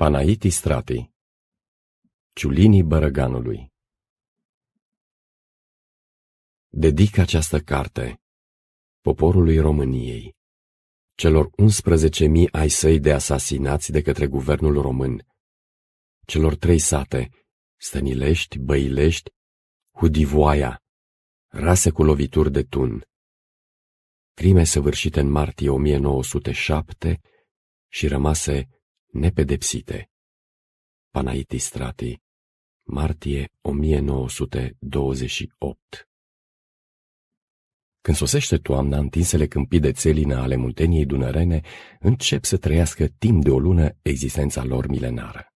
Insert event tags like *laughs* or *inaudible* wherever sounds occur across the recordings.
Panaiti Strati Ciulinii Bărăganului Dedic această carte poporului României, celor 11.000 ai săi de asasinați de către guvernul român, celor trei sate, Stănilești, Băilești, Hudivoaia, rase cu lovituri de tun, crime săvârșite în martie 1907 și rămase nepedepsite. strati. martie 1928 Când sosește toamna, întinsele câmpii de țelină ale multeniei dunărene încep să trăiască timp de o lună existența lor milenară.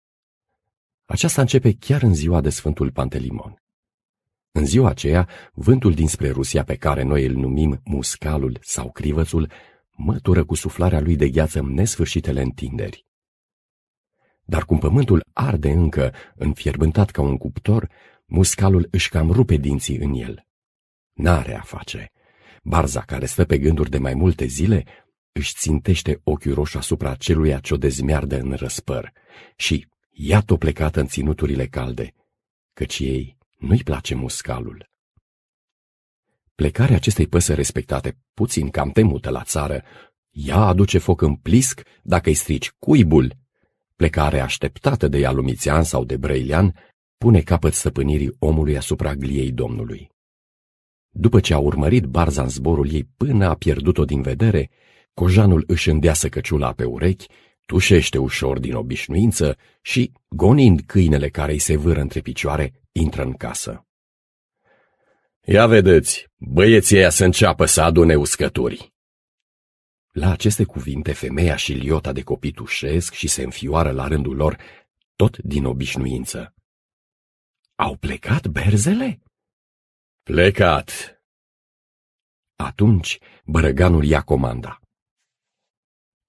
Aceasta începe chiar în ziua de Sfântul Pantelimon. În ziua aceea, vântul dinspre Rusia pe care noi îl numim muscalul sau crivățul, mătură cu suflarea lui de gheață nesfârșitele întinderi. Dar cum pământul arde încă, înfierbântat ca un cuptor, muscalul își cam rupe dinții în el. N-are a face. Barza, care stă pe gânduri de mai multe zile, își țintește ochiul roșu asupra celuia ce o dezmiardă în răspăr și iată o plecată în ținuturile calde, căci ei nu-i place muscalul. Plecarea acestei păsări respectate, puțin cam temută la țară, ea aduce foc în plisc dacă i strici cuibul plecare așteptată de Ialumițean sau de Brăilian pune capăt săpânirii omului asupra gliei Domnului. După ce a urmărit în zborul ei până a pierdut-o din vedere, cojanul își îndeasă căciula pe urechi, tușește ușor din obișnuință și, gonind câinele care îi se vâră între picioare, intră în casă. Ia vedeți, băieții aia să înceapă să adune uscături. La aceste cuvinte, femeia și liota de copii tușesc și se înfioară la rândul lor, tot din obișnuință. Au plecat berzele? Plecat! Atunci, bărăganul ia comanda.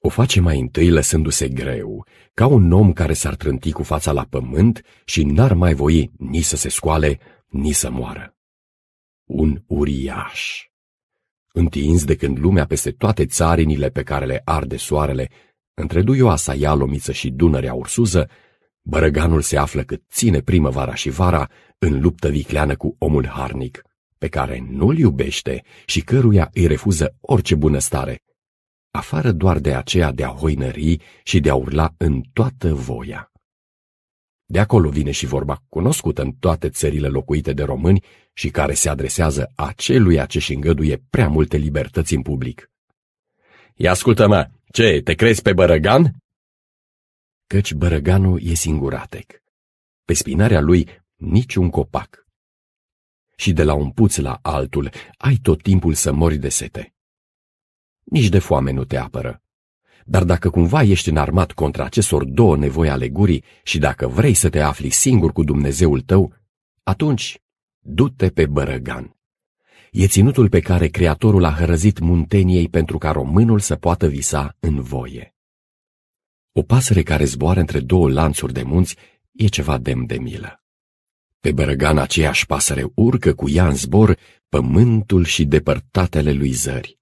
O face mai întâi lăsându-se greu, ca un om care s-ar trânti cu fața la pământ și n-ar mai voi nici să se scoale, nici să moară. Un uriaș întins de când lumea peste toate țarinile pe care le arde soarele, între Duioasa, Ialomiță și Dunărea Ursuză, bărăganul se află cât ține primăvara și vara în luptă vicleană cu omul harnic, pe care nu-l iubește și căruia îi refuză orice bunăstare, afară doar de aceea de a hoinări și de a urla în toată voia. De acolo vine și vorba cunoscută în toate țările locuite de români și care se adresează aceluia ce și îngăduie prea multe libertăți în public. Ia ascultă-mă, ce, te crezi pe Bărăgan? Căci Bărăganul e singuratec. Pe spinarea lui niciun copac. Și de la un puț la altul ai tot timpul să mori de sete. Nici de foame nu te apără. Dar dacă cumva ești înarmat contra acestor două nevoi ale gurii și dacă vrei să te afli singur cu Dumnezeul tău, atunci du-te pe Bărăgan. E ținutul pe care Creatorul a hărăzit munteniei pentru ca românul să poată visa în voie. O pasăre care zboară între două lanțuri de munți e ceva demn de milă. Pe bărăgan aceeași pasăre urcă cu ea în zbor pământul și depărtatele lui zări.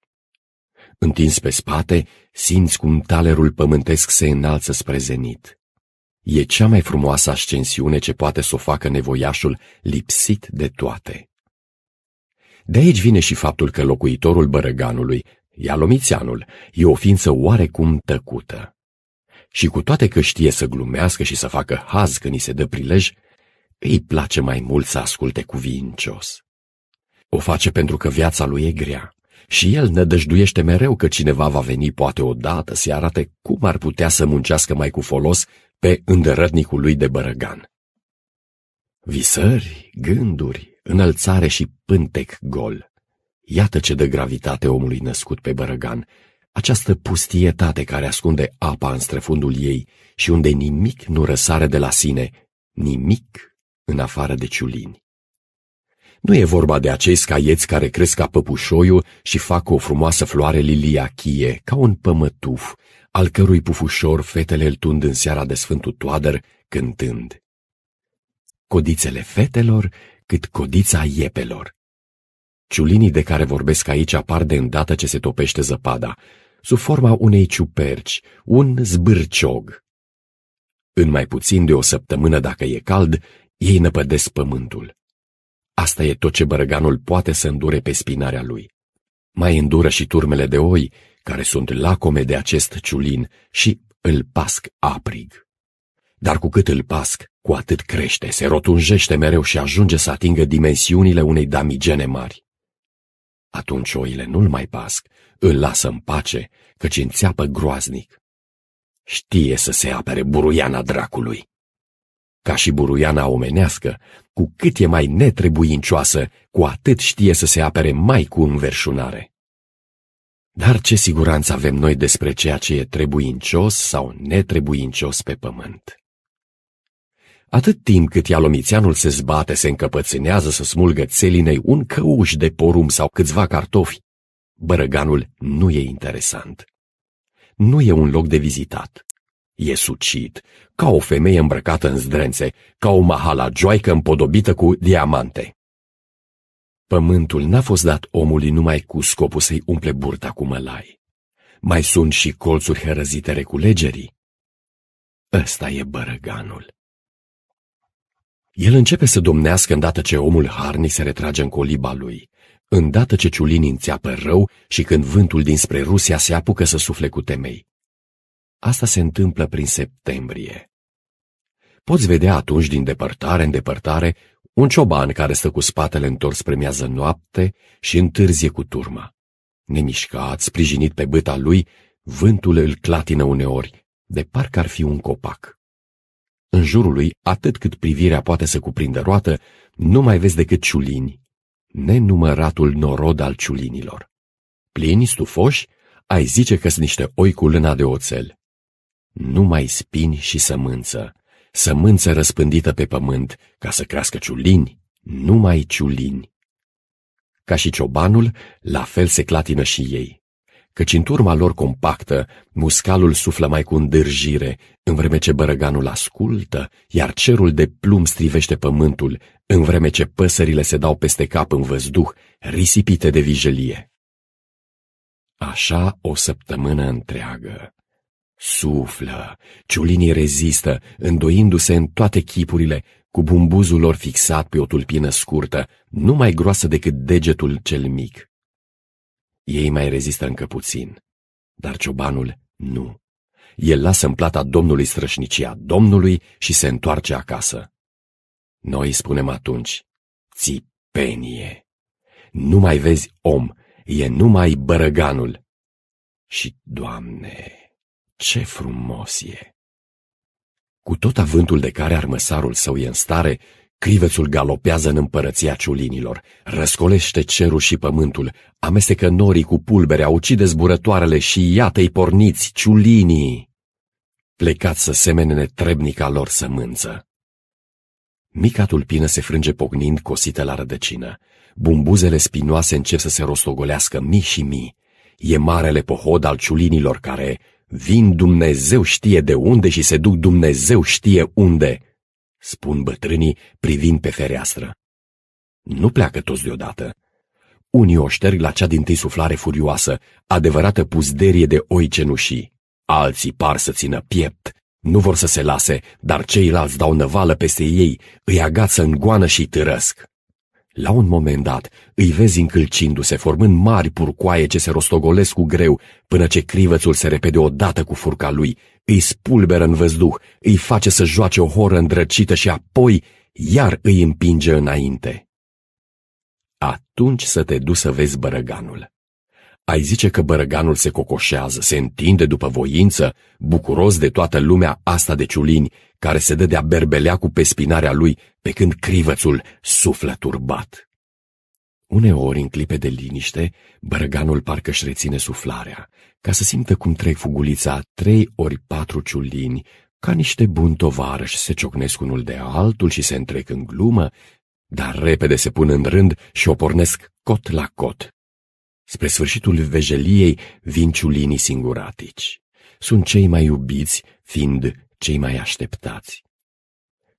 Întins pe spate, simți cum talerul pământesc se înalță spre zenit. E cea mai frumoasă ascensiune ce poate să o facă nevoiașul lipsit de toate. De aici vine și faptul că locuitorul bărăganului, Ialomițianul, e o ființă oarecum tăcută. Și cu toate că știe să glumească și să facă haz când îi se dă prilej, îi place mai mult să asculte cuvincios. O face pentru că viața lui e grea și el ne mereu că cineva va veni poate odată să arate cum ar putea să muncească mai cu folos pe îndărătnicul lui de bărăgan. Visări, gânduri, înălțare și pântec gol. Iată ce dă gravitate omului născut pe bărăgan, această pustietate care ascunde apa în străfundul ei și unde nimic nu răsare de la sine, nimic în afară de ciulini. Nu e vorba de acești caieți care cresc ca păpușoiul și fac o frumoasă floare liliachie, ca un pămătuf, al cărui pufușor fetele îl tund în seara de Sfântul Toader cântând. Codițele fetelor cât codița iepelor. Ciulinii de care vorbesc aici apar de îndată ce se topește zăpada, sub forma unei ciuperci, un zbârciog. În mai puțin de o săptămână, dacă e cald, ei năpădesc pământul. Asta e tot ce bărăganul poate să îndure pe spinarea lui. Mai îndură și turmele de oi, care sunt lacome de acest ciulin și îl pasc aprig. Dar cu cât îl pasc, cu atât crește, se rotunjește mereu și ajunge să atingă dimensiunile unei damigene mari. Atunci oile nu-l mai pasc, îl lasă în pace, căci înțeapă groaznic. Știe să se apere buruiana dracului. Ca și buruiana omenească, cu cât e mai netrebuincioasă, cu atât știe să se apere mai cu înverșunare. Dar ce siguranță avem noi despre ceea ce e trebuincios sau netrebuincios pe pământ? Atât timp cât ialomițianul se zbate, se încăpățânează să smulgă țelinei un căuș de porum sau câțiva cartofi, bărăganul nu e interesant. Nu e un loc de vizitat. E sucit, ca o femeie îmbrăcată în zdrențe, ca o mahala joaică împodobită cu diamante. Pământul n-a fost dat omului numai cu scopul să-i umple burta cu mălai. Mai sunt și colțuri hărăzite reculegerii. Ăsta e bărăganul. El începe să domnească îndată ce omul harnic se retrage în coliba lui, îndată ce ciulinii înțeapă rău și când vântul dinspre Rusia se apucă să sufle cu temei. Asta se întâmplă prin septembrie. Poți vedea atunci din depărtare în depărtare un cioban care stă cu spatele întors spre miază noapte și întârzie cu turma. Nemișcat, sprijinit pe băta lui, vântul îl clatină uneori, de parcă ar fi un copac. În jurul lui, atât cât privirea poate să cuprindă roată, nu mai vezi decât ciulini, nenumăratul norod al ciulinilor. Plini, stufoși, ai zice că sunt niște oi cu lâna de oțel numai spini și sămânță, sămânță răspândită pe pământ, ca să crească ciulini, numai ciulini. Ca și ciobanul, la fel se clatină și ei, căci în turma lor compactă, muscalul suflă mai cu îndârjire, în vreme ce bărăganul ascultă, iar cerul de plumb strivește pământul, în vreme ce păsările se dau peste cap în văzduh, risipite de vijelie. Așa o săptămână întreagă. Suflă! Ciulinii rezistă, îndoindu-se în toate chipurile, cu bumbuzul lor fixat pe o tulpină scurtă, nu mai groasă decât degetul cel mic. Ei mai rezistă încă puțin, dar ciobanul nu. El lasă în plata domnului strășnicia domnului și se întoarce acasă. Noi spunem atunci, țipenie. Nu mai vezi om, e numai bărăganul. Și, Doamne! Ce frumos e! Cu tot avântul de care armăsarul său e în stare, crivețul galopează în împărăția ciulinilor, răscolește cerul și pământul, amestecă norii cu pulberea, ucide zburătoarele și iată-i porniți, ciulinii! Plecați să semene trebnica lor sămânță. Mica tulpină se frânge pocnind cosită la rădăcină. Bumbuzele spinoase încep să se rostogolească mii și mii. E marele pohod al ciulinilor care, Vin Dumnezeu știe de unde și se duc Dumnezeu știe unde, spun bătrânii privind pe fereastră. Nu pleacă toți deodată. Unii o șterg la cea din tâi suflare furioasă, adevărată puzderie de oi cenușii. Alții par să țină piept, nu vor să se lase, dar ceilalți dau năvală peste ei, îi agață în goană și târăsc. La un moment dat îi vezi încălcindu-se, formând mari purcoaie ce se rostogolesc cu greu, până ce crivățul se repede odată cu furca lui, îi spulberă în văzduh, îi face să joace o horă îndrăcită și apoi iar îi împinge înainte. Atunci să te duci să vezi bărăganul. Ai zice că bărăganul se cocoșează, se întinde după voință, bucuros de toată lumea asta de ciulini, care se dă de-a berbelea cu pespinarea lui, pe când crivățul suflă turbat. Uneori, în clipe de liniște, bărăganul parcă își reține suflarea, ca să simtă cum trec fugulița trei ori patru ciulini, ca niște buni tovarăși se ciocnesc unul de altul și se întrec în glumă, dar repede se pun în rând și o pornesc cot la cot, Spre sfârșitul vejeliei vin ciulinii singuratici. Sunt cei mai iubiți, fiind cei mai așteptați.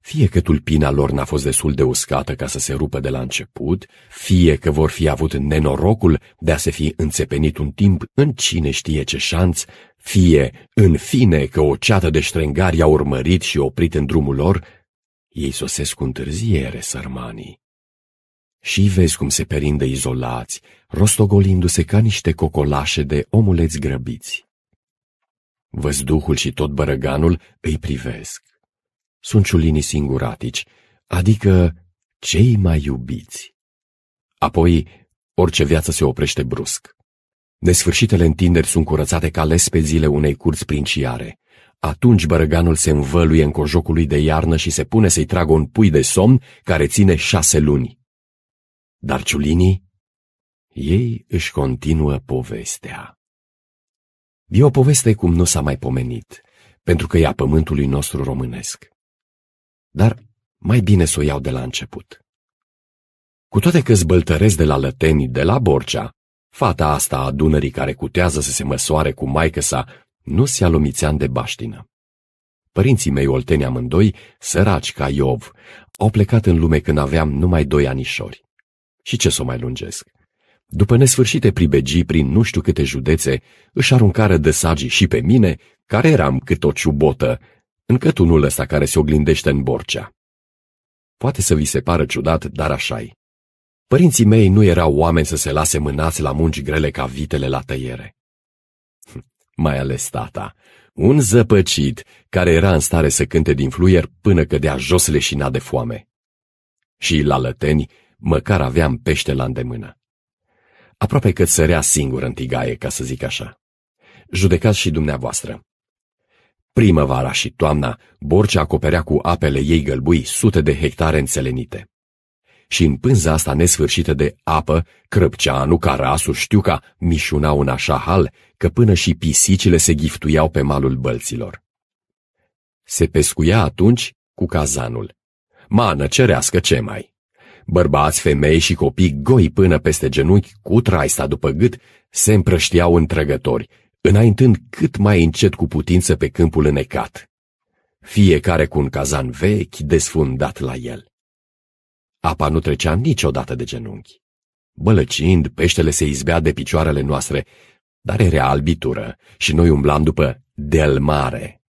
Fie că tulpina lor n-a fost destul de uscată ca să se rupă de la început, fie că vor fi avut nenorocul de a se fi înțepenit un timp în cine știe ce șanț, fie, în fine, că o ceată de ștrengari i-a urmărit și oprit în drumul lor, ei sosesc cu întârziere, sărmanii. Și vezi cum se perindă izolați, rostogolindu-se ca niște cocolașe de omuleți grăbiți. Văzduhul și tot bărăganul îi privesc. Sunt ciulinii singuratici, adică cei mai iubiți. Apoi, orice viață se oprește brusc. Nesfârșitele întinderi sunt curățate ca zile unei curți princiare. Atunci bărăganul se învăluie în cojocul lui de iarnă și se pune să-i tragă un pui de somn care ține șase luni. Dar ciulinii? Ei își continuă povestea. E o poveste cum nu s-a mai pomenit, pentru că e a pământului nostru românesc. Dar mai bine să o iau de la început. Cu toate că zbăltăresc de la Lătenii, de la Borcea, fata asta a Dunării care cutează să se măsoare cu maică sa, nu se alumițean de baștină. Părinții mei olteni amândoi, săraci ca Iov, au plecat în lume când aveam numai doi anișori. Și ce să o mai lungesc? După nesfârșite pribegii prin nu știu câte județe, își aruncară de sagii și pe mine, care eram cât o ciubotă, încât unul ăsta care se oglindește în Borcea. Poate să vi se pară ciudat, dar așa-i. Părinții mei nu erau oameni să se lase mânați la munci grele ca vitele la tăiere. *laughs* Mai ales tata, un zăpăcit care era în stare să cânte din fluier până cădea jos leșina de foame. Și la lăteni Măcar aveam pește la îndemână. Aproape că sărea singur în tigaie, ca să zic așa. Judecați și dumneavoastră. Primăvara și toamna, Borcea acoperea cu apele ei gălbui sute de hectare înțelenite. Și în pânza asta nesfârșită de apă, Crăpceanu, Carasu, Știuca mișunau în așa hal că până și pisicile se giftuiau pe malul bălților. Se pescuia atunci cu cazanul. Mană cerească ce mai! Bărbați, femei și copii goi până peste genunchi, cu traista după gât, se împrăștiau în trăgători, înaintând cât mai încet cu putință pe câmpul înecat. Fiecare cu un cazan vechi desfundat la el. Apa nu trecea niciodată de genunchi. Bălăcind, peștele se izbea de picioarele noastre, dar era albitură și noi umblam după del mare.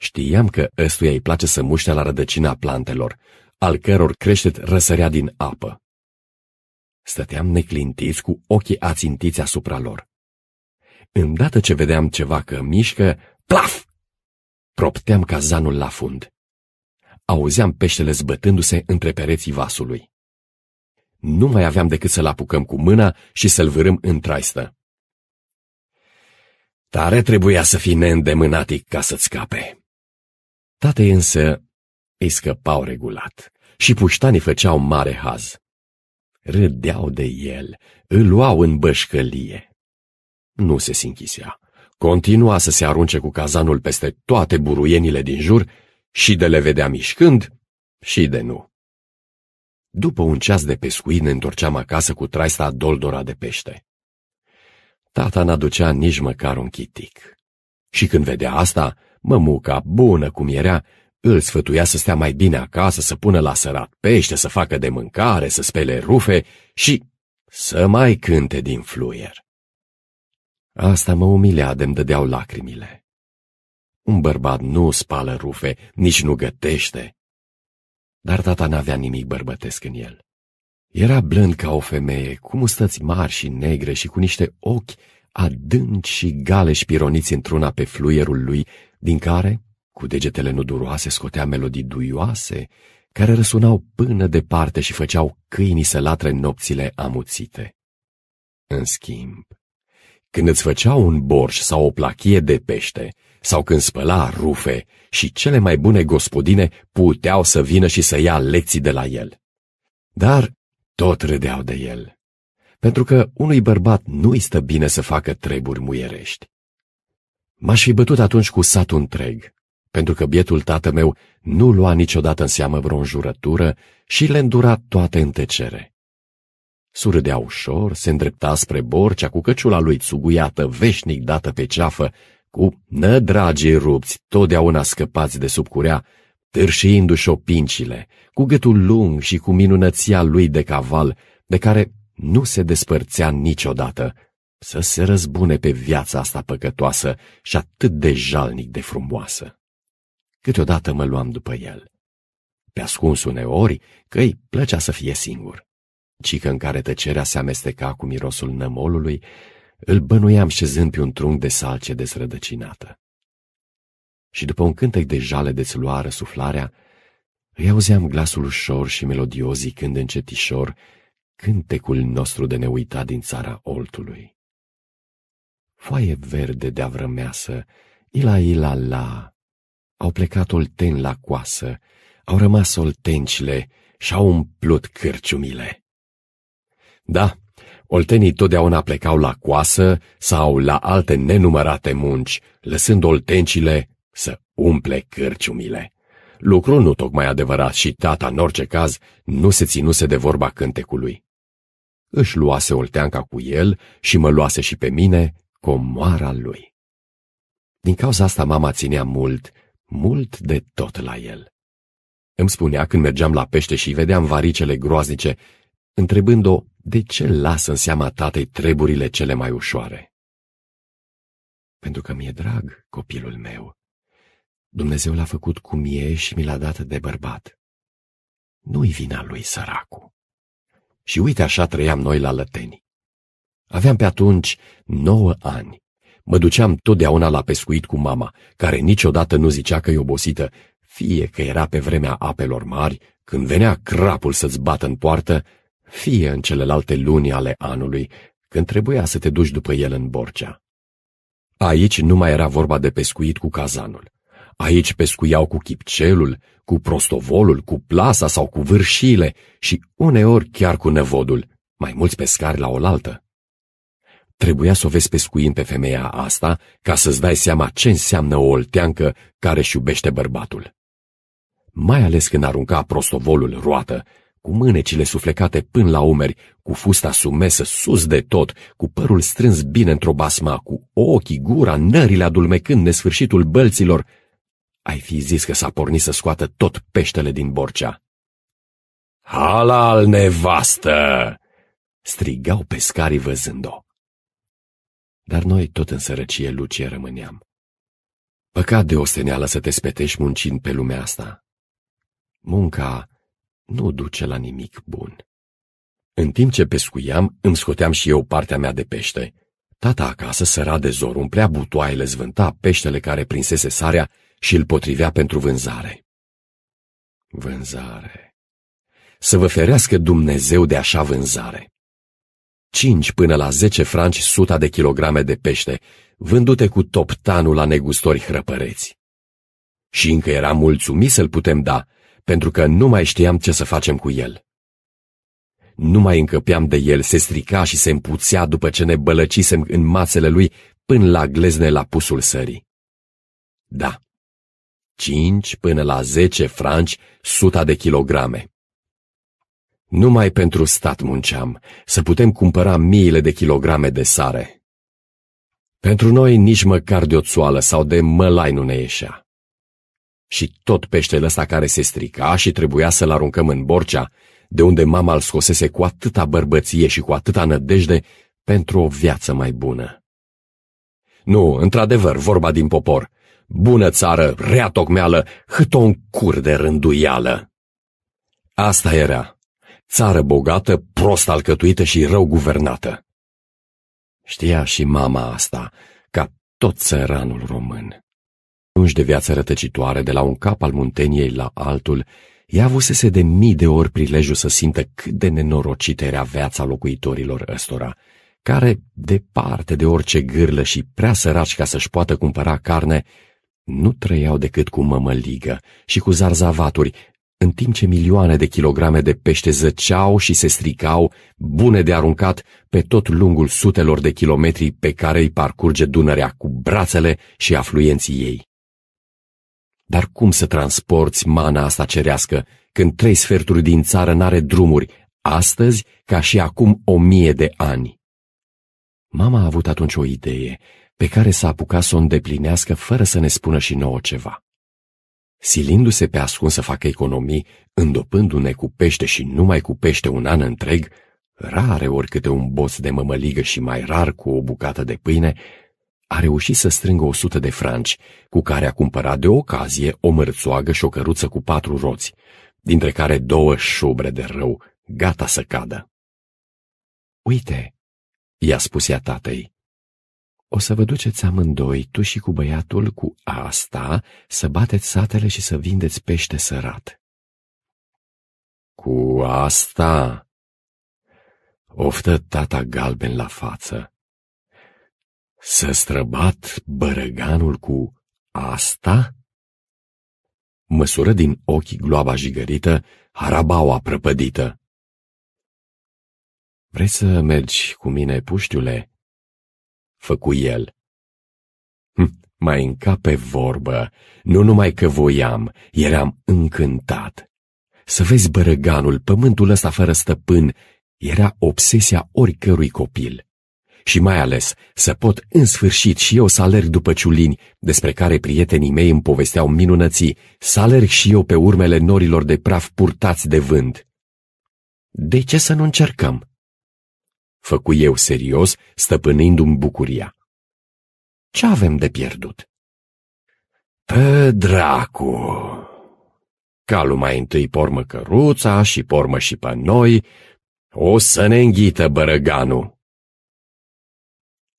Știam că ăstuia îi place să muște la rădăcina plantelor, al căror creștet răsărea din apă. Stăteam neclintiți cu ochii ațintiți asupra lor. Îndată ce vedeam ceva că mișcă, plaf! Propteam cazanul la fund. Auzeam peștele zbătându-se între pereții vasului. Nu mai aveam decât să-l apucăm cu mâna și să-l vârâm în traistă. Tare trebuia să fii neîndemânatic ca să-ți scape. Tatei însă îi regulat și puștanii făceau mare haz. Râdeau de el, îl luau în bășcălie. Nu se sinchisea. Continua să se arunce cu cazanul peste toate buruienile din jur și de le vedea mișcând și de nu. După un ceas de pescuit ne întorceam acasă cu traista doldora de pește. Tata n-aducea nici măcar un chitic. Și când vedea asta, mămuca, bună cum era, îl sfătuia să stea mai bine acasă, să pună la sărat pește, să facă de mâncare, să spele rufe și să mai cânte din fluier. Asta mă umilea de-mi dădeau lacrimile. Un bărbat nu spală rufe, nici nu gătește. Dar tata n-avea nimic bărbătesc în el. Era blând ca o femeie, cu mustăți mari și negre și cu niște ochi adânci și gale și pironiți într-una pe fluierul lui, din care cu degetele nuduroase scotea melodii duioase, care răsunau până departe și făceau câinii să latre nopțile amuțite. În schimb, când îți făcea un borș sau o plachie de pește, sau când spăla rufe și cele mai bune gospodine puteau să vină și să ia lecții de la el. Dar tot râdeau de el, pentru că unui bărbat nu-i stă bine să facă treburi muierești. M-aș fi bătut atunci cu satul întreg, pentru că bietul tată meu nu lua niciodată în seamă vreo înjurătură și le îndura toate în tăcere. Surâdea ușor, se îndrepta spre borcea cu căciula lui țuguiată, veșnic dată pe ceafă, cu nădragii rupți, totdeauna scăpați de sub curea, târșiindu-și opincile, cu gâtul lung și cu minunăția lui de caval, de care nu se despărțea niciodată, să se răzbune pe viața asta păcătoasă și atât de jalnic de frumoasă. Câteodată mă luam după el. Pe ascuns uneori că îi plăcea să fie singur. Cică în care tăcerea se amesteca cu mirosul nămolului, îl bănuiam șezând pe un trunchi de salce desrădăcinată. Și după un cântec de jale de lua suflarea, îi auzeam glasul ușor și melodios când încetișor cântecul nostru de neuitat din țara Oltului. Foaie verde de avrămeasă, ila ila la, au plecat olteni la coasă, au rămas oltencile și au umplut cârciumile. Da, oltenii totdeauna plecau la coasă sau la alte nenumărate munci, lăsând oltencile să umple cârciumile. Lucru nu tocmai adevărat și tata, în orice caz, nu se ținuse de vorba cântecului. Își luase olteanca cu el și mă luase și pe mine comoara lui. Din cauza asta mama ținea mult mult de tot la el. Îmi spunea când mergeam la pește și vedeam varicele groaznice, întrebând-o de ce lasă în seama tatei treburile cele mai ușoare. Pentru că mi-e drag copilul meu. Dumnezeu l-a făcut cum e și mi l-a dat de bărbat. Nu-i vina lui săracu. Și uite așa trăiam noi la lăteni. Aveam pe atunci nouă ani Mă duceam totdeauna la pescuit cu mama, care niciodată nu zicea că e obosită, fie că era pe vremea apelor mari, când venea crapul să-ți bată în poartă, fie în celelalte luni ale anului, când trebuia să te duci după el în Borcea. Aici nu mai era vorba de pescuit cu cazanul. Aici pescuiau cu chipcelul, cu prostovolul, cu plasa sau cu vârșile și uneori chiar cu nevodul, mai mulți pescari la oaltă. Trebuia să o vezi pescuind pe femeia asta ca să-ți dai seama ce înseamnă o olteancă care își iubește bărbatul. Mai ales când arunca prostovolul roată, cu mânecile suflecate până la umeri, cu fusta sumesă sus de tot, cu părul strâns bine într-o basma, cu ochii, gura, nările adulmecând nesfârșitul bălților, ai fi zis că s-a pornit să scoată tot peștele din borcea. Halal nevastă! strigau pescarii văzând-o dar noi tot în sărăcie lucie rămâneam. Păcat de osteneală să te spetești muncind pe lumea asta. Munca nu duce la nimic bun. În timp ce pescuiam, îmi scoteam și eu partea mea de pește. Tata acasă săra de zor, umplea butoaiele, zvânta peștele care prinsese sarea și îl potrivea pentru vânzare. Vânzare. Să vă ferească Dumnezeu de așa vânzare. 5 până la 10 franci suta de kilograme de pește, vândute cu toptanul la negustori hrăpăreți. Și încă era mulțumit să-l putem da, pentru că nu mai știam ce să facem cu el. Nu mai încăpeam de el, se strica și se împuțea după ce ne bălăcisem în masele lui până la glezne la pusul sării. Da, 5 până la 10 franci suta de kilograme. Numai pentru stat munceam, să putem cumpăra miile de kilograme de sare. Pentru noi nici măcar de oțoală sau de mălai nu ne ieșea. Și tot peștele ăsta care se strica și trebuia să-l aruncăm în borcea, de unde mama îl scosese cu atâta bărbăție și cu atâta nădejde pentru o viață mai bună. Nu, într-adevăr, vorba din popor. Bună țară, rea tocmeală, hât o cur de rânduială. Asta era țară bogată, prost alcătuită și rău guvernată. Știa și mama asta, ca tot țăranul român. Lungi de viață rătăcitoare, de la un cap al munteniei la altul, ea avusese de mii de ori prilejul să simtă cât de nenorocită era viața locuitorilor ăstora, care, departe de orice gârlă și prea săraci ca să-și poată cumpăra carne, nu trăiau decât cu mămăligă și cu zarzavaturi, în timp ce milioane de kilograme de pește zăceau și se stricau, bune de aruncat, pe tot lungul sutelor de kilometri pe care îi parcurge Dunărea cu brațele și afluenții ei. Dar cum să transporti mana asta cerească, când trei sferturi din țară n-are drumuri, astăzi ca și acum o mie de ani? Mama a avut atunci o idee, pe care s-a apucat să o îndeplinească fără să ne spună și nouă ceva silindu-se pe ascuns să facă economii, îndopându-ne cu pește și numai cu pește un an întreg, rare ori câte un boț de mămăligă și mai rar cu o bucată de pâine, a reușit să strângă o sută de franci, cu care a cumpărat de ocazie o mărțoagă și o căruță cu patru roți, dintre care două șubre de rău, gata să cadă. Uite, i-a spus ea tatăi, o să vă duceți amândoi, tu și cu băiatul, cu asta, să bateți satele și să vindeți pește sărat. Cu asta? Oftă tata galben la față. Să străbat bărăganul cu asta? Măsură din ochi gloaba jigărită, harabaua prăpădită. Vrei să mergi cu mine, puștiule?" făcu el. Hm, mai încape vorbă, nu numai că voiam, eram încântat. Să vezi bărăganul, pământul ăsta fără stăpân, era obsesia oricărui copil. Și mai ales să pot în sfârșit și eu să alerg după ciulini, despre care prietenii mei îmi povesteau minunății, să alerg și eu pe urmele norilor de praf purtați de vânt. De ce să nu încercăm? făcu eu serios, stăpânindu-mi bucuria. Ce avem de pierdut? Pe dracu! Calu mai întâi pormă căruța și pormă și pe noi. O să ne înghită bărăganul!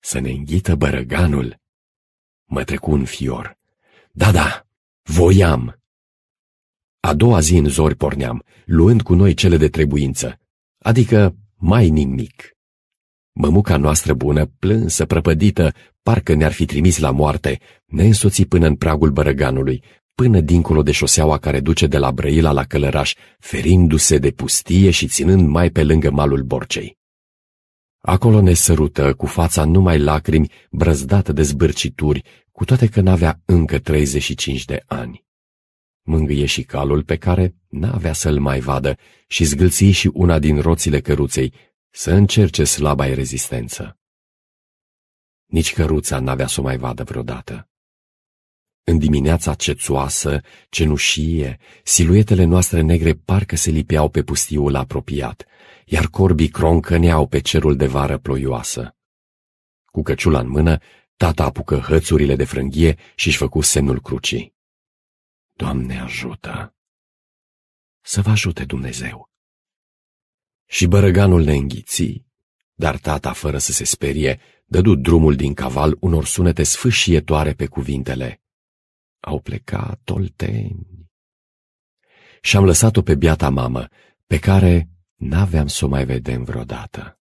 Să ne înghită bărăganul? Mă trecu un fior. Da, da, voiam! A doua zi în zori porneam, luând cu noi cele de trebuință, adică mai nimic. Mămuca noastră bună, plânsă, prăpădită, parcă ne-ar fi trimis la moarte, ne însoți până în pragul bărăganului, până dincolo de șoseaua care duce de la Brăila la Călăraș, ferindu-se de pustie și ținând mai pe lângă malul Borcei. Acolo ne sărută, cu fața numai lacrimi, brăzdată de zbârcituri, cu toate că n-avea încă 35 de ani. Mângâie și calul pe care n-avea să-l mai vadă și zgâlții și una din roțile căruței, să încerce slaba ei rezistență. Nici căruța n-avea să o mai vadă vreodată. În dimineața cețoasă, cenușie, siluetele noastre negre parcă se lipeau pe pustiul apropiat, iar corbii croncăneau pe cerul de vară ploioasă. Cu căciula în mână, tata apucă hățurile de frânghie și-și făcu semnul crucii. Doamne ajută! Să vă ajute Dumnezeu! Și bărăganul ne înghiții, dar tata, fără să se sperie, dădu drumul din caval unor sunete sfâșietoare pe cuvintele. Au plecat tolteni. Și-am lăsat-o pe biata mamă, pe care n-aveam să o mai vedem vreodată.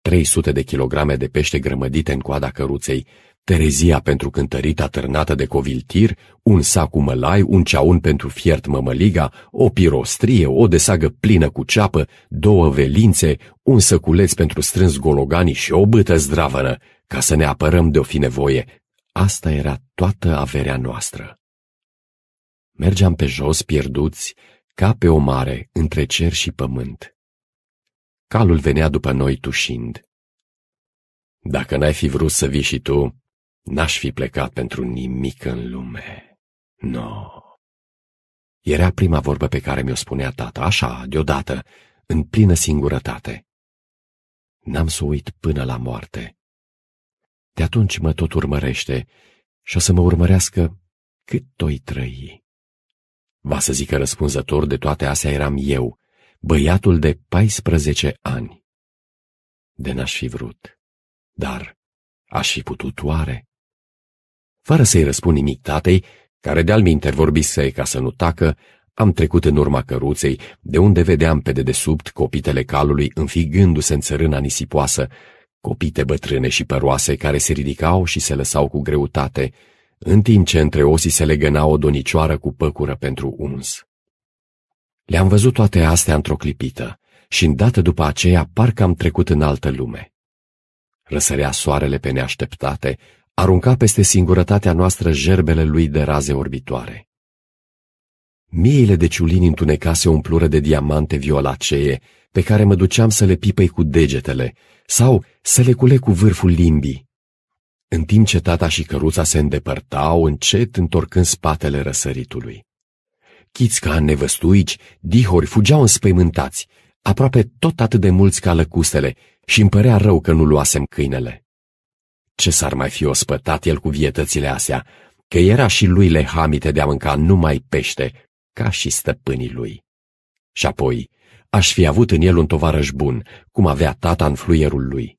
300 de kilograme de pește grămădite în coada căruței, Terezia pentru cântărita târnată de coviltir, un sac cu mălai, un ceaun pentru fiert mămăliga, o pirostrie, o desagă plină cu ceapă, două velințe, un săculeț pentru strâns gologanii și o bâtă zdravănă, ca să ne apărăm de-o fi nevoie. Asta era toată averea noastră. Mergeam pe jos pierduți, ca pe o mare, între cer și pământ. Calul venea după noi tușind. Dacă n-ai fi vrut să vii și tu, N-aș fi plecat pentru nimic în lume. Nu. No. Era prima vorbă pe care mi-o spunea tata, așa, deodată, în plină singurătate. N-am să uit până la moarte. De atunci mă tot urmărește și o să mă urmărească cât toi trăi. Va să zică răspunzător de toate astea eram eu, băiatul de 14 ani. De n-aș fi vrut, dar aș fi putut oare? Fără să-i răspund nimic tatei, care de-al minter vorbise ca să nu tacă, am trecut în urma căruței, de unde vedeam pe dedesubt copitele calului înfigându-se în țărâna nisipoasă, copite bătrâne și păroase care se ridicau și se lăsau cu greutate, în timp ce între osii se legăna o donicioară cu păcură pentru uns. Le-am văzut toate astea într-o clipită și îndată după aceea parcă am trecut în altă lume. Răsărea soarele pe neașteptate arunca peste singurătatea noastră gerbele lui de raze orbitoare. Miile de ciulini întunecase umplură de diamante violacee, pe care mă duceam să le pipăi cu degetele sau să le cule cu vârful limbii. În timp ce tata și căruța se îndepărtau, încet întorcând spatele răsăritului. Chiți ca nevăstuici, dihori fugeau înspăimântați, aproape tot atât de mulți ca lăcustele, și îmi părea rău că nu luasem câinele. Ce s-ar mai fi ospătat el cu vietățile astea, că era și lui lehamite de a mânca numai pește, ca și stăpânii lui. Și apoi, aș fi avut în el un tovarăș bun, cum avea tata în fluierul lui.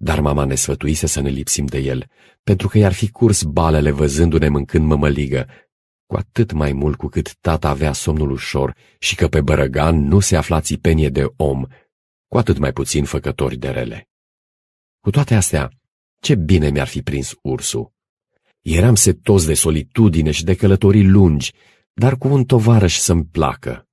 Dar mama ne sfătuise să ne lipsim de el, pentru că i-ar fi curs balele văzându-ne mâncând mămăligă, cu atât mai mult cu cât tata avea somnul ușor și că pe bărăgan nu se afla țipenie de om, cu atât mai puțin făcători de rele. Cu toate astea, ce bine mi-ar fi prins ursul! Eram setos de solitudine și de călătorii lungi, dar cu un tovarăș să-mi placă.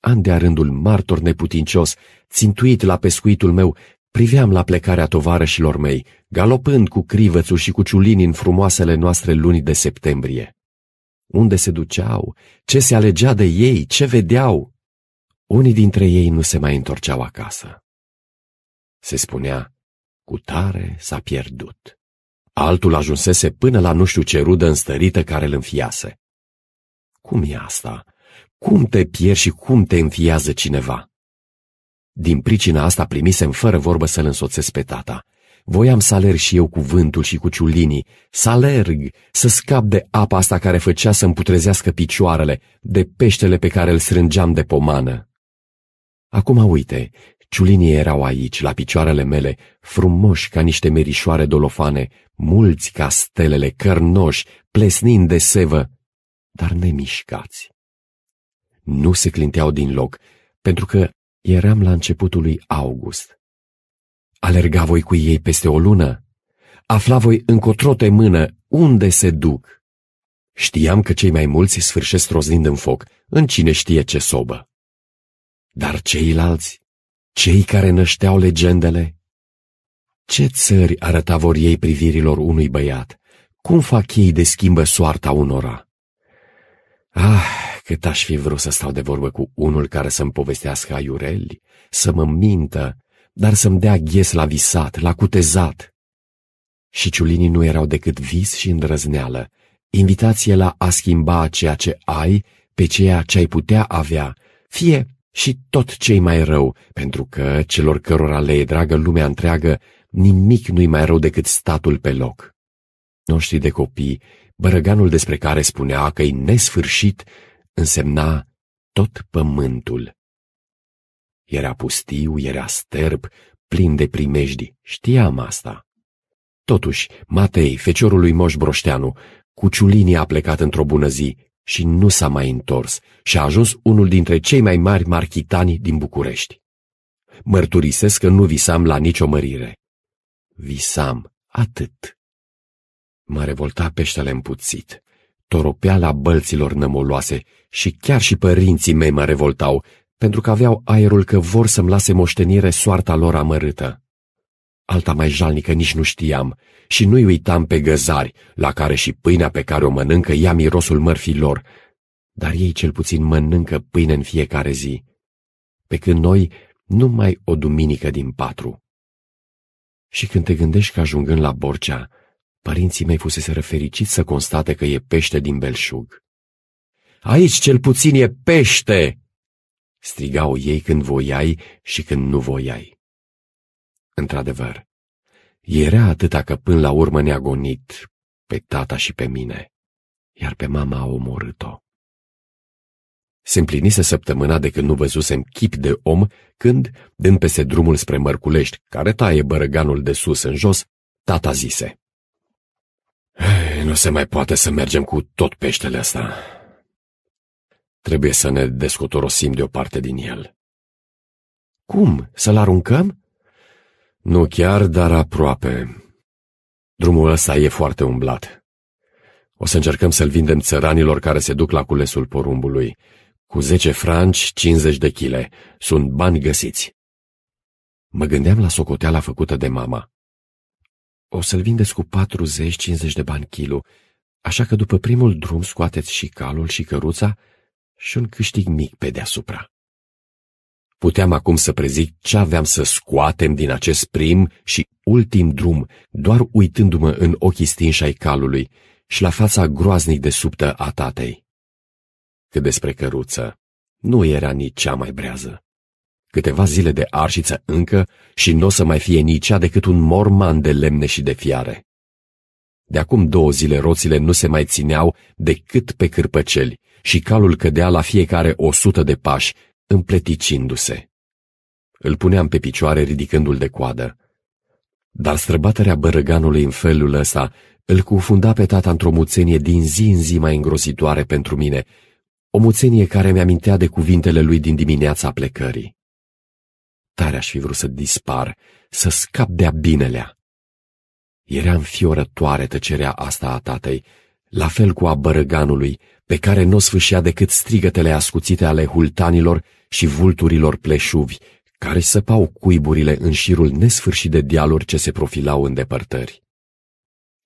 An de-a rândul martor neputincios, țintuit la pescuitul meu, priveam la plecarea tovarășilor mei, galopând cu crivățul și cu ciulini în frumoasele noastre luni de septembrie. Unde se duceau? Ce se alegea de ei? Ce vedeau? Unii dintre ei nu se mai întorceau acasă. Se spunea, cu tare s-a pierdut. Altul ajunsese până la nu știu ce rudă înstărită care îl înfiase. Cum e asta? Cum te pierzi și cum te înfiază cineva? Din pricina asta primisem fără vorbă să-l însoțesc pe tata. Voiam să alerg și eu cu vântul și cu ciulinii, să alerg, să scap de apa asta care făcea să-mi putrezească picioarele, de peștele pe care îl strângeam de pomană. Acum uite, Ciulinii erau aici, la picioarele mele, frumoși ca niște merișoare dolofane, mulți ca stelele, cărnoși, plesnind de sevă, dar nemișcați. Nu se clinteau din loc, pentru că eram la începutul lui august. Alerga voi cu ei peste o lună? Afla voi încotro te mână, unde se duc? Știam că cei mai mulți sfârșesc roznind în foc, în cine știe ce sobă. Dar ceilalți? Cei care nășteau legendele? Ce țări arăta vor ei privirilor unui băiat? Cum fac ei de schimbă soarta unora? Ah, cât aș fi vrut să stau de vorbă cu unul care să-mi povestească aiureli, să mă mintă, dar să-mi dea ghes la visat, la cutezat. Și ciulinii nu erau decât vis și îndrăzneală, invitație la a schimba ceea ce ai pe ceea ce ai putea avea, fie și tot ce mai rău, pentru că celor cărora le e dragă lumea întreagă, nimic nu-i mai rău decât statul pe loc. Noștri de copii, bărăganul despre care spunea că-i nesfârșit, însemna tot pământul. Era pustiu, era sterb, plin de primejdi, știam asta. Totuși, Matei, feciorul lui Moș Broșteanu, cu ciulinii a plecat într-o bună zi și nu s-a mai întors și a ajuns unul dintre cei mai mari marchitani din București. Mărturisesc că nu visam la nicio mărire. Visam atât. Mă revolta peștele împuțit, la bălților nămoloase și chiar și părinții mei mă revoltau, pentru că aveau aerul că vor să-mi lase moștenire soarta lor amărâtă. Alta mai jalnică nici nu știam și nu-i uitam pe găzari, la care și pâinea pe care o mănâncă ia mirosul mărfilor, dar ei cel puțin mănâncă pâine în fiecare zi, pe când noi numai o duminică din patru. Și când te gândești că ajungând la Borcea, părinții mei fuseseră fericiți să constate că e pește din belșug. Aici cel puțin e pește!" strigau ei când voiai și când nu voiai. Într-adevăr, era atâta că până la urmă ne-a gonit pe tata și pe mine, iar pe mama a omorât-o. Se împlinise săptămâna de când nu văzusem chip de om, când, dând peste drumul spre Mărculești, care taie bărăganul de sus în jos, tata zise. Nu se mai poate să mergem cu tot peștele ăsta. Trebuie să ne descotorosim de o parte din el. Cum? Să-l aruncăm? Nu chiar, dar aproape. Drumul ăsta e foarte umblat. O să încercăm să-l vindem țăranilor care se duc la culesul porumbului. Cu zece franci, 50 de chile. Sunt bani găsiți. Mă gândeam la socoteala făcută de mama. O să-l vindeți cu 40-50 de bani kilo, așa că după primul drum scoateți și calul și căruța și un câștig mic pe deasupra. Puteam acum să prezic ce aveam să scoatem din acest prim și ultim drum, doar uitându-mă în ochii stinși ai calului și la fața groaznic de subtă a tatei. Cât despre căruță, nu era nici cea mai brează. Câteva zile de arșiță încă și nu o să mai fie nici cea decât un morman de lemne și de fiare. De acum două zile roțile nu se mai țineau decât pe cârpăceli și calul cădea la fiecare o sută de pași, împleticindu-se. Îl puneam pe picioare ridicându-l de coadă. Dar străbaterea bărăganului în felul ăsta îl cufunda pe tata într-o muțenie din zi în zi mai îngrozitoare pentru mine, o muțenie care mi-amintea de cuvintele lui din dimineața plecării. Tare aș fi vrut să dispar, să scap de-a binelea. Era înfiorătoare tăcerea asta a tatei, la fel cu a bărăganului, pe care nu o sfâșea decât strigătele ascuțite ale hultanilor și vulturilor pleșuvi, care săpau cuiburile în șirul nesfârșit de dealuri ce se profilau în depărtări.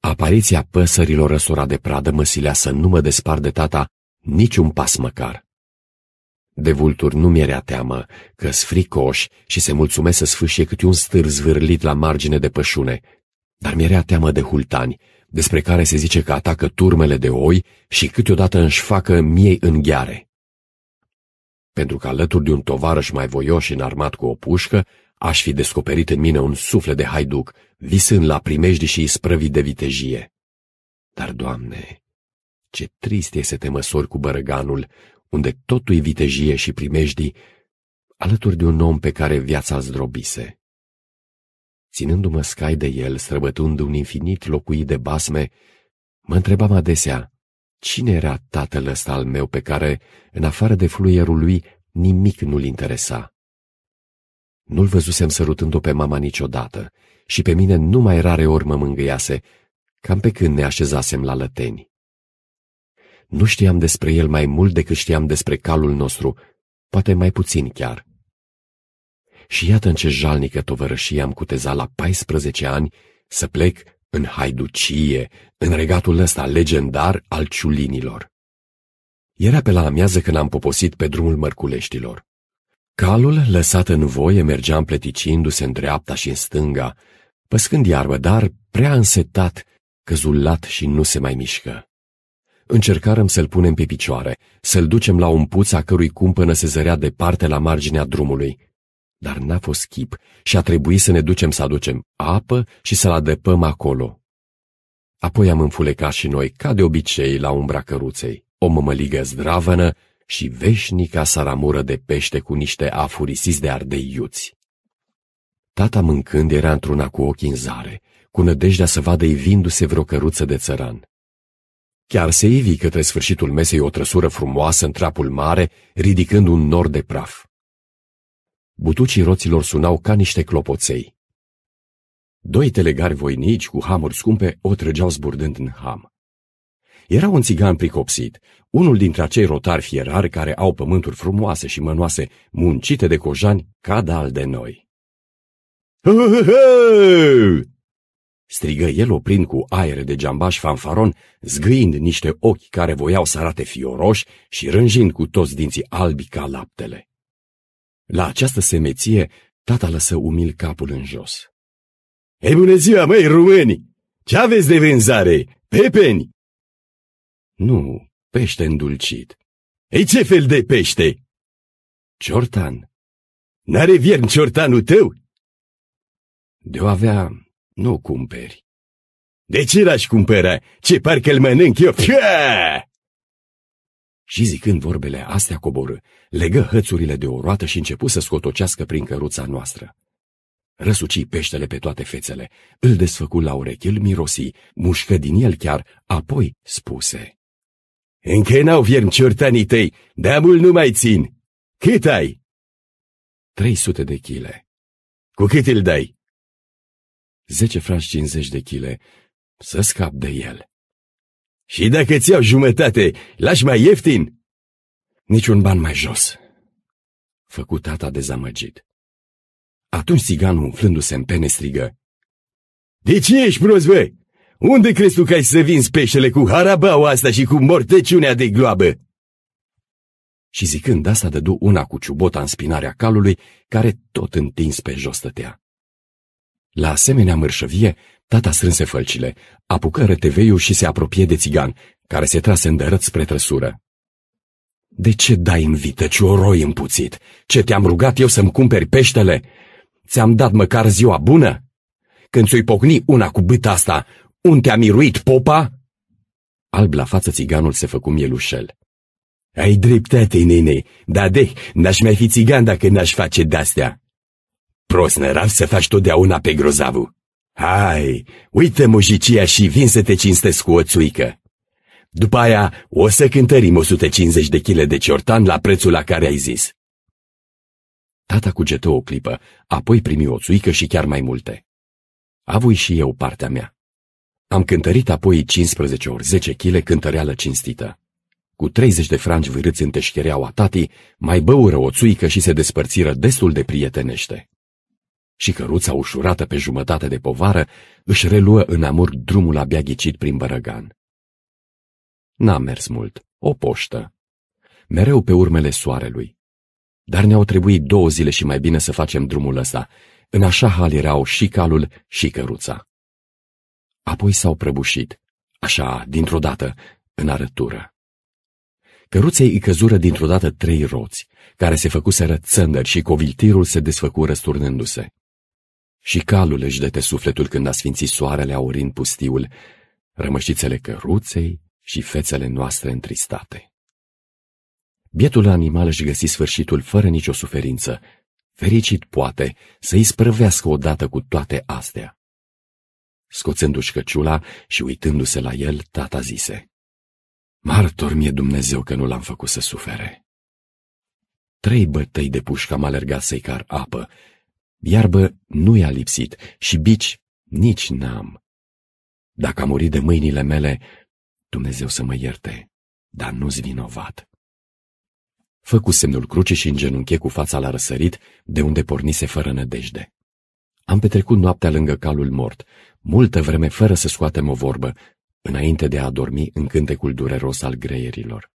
Apariția păsărilor răsura de pradă mă silea să nu mă despar de tata niciun pas măcar. De vulturi nu mi-era teamă, că sfricoși și se mulțumesc să sfâșie câte un stâr zvârlit la margine de pășune, dar mi-era teamă de hultani, despre care se zice că atacă turmele de oi și câteodată își facă miei în gheare pentru că alături de un tovarăș mai voioș înarmat cu o pușcă, aș fi descoperit în mine un suflet de haiduc, visând la primejdi și isprăvi de vitejie. Dar, Doamne, ce trist e să te măsori cu bărăganul, unde totul vitejie și primejdi, alături de un om pe care viața zdrobise. Ținându-mă scai de el, străbătând un infinit locuit de basme, mă întrebam adesea, Cine era tatăl ăsta al meu pe care, în afară de fluierul lui, nimic nu-l interesa? Nu-l văzusem sărutându o pe mama niciodată și pe mine nu mai rare ori mă mângâiase, cam pe când ne așezasem la lăteni. Nu știam despre el mai mult decât știam despre calul nostru, poate mai puțin chiar. Și iată în ce jalnică tovărășie am cutezat la 14 ani să plec în haiducie, în regatul ăsta legendar al ciulinilor. Era pe la amiază când am poposit pe drumul mărculeștilor. Calul, lăsat în voie, mergea împleticindu-se în dreapta și în stânga, păscând iarbă, dar prea însetat, căzulat și nu se mai mișcă. Încercarăm să-l punem pe picioare, să-l ducem la un puț a cărui cumpănă se zărea departe la marginea drumului dar n-a fost chip și a trebuit să ne ducem să aducem apă și să-l adăpăm acolo. Apoi am înfulecat și noi, ca de obicei, la umbra căruței, o mămăligă zdravănă și veșnica saramură de pește cu niște afurisiți de ardei iuți. Tata mâncând era într-una cu ochii în zare, cu nădejdea să vadă vindu se vreo căruță de țăran. Chiar se ivi către sfârșitul mesei o trăsură frumoasă în trapul mare, ridicând un nor de praf butucii roților sunau ca niște clopoței. Doi telegari voinici cu hamuri scumpe o trăgeau zburdând în ham. Era un țigan pricopsit, unul dintre acei rotari fierari care au pământuri frumoase și mănoase, muncite de cojani ca de de noi. strigă el oprind cu aere de geambaș fanfaron, zgâind niște ochi care voiau să arate fioroși și rânjind cu toți dinții albi ca laptele. La această semeție, tata lăsă umil capul în jos. Ei, bună ziua, măi, rumâni! Ce aveți de vânzare? Pepeni? Nu, pește îndulcit. Ei, ce fel de pește? Ciortan. N-are viern ciortanul tău? De-o avea, nu cumperi. De ce l-aș cumpăra? Ce parcă-l mănânc eu? Pia! Și zicând vorbele astea coboră legă hățurile de o roată și începu să scotocească prin căruța noastră. Răsuci peștele pe toate fețele, îl desfăcu la urechi, îl mirosi, mușcă din el chiar, apoi spuse. Încă n-au vierm ciortanii tăi, de nu mai țin. Cât ai? 300 de chile. Cu cât îl dai? Zece franci 50 de chile. Să scap de el. Și dacă ți au jumătate, lași mai ieftin? Niciun ban mai jos. Făcu tata dezamăgit. Atunci țiganul, umflându-se în pene, strigă. De ce ești prost, bă? Unde crezi tu că ai să vinzi peșele cu harabaua asta și cu mortăciunea de gloabă? Și zicând asta, dădu una cu ciubota în spinarea calului, care tot întins pe jos stătea. La asemenea mărșăvie, tata strânse fălcile, apucă răteveiul și se apropie de țigan, care se trase îndărât spre trăsură. De ce dai în vită cioroi o roi împuțit? Ce te-am rugat eu să-mi cumperi peștele? Ți-am dat măcar ziua bună? Când ți-o-i pocni una cu bâta asta, unde te-a miruit popa? Alb la față țiganul se făcu mielușel. Ai dreptate, nene, dar de, n-aș mai fi țigan dacă n-aș face de-astea. Prost nărav să faci totdeauna pe grozavu. Hai, uite mojicia și vin să te cinstesc cu o țuică. După aia o să cântărim 150 de chile de ciortan la prețul la care ai zis. Tata cugetă o clipă, apoi primi o țuică și chiar mai multe. Avui și eu partea mea. Am cântărit apoi 15 ori 10 chile cântăreală cinstită. Cu 30 de franci vârâți în teșchereaua tatii, mai băură o țuică și se despărțiră destul de prietenește. Și căruța ușurată pe jumătate de povară își reluă în amur drumul abia ghicit prin bărăgan. N-a mers mult, o poștă. Mereu pe urmele soarelui. Dar ne-au trebuit două zile și mai bine să facem drumul ăsta. În așa hal erau și calul și căruța. Apoi s-au prăbușit, așa, dintr-o dată, în arătură. Căruței îi căzură dintr-o dată trei roți, care se făcuseră țândări și coviltirul se desfăcu răsturnându-se. Și calul își dete sufletul când a sfințit soarele aurind pustiul, rămășițele căruței și fețele noastre întristate. Bietul animal își găsi sfârșitul fără nicio suferință, fericit poate să îi sprăvească odată cu toate astea. Scoțându-și căciula și uitându-se la el, tata zise, Martor mie Dumnezeu că nu l-am făcut să sufere. Trei bătăi de pușcă am alergat să-i car apă, iarbă nu i-a lipsit și bici nici n-am. Dacă a murit de mâinile mele, Dumnezeu să mă ierte, dar nu-s vinovat. Făcu semnul cruce și îngenunche cu fața la răsărit, de unde pornise fără nădejde. Am petrecut noaptea lângă calul mort, multă vreme fără să scoatem o vorbă, înainte de a adormi în cântecul dureros al greierilor.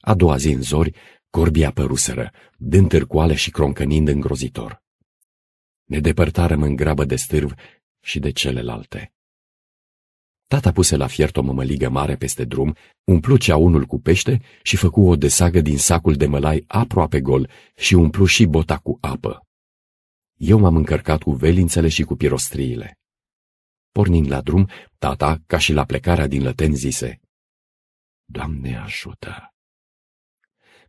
A doua zi în zori, corbia păruseră, dând târcoale și croncănind îngrozitor. Ne depărtarăm în grabă de stârv și de celelalte. Tata puse la fiert o mămăligă mare peste drum, umplu unul cu pește și făcu o desagă din sacul de mălai aproape gol și umplu și bota cu apă. Eu m-am încărcat cu velințele și cu pirostriile. Pornind la drum, tata, ca și la plecarea din lăten, zise, Doamne ajută!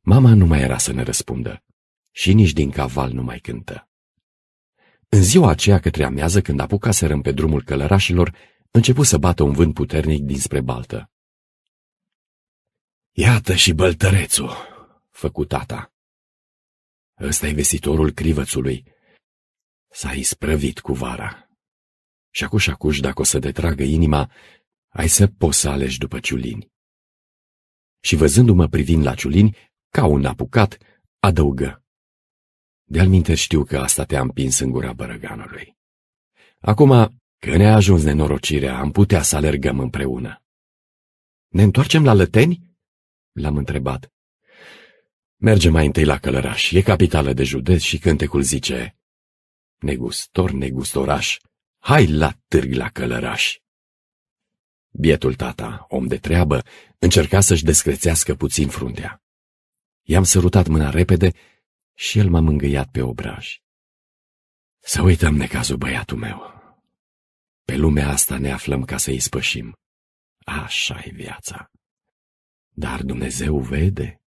Mama nu mai era să ne răspundă și nici din caval nu mai cântă. În ziua aceea către amiază, când apucaserăm pe drumul călărașilor, începu să bată un vânt puternic dinspre baltă. Iată și băltărețul, făcut tata. ăsta e vestitorul crivățului. S-a isprăvit cu vara. Și acuși acuși, dacă o să te tragă inima, ai să poți să alegi după ciulini. Și văzându-mă privind la ciulini, ca un apucat, adăugă. De-al minte știu că asta te-a împins în gura bărăganului. Acum Că ne-a ajuns nenorocirea, am putea să alergăm împreună. Ne întoarcem la Lăteni? L-am întrebat. Merge mai întâi la Călăraș, e capitală de județ și cântecul zice Negustor, negustoraș, hai la târg la Călăraș. Bietul tata, om de treabă, încerca să-și descrețească puțin fruntea. I-am sărutat mâna repede și el m-a mângâiat pe obraj. Să uităm necazul băiatul meu, pe lumea asta ne aflăm ca să îi spășim. așa e viața. Dar Dumnezeu vede.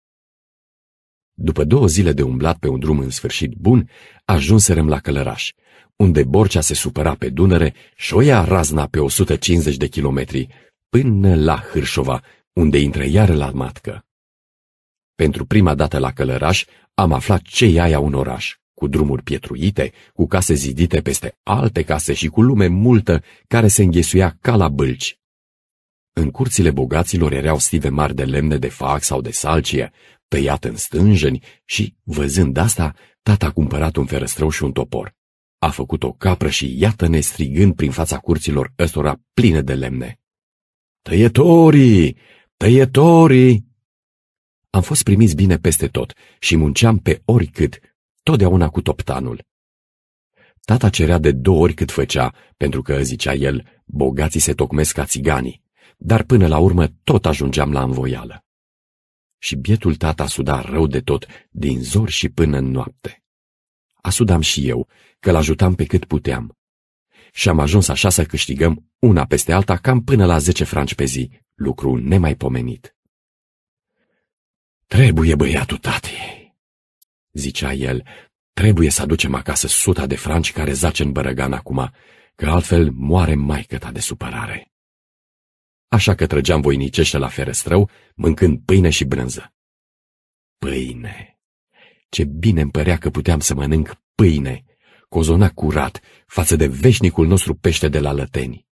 După două zile de umblat pe un drum în sfârșit bun, ajunserem la Călăraș, unde Borcea se supăra pe Dunăre și o ia razna pe 150 de kilometri, până la Hârșova, unde intră iar la matcă. Pentru prima dată la Călăraș am aflat ce e aia un oraș cu drumuri pietruite, cu case zidite peste alte case și cu lume multă care se înghesuia ca la bâlci. În curțile bogaților erau stive mari de lemne de fac sau de salcie, tăiat în stânjeni și, văzând asta, tata a cumpărat un ferăstrău și un topor. A făcut o capră și iată-ne strigând prin fața curților ăstora pline de lemne. Tăietorii! Tăietorii! Am fost primiți bine peste tot și munceam pe oricât, totdeauna cu toptanul. Tata cerea de două ori cât făcea, pentru că, zicea el, bogații se tocmesc ca țiganii, dar până la urmă tot ajungeam la învoială. Și bietul tata suda rău de tot, din zor și până în noapte. Asudam și eu, că l-ajutam pe cât puteam. Și am ajuns așa să câștigăm una peste alta cam până la zece franci pe zi, lucru nemaipomenit. Trebuie băiatul tatei, zicea el, trebuie să aducem acasă suta de franci care zace în bărăgan acum, că altfel moare maicăta de supărare. Așa că trăgeam voinicește la ferestrău, mâncând pâine și brânză. Pâine! Ce bine îmi părea că puteam să mănânc pâine, cozona curat, față de veșnicul nostru pește de la lăteni.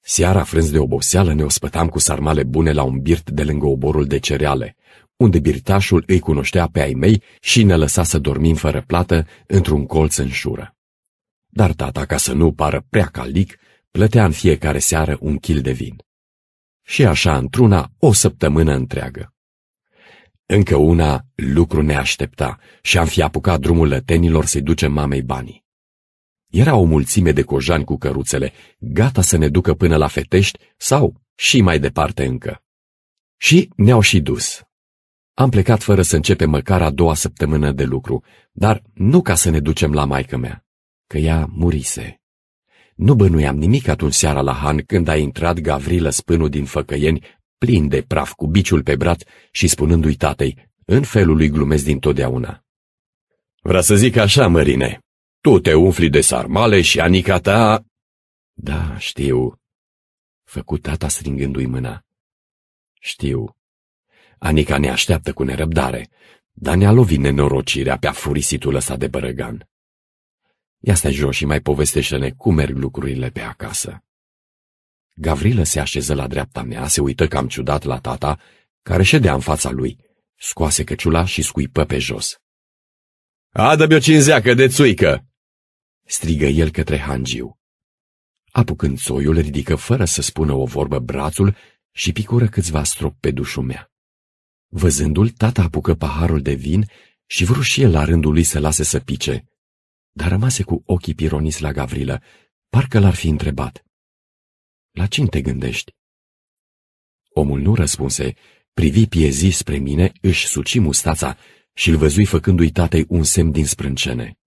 Seara, frânz de oboseală, ne ospătam cu sarmale bune la un birt de lângă oborul de cereale, unde birtașul îi cunoștea pe ai mei și ne lăsa să dormim fără plată într-un colț în șură. Dar tata, ca să nu pară prea calic, plătea în fiecare seară un kil de vin. Și așa, într-una, o săptămână întreagă. Încă una lucru ne aștepta și am fi apucat drumul lătenilor să-i ducem mamei banii. Era o mulțime de cojani cu căruțele, gata să ne ducă până la fetești sau și mai departe încă. Și ne-au și dus, am plecat fără să începe măcar a doua săptămână de lucru, dar nu ca să ne ducem la maică mea, că ea murise. Nu bănuiam nimic atunci seara la Han când a intrat Gavrilă spânul din Făcăieni, plin de praf cu biciul pe brat și spunându-i tatei, în felul lui glumesc totdeauna. Vrea să zic așa, mărine, tu te umfli de sarmale și anica ta... Da, știu, făcut tata stringându-i mâna. Știu, Anica ne așteaptă cu nerăbdare, dar ne-a lovit nenorocirea pe afurisitul ăsta de bărăgan. Ia stai jos și mai povestește-ne cum merg lucrurile pe acasă. Gavrilă se așeză la dreapta mea, se uită cam ciudat la tata, care ședea în fața lui, scoase căciula și scuipă pe jos. Adă-mi o cinzeacă de țuică!" strigă el către hangiu. Apucând soiul, ridică fără să spună o vorbă brațul și picură câțiva strop pe dușul mea. Văzându-l, tata apucă paharul de vin și vreau și el la rândul lui să lase să pice, dar rămase cu ochii pironiți la Gavrilă, parcă l-ar fi întrebat. La cine te gândești? Omul nu răspunse, privi piezi spre mine, își suci mustața și îl văzui făcându-i tatei un semn din sprâncene.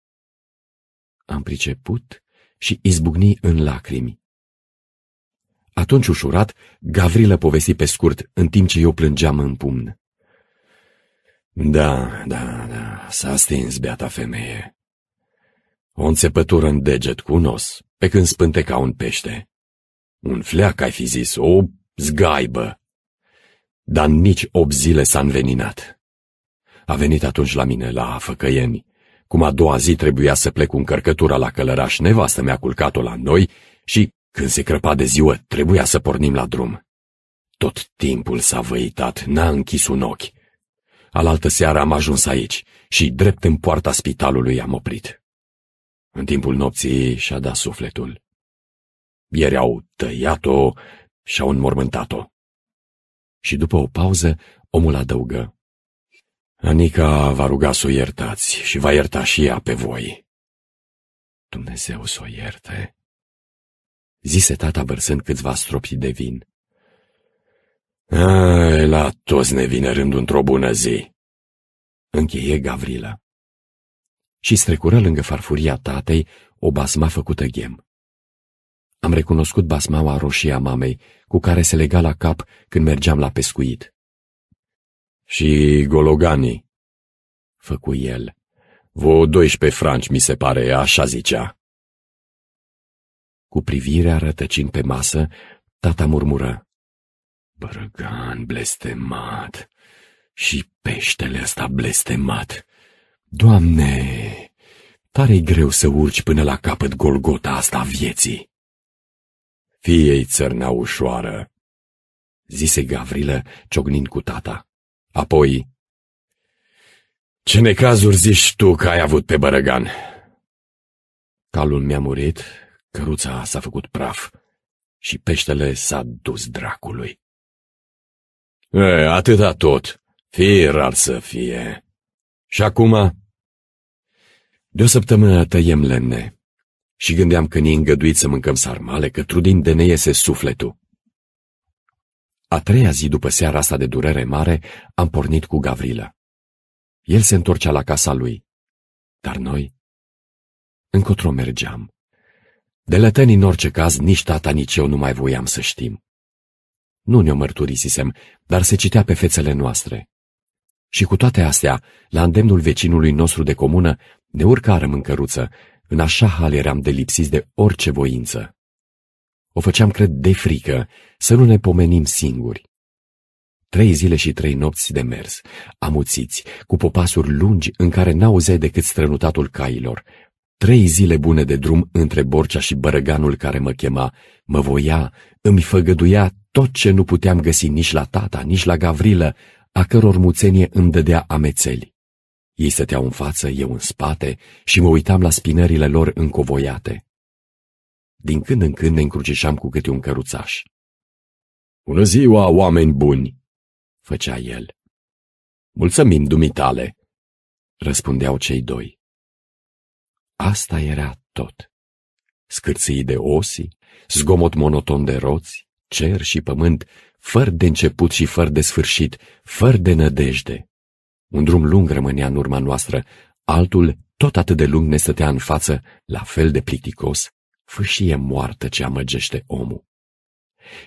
Am priceput și izbucni în lacrimi. Atunci ușurat, Gavrilă povesti pe scurt, în timp ce eu plângeam în pumn. Da, da, da, s-a stins beata femeie. O înțepătură în deget cu un os, pe când spânteca un pește. Un fleac, ai fi zis, o zgaibă. Dar nici opt zile s-a înveninat. A venit atunci la mine, la făcăieni, cum a doua zi trebuia să plec cu încărcătura la călăraș, nevastă mi-a culcat-o la noi și, când se crăpa de ziua, trebuia să pornim la drum. Tot timpul s-a văitat, n-a închis un ochi Alaltă seară am ajuns aici și drept în poarta spitalului am oprit. În timpul nopții și-a dat sufletul. Ieri au tăiat-o și-au înmormântat-o. Și după o pauză, omul adăugă. Anica va ruga să o iertați și va ierta și ea pe voi. Dumnezeu să o ierte, zise tata vărsând câțiva stropi de vin. Ai, la toți ne vine rândul într-o bună zi. Încheie Gavrilă. Și strecură lângă farfuria tatei o basma făcută ghem. Am recunoscut basmaua roșie a mamei, cu care se lega la cap când mergeam la pescuit. Și gologanii, făcu el. Vă 12 franci, mi se pare, așa zicea. Cu privirea rătăcind pe masă, tata murmură. Părăgan blestemat și peștele ăsta blestemat. Doamne, tare greu să urci până la capăt Golgota asta vieții. Fie-i țărna ușoară, zise Gavrilă, ciognind cu tata. Apoi, ce necazuri zici tu că ai avut pe Bărăgan? Calul mi-a murit, căruța s-a făcut praf și peștele s-a dus dracului. E, atâta tot. fie rar să fie. Și acum? De o săptămână tăiem lemne și gândeam că ni i îngăduit să mâncăm sarmale, că trudin de ne iese sufletul. A treia zi după seara asta de durere mare, am pornit cu Gavrilă. El se întorcea la casa lui, dar noi încotro mergeam. De lătăni în orice caz, nici tata, nici eu nu mai voiam să știm. Nu ne-o mărturisisem, dar se citea pe fețele noastre. Și cu toate astea, la îndemnul vecinului nostru de comună, ne urcarăm în căruță, în așa hal eram de lipsiți de orice voință. O făceam, cred, de frică, să nu ne pomenim singuri. Trei zile și trei nopți de mers, amuțiți, cu popasuri lungi în care n-auzeai decât strănutatul cailor, Trei zile bune de drum între Borcea și Bărăganul care mă chema, mă voia, îmi făgăduia tot ce nu puteam găsi nici la tata, nici la Gavrilă, a căror muțenie îmi dădea amețeli. Ei stăteau în față, eu în spate și mă uitam la spinările lor încovoiate. Din când în când ne încrucișam cu câte un căruțaș. Bună ziua, oameni buni!" făcea el. Mulțumim dumitale!" răspundeau cei doi. Asta era tot. Scârții de osi, zgomot monoton de roți, cer și pământ, fără de început și fără de sfârșit, fără de nădejde. Un drum lung rămânea în urma noastră, altul tot atât de lung ne stătea în față, la fel de plicticos, fâșie moartă ce amăgește omul.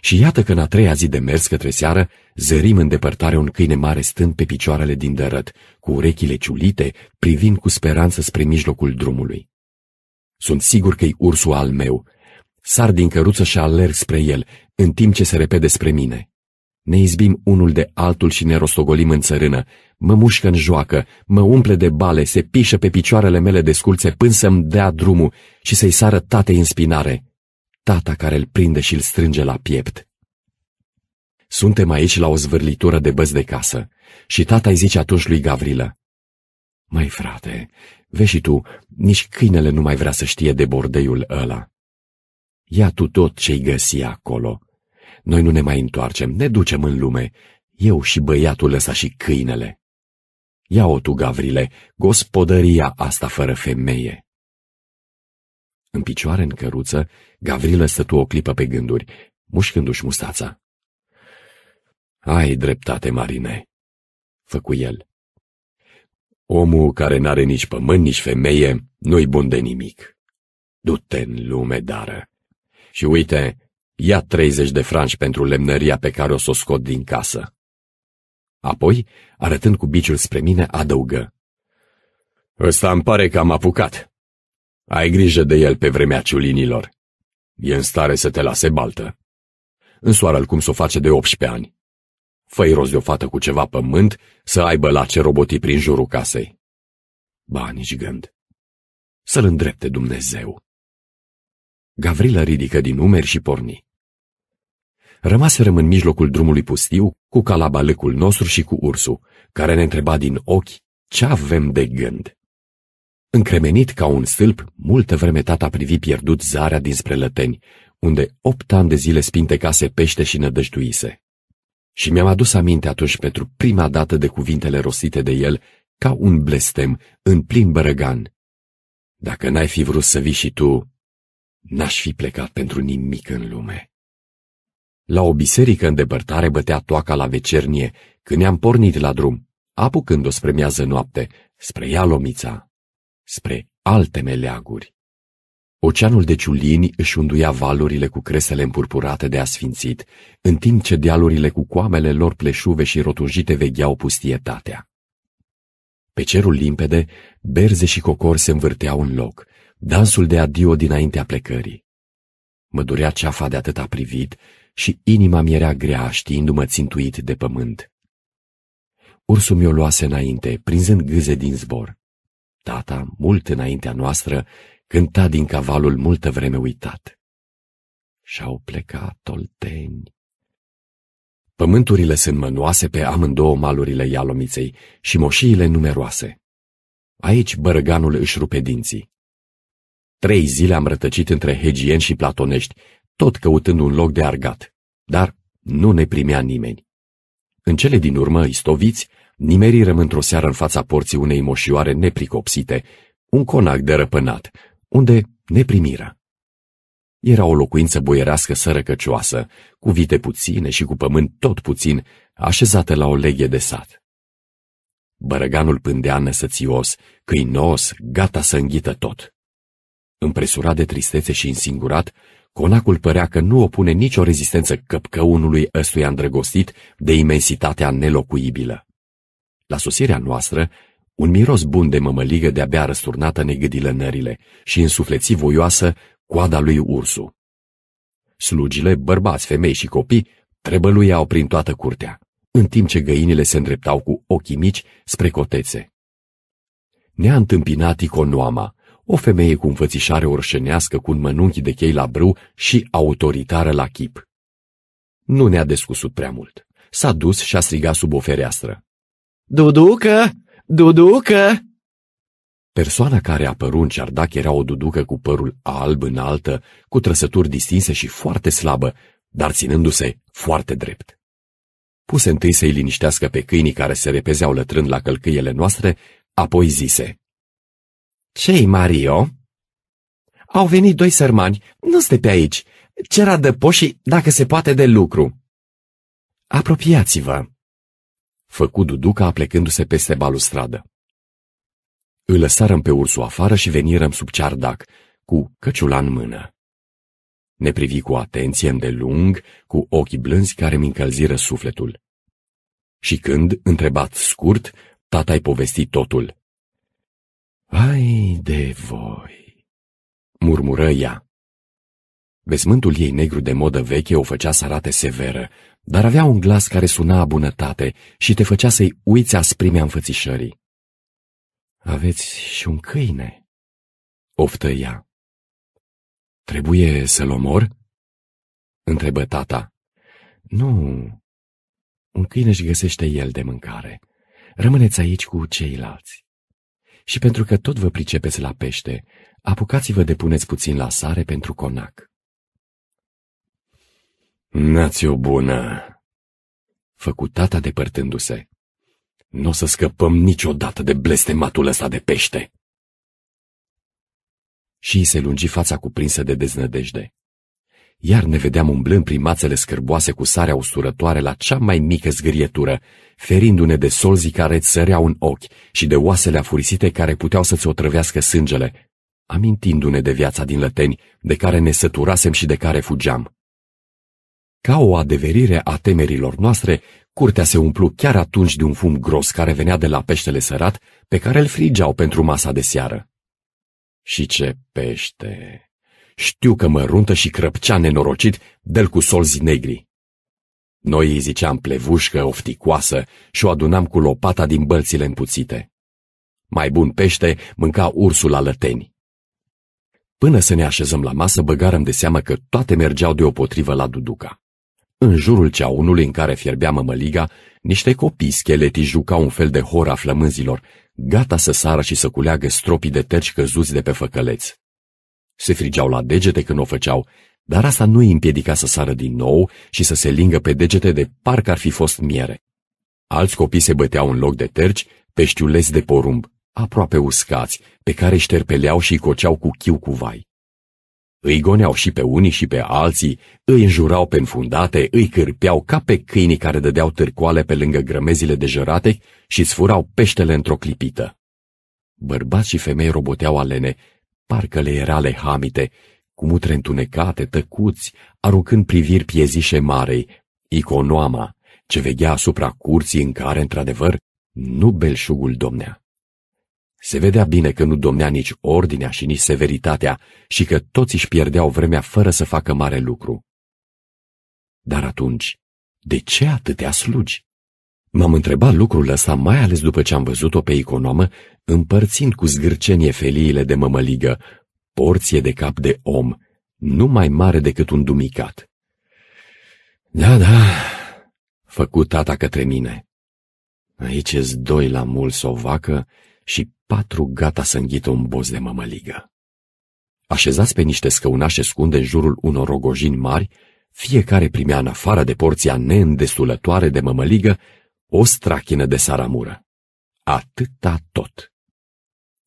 Și iată că în a treia zi de mers către seară, zărim în depărtare un câine mare stând pe picioarele din dărăt, cu urechile ciulite, privind cu speranță spre mijlocul drumului. Sunt sigur că-i ursul al meu. Sar din căruță și alerg spre el, în timp ce se repede spre mine. Ne izbim unul de altul și ne rostogolim în țărână. Mă mușcă în joacă, mă umple de bale, se pișă pe picioarele mele de sculțe până să-mi dea drumul și să-i sară tate în spinare tata care îl prinde și îl strânge la piept. Suntem aici la o zvârlitură de băzi de casă și tata îi zice atunci lui Gavrilă, Mai frate, vezi și tu, nici câinele nu mai vrea să știe de bordeiul ăla. Ia tu tot ce-i găsi acolo. Noi nu ne mai întoarcem, ne ducem în lume, eu și băiatul ăsta și câinele. Ia-o tu, Gavrile, gospodăria asta fără femeie. În picioare în căruță, Gavrilă stătu o clipă pe gânduri, mușcându-și mustața. Ai dreptate, Marine, făcu el. Omul care n-are nici pământ, nici femeie, nu-i bun de nimic. Du-te în lume, dară. Și uite, ia treizeci de franci pentru lemnăria pe care o să o scot din casă. Apoi, arătând cu biciul spre mine, adăugă. Ăsta îmi pare că am apucat. Ai grijă de el pe vremea ciulinilor. E în stare să te lase baltă. Însoară-l cum s-o face de 18 ani. Făi rost de o fată cu ceva pământ să aibă la ce roboti prin jurul casei. Ba, nici gând. Să-l îndrepte Dumnezeu. Gavrila ridică din umeri și porni. Rămaserăm în mijlocul drumului pustiu cu calabalâcul nostru și cu ursul, care ne întreba din ochi ce avem de gând. Încremenit ca un stâlp, multă vreme tata privi pierdut zarea dinspre lăteni, unde opt ani de zile spintecase pește și nădăjduise. Și mi-am adus aminte atunci pentru prima dată de cuvintele rosite de el, ca un blestem, în plin bărăgan. Dacă n-ai fi vrut să vii și tu, n-aș fi plecat pentru nimic în lume. La o biserică în bătea toaca la vecernie, când ne-am pornit la drum, apucând-o spre miază noapte, spre ea lomița spre alte meleaguri. Oceanul de ciulini își unduia valurile cu cresele împurpurate de asfințit, în timp ce dealurile cu coamele lor pleșuve și rotunjite vegheau pustietatea. Pe cerul limpede, berze și cocori se învârteau în loc, dansul de adio dinaintea plecării. Mă durea ceafa de atât a privit și inima mi era grea știindu-mă țintuit de pământ. Ursul mi-o luase înainte, prinzând gâze din zbor. Tata, mult înaintea noastră, cânta din cavalul multă vreme uitat. Și-au plecat tolteni. Pământurile sunt mănoase pe amândouă malurile ialomiței și moșiile numeroase. Aici bărăganul își rupe dinții. Trei zile am rătăcit între hegieni și platonești, tot căutând un loc de argat, dar nu ne primea nimeni. În cele din urmă, istoviți, nimerirăm într-o seară în fața porții unei moșioare nepricopsite, un conac de răpânat, unde ne primiră. Era o locuință boierească sărăcăcioasă, cu vite puține și cu pământ tot puțin, așezată la o leghe de sat. Bărăganul pândea năsățios, câinos, gata să înghită tot. Împresurat de tristețe și însingurat, conacul părea că nu opune nicio rezistență căpcăunului ăstuia îndrăgostit de imensitatea nelocuibilă. La sosirea noastră, un miros bun de mămăligă de-abia răsturnată ne gâdi lănările și însufleți voioasă coada lui ursu. Slugile, bărbați, femei și copii trebăluiau prin toată curtea, în timp ce găinile se îndreptau cu ochii mici spre cotețe. Ne-a întâmpinat Iconoama, o femeie cu înfățișare orșenească, cu un mănunchi de chei la brâu și autoritară la chip. Nu ne-a descusut prea mult. S-a dus și a strigat sub o fereastră. Duducă! Duducă! Persoana care apăru în ciardac era o duducă cu părul alb înaltă, cu trăsături distinse și foarte slabă, dar ținându-se foarte drept. Puse întâi să-i liniștească pe câinii care se repezeau lătrând la călcâiele noastre, apoi zise. Cei, Mario? Au venit doi sărmani, nu ste pe aici. de poșii dacă se poate, de lucru. Apropiați-vă, făcu duduca plecându-se peste balustradă. Îl lăsarăm pe ursul afară și venirăm sub ceardac, cu căciula în mână. Ne privi cu atenție îndelung, cu ochii blânzi care mi încălziră sufletul. Și când, întrebat scurt, tata-i povesti totul. Ai de voi, murmură ea. Vesmântul ei negru de modă veche o făcea să arate severă, dar avea un glas care suna a bunătate și te făcea să-i uiți asprimea înfățișării. Aveți și un câine?" oftă ea. Trebuie să-l omor?" întrebă tata. Nu, un câine își găsește el de mâncare. Rămâneți aici cu ceilalți. Și pentru că tot vă pricepeți la pește, apucați-vă de puneți puțin la sare pentru conac. Nați-o bună! Făcu tata depărtându-se. Nu o să scăpăm niciodată de blestematul ăsta de pește! Și îi se lungi fața cuprinsă de deznădejde. Iar ne vedeam umblând prin mațele scârboase cu sarea usurătoare la cea mai mică zgârietură, ferindu-ne de solzii care îți săreau în ochi și de oasele afurisite care puteau să-ți otrăvească sângele, amintindu-ne de viața din lăteni, de care ne săturasem și de care fugeam. Ca o adeverire a temerilor noastre, curtea se umplu chiar atunci de un fum gros care venea de la peștele sărat, pe care îl frigeau pentru masa de seară. Și ce pește! Știu că măruntă și crăpcea nenorocit, del cu solzi negri. Noi îi ziceam plevușcă ofticoasă și o adunam cu lopata din bălțile împuțite. Mai bun pește mânca ursul alăteni. Până să ne așezăm la masă, băgarăm de seamă că toate mergeau deopotrivă la Duduca. În jurul ceaunului în care fierbea mămăliga, niște copii scheleti jucau un fel de a flămânzilor, gata să sară și să culeagă stropii de terci căzuți de pe făcăleți. Se frigeau la degete când o făceau, dar asta nu îi împiedica să sară din nou și să se lingă pe degete de parcă ar fi fost miere. Alți copii se băteau în loc de terci, peștiuleți de porumb, aproape uscați, pe care îi șterpeleau și îi coceau cu chiu cu vai. Îi goneau și pe unii și pe alții, îi înjurau pe înfundate, îi cârpeau ca pe câinii care dădeau târcoale pe lângă grămezile jărate și sfurau peștele într-o clipită. Bărbați și femei roboteau alene, parcă le era lehamite, cu mutre întunecate, tăcuți, aruncând priviri piezișe marei, iconoama, ce veghea asupra curții în care, într-adevăr, nu belșugul domnea. Se vedea bine că nu domnea nici ordinea și nici severitatea și că toți își pierdeau vremea fără să facă mare lucru. Dar atunci, de ce atâtea slugi? M-am întrebat lucrul ăsta mai ales după ce am văzut-o pe iconomă împărțind cu zgârcenie feliile de mămăligă, porție de cap de om, nu mai mare decât un dumicat. Da, da, făcut tata către mine. Aici-s doi la mult o vacă și patru gata să înghită un boz de mămăligă. Așezați pe niște scăunașe scunde în jurul unor rogojini mari, fiecare primea în afară de porția neîndestulătoare de mămăligă o strachină de saramură. Atâta tot.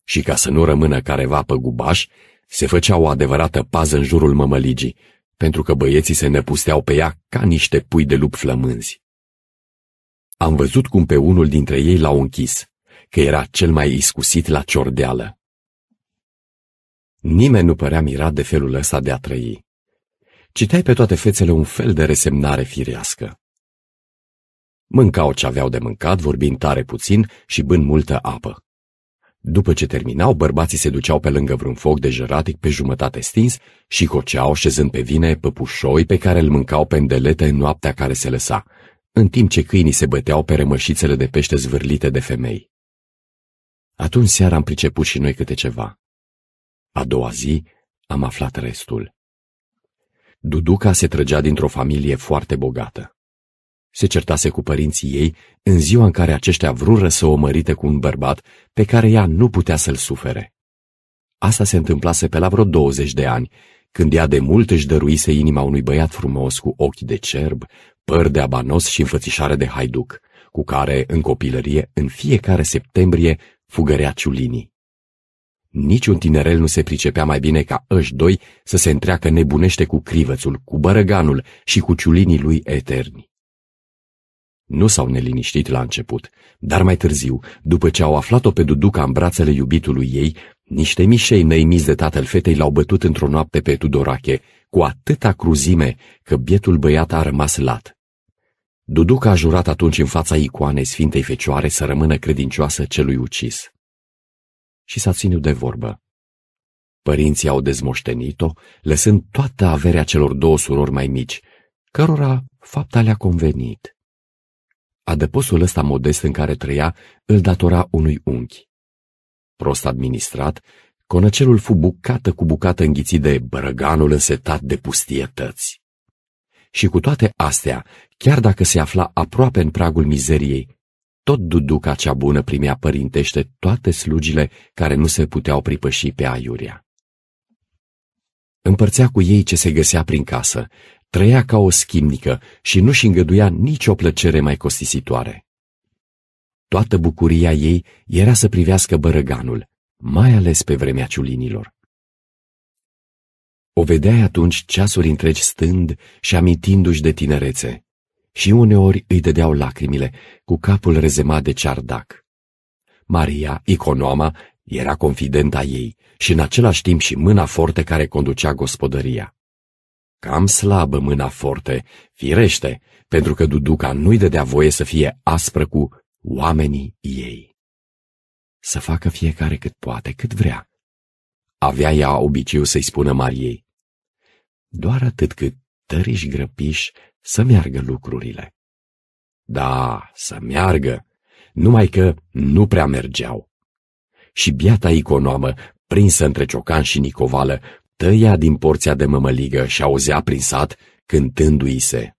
Și ca să nu rămână careva păgubaș, se făcea o adevărată pază în jurul mămăligii, pentru că băieții se nepusteau pe ea ca niște pui de lup flămânzi. Am văzut cum pe unul dintre ei l-au închis, că era cel mai iscusit la ciordeală. Nimeni nu părea mirat de felul ăsta de a trăi. Citeai pe toate fețele un fel de resemnare firească. Mâncau ce aveau de mâncat, vorbind tare puțin și bând multă apă. După ce terminau, bărbații se duceau pe lângă vreun foc de jăratic pe jumătate stins și coceau șezând pe vine păpușoi pe care îl mâncau pe îndelete în noaptea care se lăsa, în timp ce câinii se băteau pe rămășițele de pește zvârlite de femei. Atunci seara am priceput și noi câte ceva. A doua zi am aflat restul. Duduca se trăgea dintr-o familie foarte bogată. Se certase cu părinții ei în ziua în care aceștia vrură să o mărite cu un bărbat pe care ea nu putea să-l sufere. Asta se întâmplase pe la vreo 20 de ani, când ea de mult își dăruise inima unui băiat frumos cu ochi de cerb, păr de abanos și înfățișare de haiduc, cu care, în copilărie, în fiecare septembrie fugărea Ciulinii. Niciun tinerel nu se pricepea mai bine ca ăși doi să se întreacă nebunește cu crivățul, cu bărăganul și cu ciulinii lui eterni. Nu s-au neliniștit la început, dar mai târziu, după ce au aflat-o pe Duduca în brațele iubitului ei, niște mișei năimiți de tatăl fetei l-au bătut într-o noapte pe Tudorache, cu atâta cruzime că bietul băiat a rămas lat. Duduca a jurat atunci în fața icoanei Sfintei Fecioare să rămână credincioasă celui ucis. Și s-a ținut de vorbă. Părinții au dezmoștenit-o, lăsând toată averea celor două surori mai mici, cărora fapta le-a convenit. Adăpostul ăsta modest în care trăia îl datora unui unchi. Prost administrat, conăcelul fu bucată cu bucată înghițit de brăganul însetat de pustietăți. Și cu toate astea, chiar dacă se afla aproape în pragul mizeriei, tot duduca cea bună primea părintește toate slugile care nu se puteau pripăși pe aiurea. Împărțea cu ei ce se găsea prin casă, trăia ca o schimnică și nu-și îngăduia nicio plăcere mai costisitoare. Toată bucuria ei era să privească bărăganul, mai ales pe vremea ciulinilor. O vedeai atunci ceasuri întregi stând și amintindu-și de tinerețe. Și uneori îi dădeau lacrimile, cu capul rezemat de ceardac. Maria, iconoama, era confidenta ei și în același timp și mâna forte care conducea gospodăria. Cam slabă mâna forte, firește, pentru că Duduca nu-i dădea voie să fie aspră cu oamenii ei. Să facă fiecare cât poate, cât vrea. Avea ea obiceiul să-i spună Mariei, doar atât cât tăriși grăpiși să meargă lucrurile. Da, să meargă, numai că nu prea mergeau. Și biata iconoamă, prinsă între ciocan și nicovală, tăia din porția de mămăligă și auzea prin sat cântându-i se.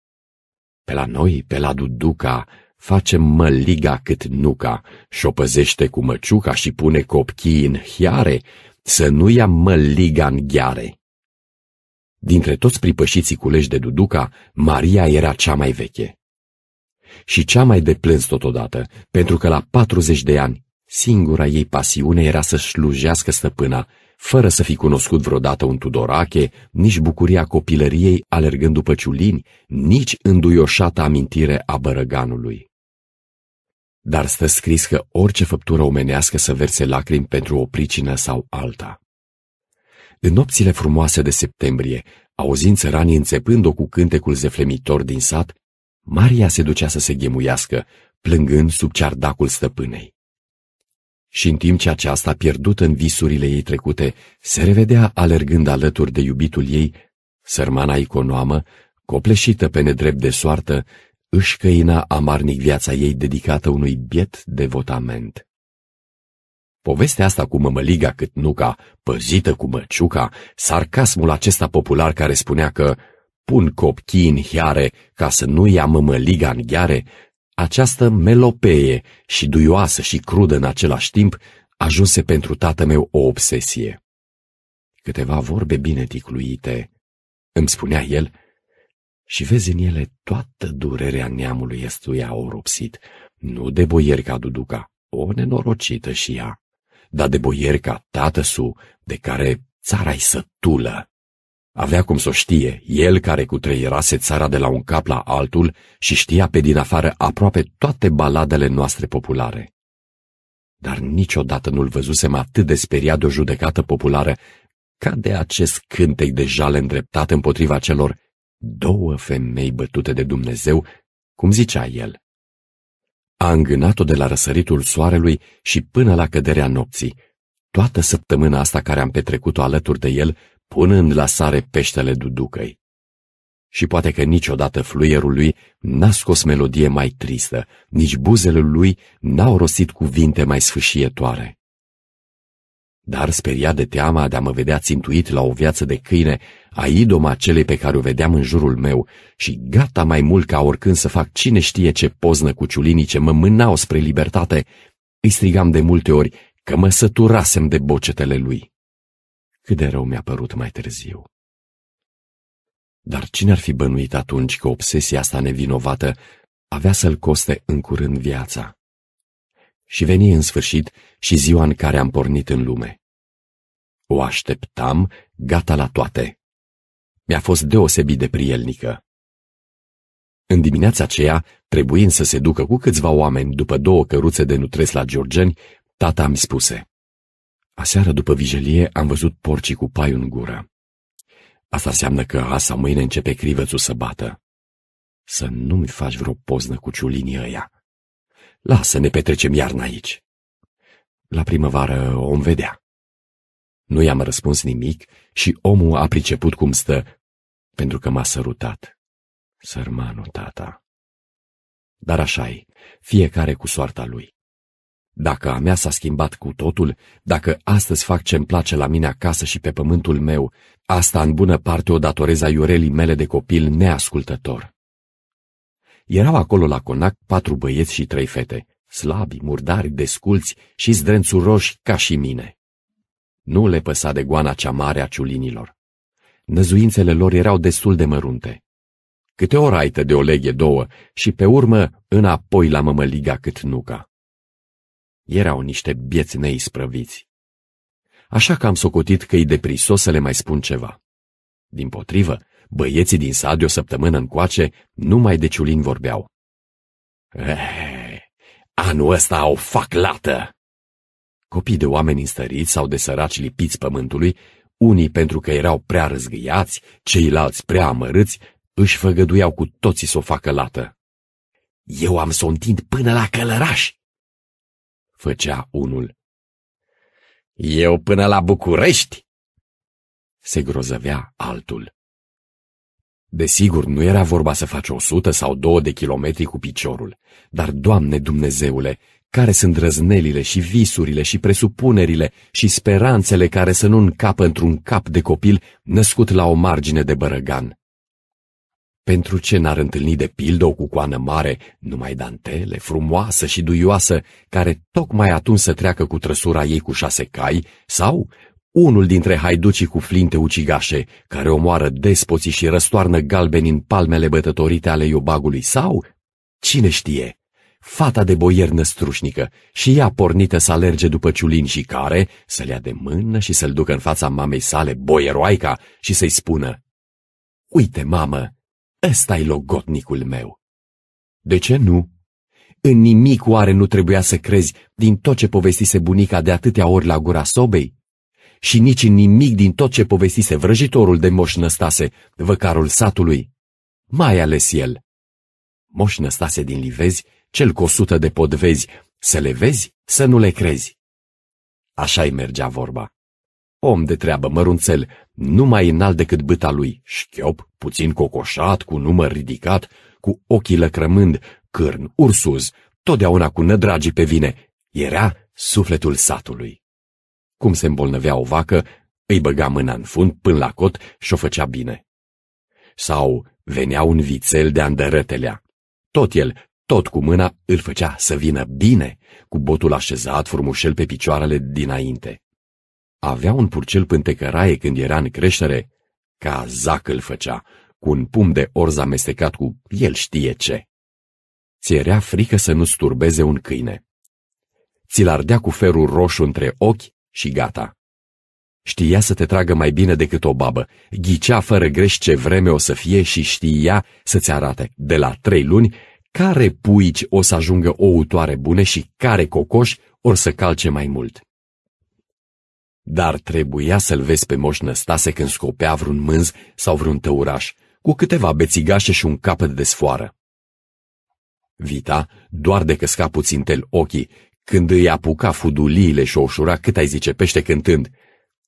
Pe la noi, pe la Duduca, facem măliga cât nuca, șopăzește cu măciuca și pune copchii în hiare, să nu ia măliga în gheare. Dintre toți pripășiții culeși de Duduca, Maria era cea mai veche. Și cea mai de plâns totodată, pentru că la 40 de ani, singura ei pasiune era să slujească stăpâna, fără să fi cunoscut vreodată un Tudorache, nici bucuria copilăriei alergând după ciulini, nici înduioșata amintire a bărăganului. Dar stă scris că orice făptură omenească să verse lacrimi pentru o pricină sau alta. În nopțile frumoase de septembrie, auzind țăranii înțepând-o cu cântecul zeflemitor din sat, Maria se ducea să se ghemuiască, plângând sub ceardacul stăpânei. Și în timp ce aceasta, pierdută în visurile ei trecute, se revedea alergând alături de iubitul ei, sărmana iconoamă, copleșită pe nedrept de soartă, își căina amarnic viața ei dedicată unui biet devotament. Povestea asta cu mămăliga cât nuca, păzită cu măciuca, sarcasmul acesta popular care spunea că pun copchii în hiare ca să nu ia mămăliga în gheare, această melopee și duioasă și crudă în același timp ajunse pentru tată meu o obsesie. Câteva vorbe bine ticluite, îmi spunea el, și vezi în ele toată durerea neamului estuia oropsit, nu de boieri ca Duduca, o nenorocită și ea dat de boieri ca tatăsu, de care țara-i sătulă. Avea cum să știe, el care cutreierase țara de la un cap la altul și știa pe din afară aproape toate baladele noastre populare. Dar niciodată nu-l văzusem atât de speriat de o judecată populară ca de acest cântec de jale îndreptat împotriva celor două femei bătute de Dumnezeu, cum zicea el. A îngânat-o de la răsăritul soarelui și până la căderea nopții. Toată săptămâna asta care am petrecut-o alături de el, punând la sare peștele duducăi. Și poate că niciodată fluierul lui n-a scos melodie mai tristă, nici buzele lui n-au rosit cuvinte mai sfâșietoare dar speria de teama de a mă vedea țintuit la o viață de câine, a idoma celei pe care o vedeam în jurul meu și gata mai mult ca oricând să fac cine știe ce poznă cu ciulinii ce mă mânau spre libertate, îi strigam de multe ori că mă săturasem de bocetele lui. Cât de rău mi-a părut mai târziu. Dar cine ar fi bănuit atunci că obsesia asta nevinovată avea să-l coste în curând viața? Și veni în sfârșit și ziua în care am pornit în lume. O așteptam, gata la toate. Mi-a fost deosebit de prielnică. În dimineața aceea, trebuind să se ducă cu câțiva oameni după două căruțe de nutres la Georgeni, tata mi spuse. Aseară după vijelie am văzut porcii cu paiul în gură. Asta înseamnă că azi mâine începe crivățul să bată. Să nu-mi faci vreo poznă cu ciulinii ăia. Lasă, ne petrecem iarna aici. La primăvară o vedea. Nu i-am răspuns nimic și omul a priceput cum stă, pentru că m-a sărutat. Sărmanul tata. Dar așa e, fiecare cu soarta lui. Dacă a mea s-a schimbat cu totul, dacă astăzi fac ce-mi place la mine acasă și pe pământul meu, asta în bună parte o datorez iurelii mele de copil neascultător. Erau acolo la conac patru băieți și trei fete, slabi, murdari, desculți și zdrențuroși ca și mine. Nu le păsa de goana cea mare a ciulinilor. Năzuințele lor erau destul de mărunte. Câte o raită de o leghe două și pe urmă înapoi la mămăliga cât nuca. Erau niște bieți neisprăviți. Așa că am socotit că-i deprisos să le mai spun ceva. Din potrivă, Băieții din sat de o săptămână încoace numai de ciulin vorbeau. Eh, anul ăsta o fac lată! Copii de oameni înstăriți sau de săraci lipiți pământului, unii pentru că erau prea răzgâiați, ceilalți prea amărâți, își făgăduiau cu toții să o facă lată. Eu am să până la călăraș, făcea unul. Eu până la București, se grozăvea altul. Desigur, nu era vorba să faci o sută sau două de kilometri cu piciorul, dar, Doamne Dumnezeule, care sunt răznelile și visurile și presupunerile și speranțele care să nu încapă într-un cap de copil născut la o margine de bărăgan. Pentru ce n-ar întâlni de pildă o cucoană mare, numai dantele, frumoasă și duioasă, care tocmai atunci să treacă cu trăsura ei cu șase cai, sau unul dintre haiducii cu flinte ucigașe, care omoară despoții și răstoarnă galbeni în palmele bătătorite ale iobagului sau, cine știe, fata de boier năstrușnică și ea pornită să alerge după ciulin și care să le ia de mână și să-l ducă în fața mamei sale, boieroaica, și să-i spună, Uite, mamă, ăsta-i logotnicul meu. De ce nu? În nimic oare nu trebuia să crezi din tot ce povestise bunica de atâtea ori la gura sobei? și nici nimic din tot ce povestise vrăjitorul de Moș Năstase, văcarul satului. Mai ales el. Moș Năstase din livezi, cel cu o sută de podvezi, să le vezi, să nu le crezi. Așa-i mergea vorba. Om de treabă mărunțel, nu mai înalt decât băta lui, șchiop, puțin cocoșat, cu număr ridicat, cu ochii lăcrămând, cârn, ursuz, totdeauna cu nădragii pe vine, era sufletul satului. Cum se îmbolnăvea o vacă, îi băga mâna în fund până la cot și o făcea bine. Sau venea un vițel de andărătelea. Tot el, tot cu mâna, îl făcea să vină bine, cu botul așezat frumușel pe picioarele dinainte. Avea un purcel pântecăraie când era în creștere, ca zac îl făcea, cu un pum de orz amestecat cu el știe ce. Ți era frică să nu-ți turbeze un câine. Ți-l ardea cu ferul roșu între ochi și gata. Știa să te tragă mai bine decât o babă, ghicea fără greș ce vreme o să fie și știa să-ți arate de la trei luni care puici o să ajungă outoare bune și care cocoș or să calce mai mult. Dar trebuia să-l vezi pe moș Năstase când scopea vreun mânz sau vreun tăuraș, cu câteva bețigașe și un capăt de sfoară. Vita doar de căsca puțin tel ochii când îi apuca fuduliile și o ușura cât ai zice pește cântând,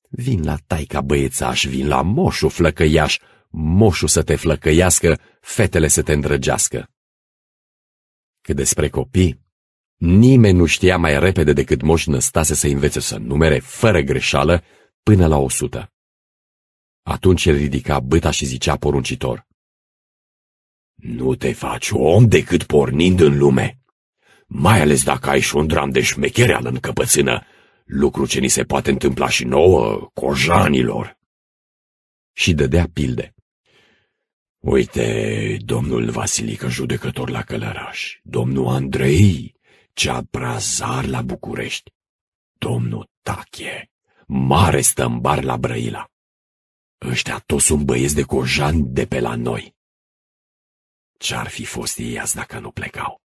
Vin la taica băiețaș, vin la moșu flăcăiaș, moșu să te flăcăiască, fetele să te îndrăgească. Că despre copii, nimeni nu știa mai repede decât moș Năstase să învețe să numere fără greșeală până la o sută. Atunci el ridica băta și zicea poruncitor. Nu te faci om decât pornind în lume mai ales dacă ai și un dram de șmechereală în căpățână, lucru ce ni se poate întâmpla și nouă, cojanilor. Și dădea pilde. Uite, domnul Vasilică judecător la Călăraș, domnul Andrei, ceabrazar la București, domnul Tache, mare stămbar la Brăila. Ăștia toți sunt băieți de cojan de pe la noi. Ce-ar fi fost ei azi dacă nu plecau?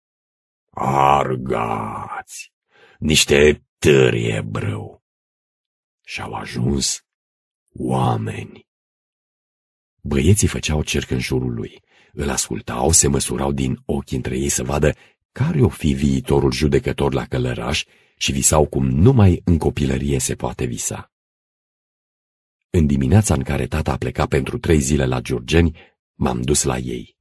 Argați! Niște târie brâu! Și-au ajuns oameni. Băieții făceau cerc în jurul lui. Îl ascultau, se măsurau din ochi între ei să vadă care o fi viitorul judecător la călăraș și visau cum numai în copilărie se poate visa. În dimineața în care tata a plecat pentru trei zile la Giurgeni, m-am dus la ei.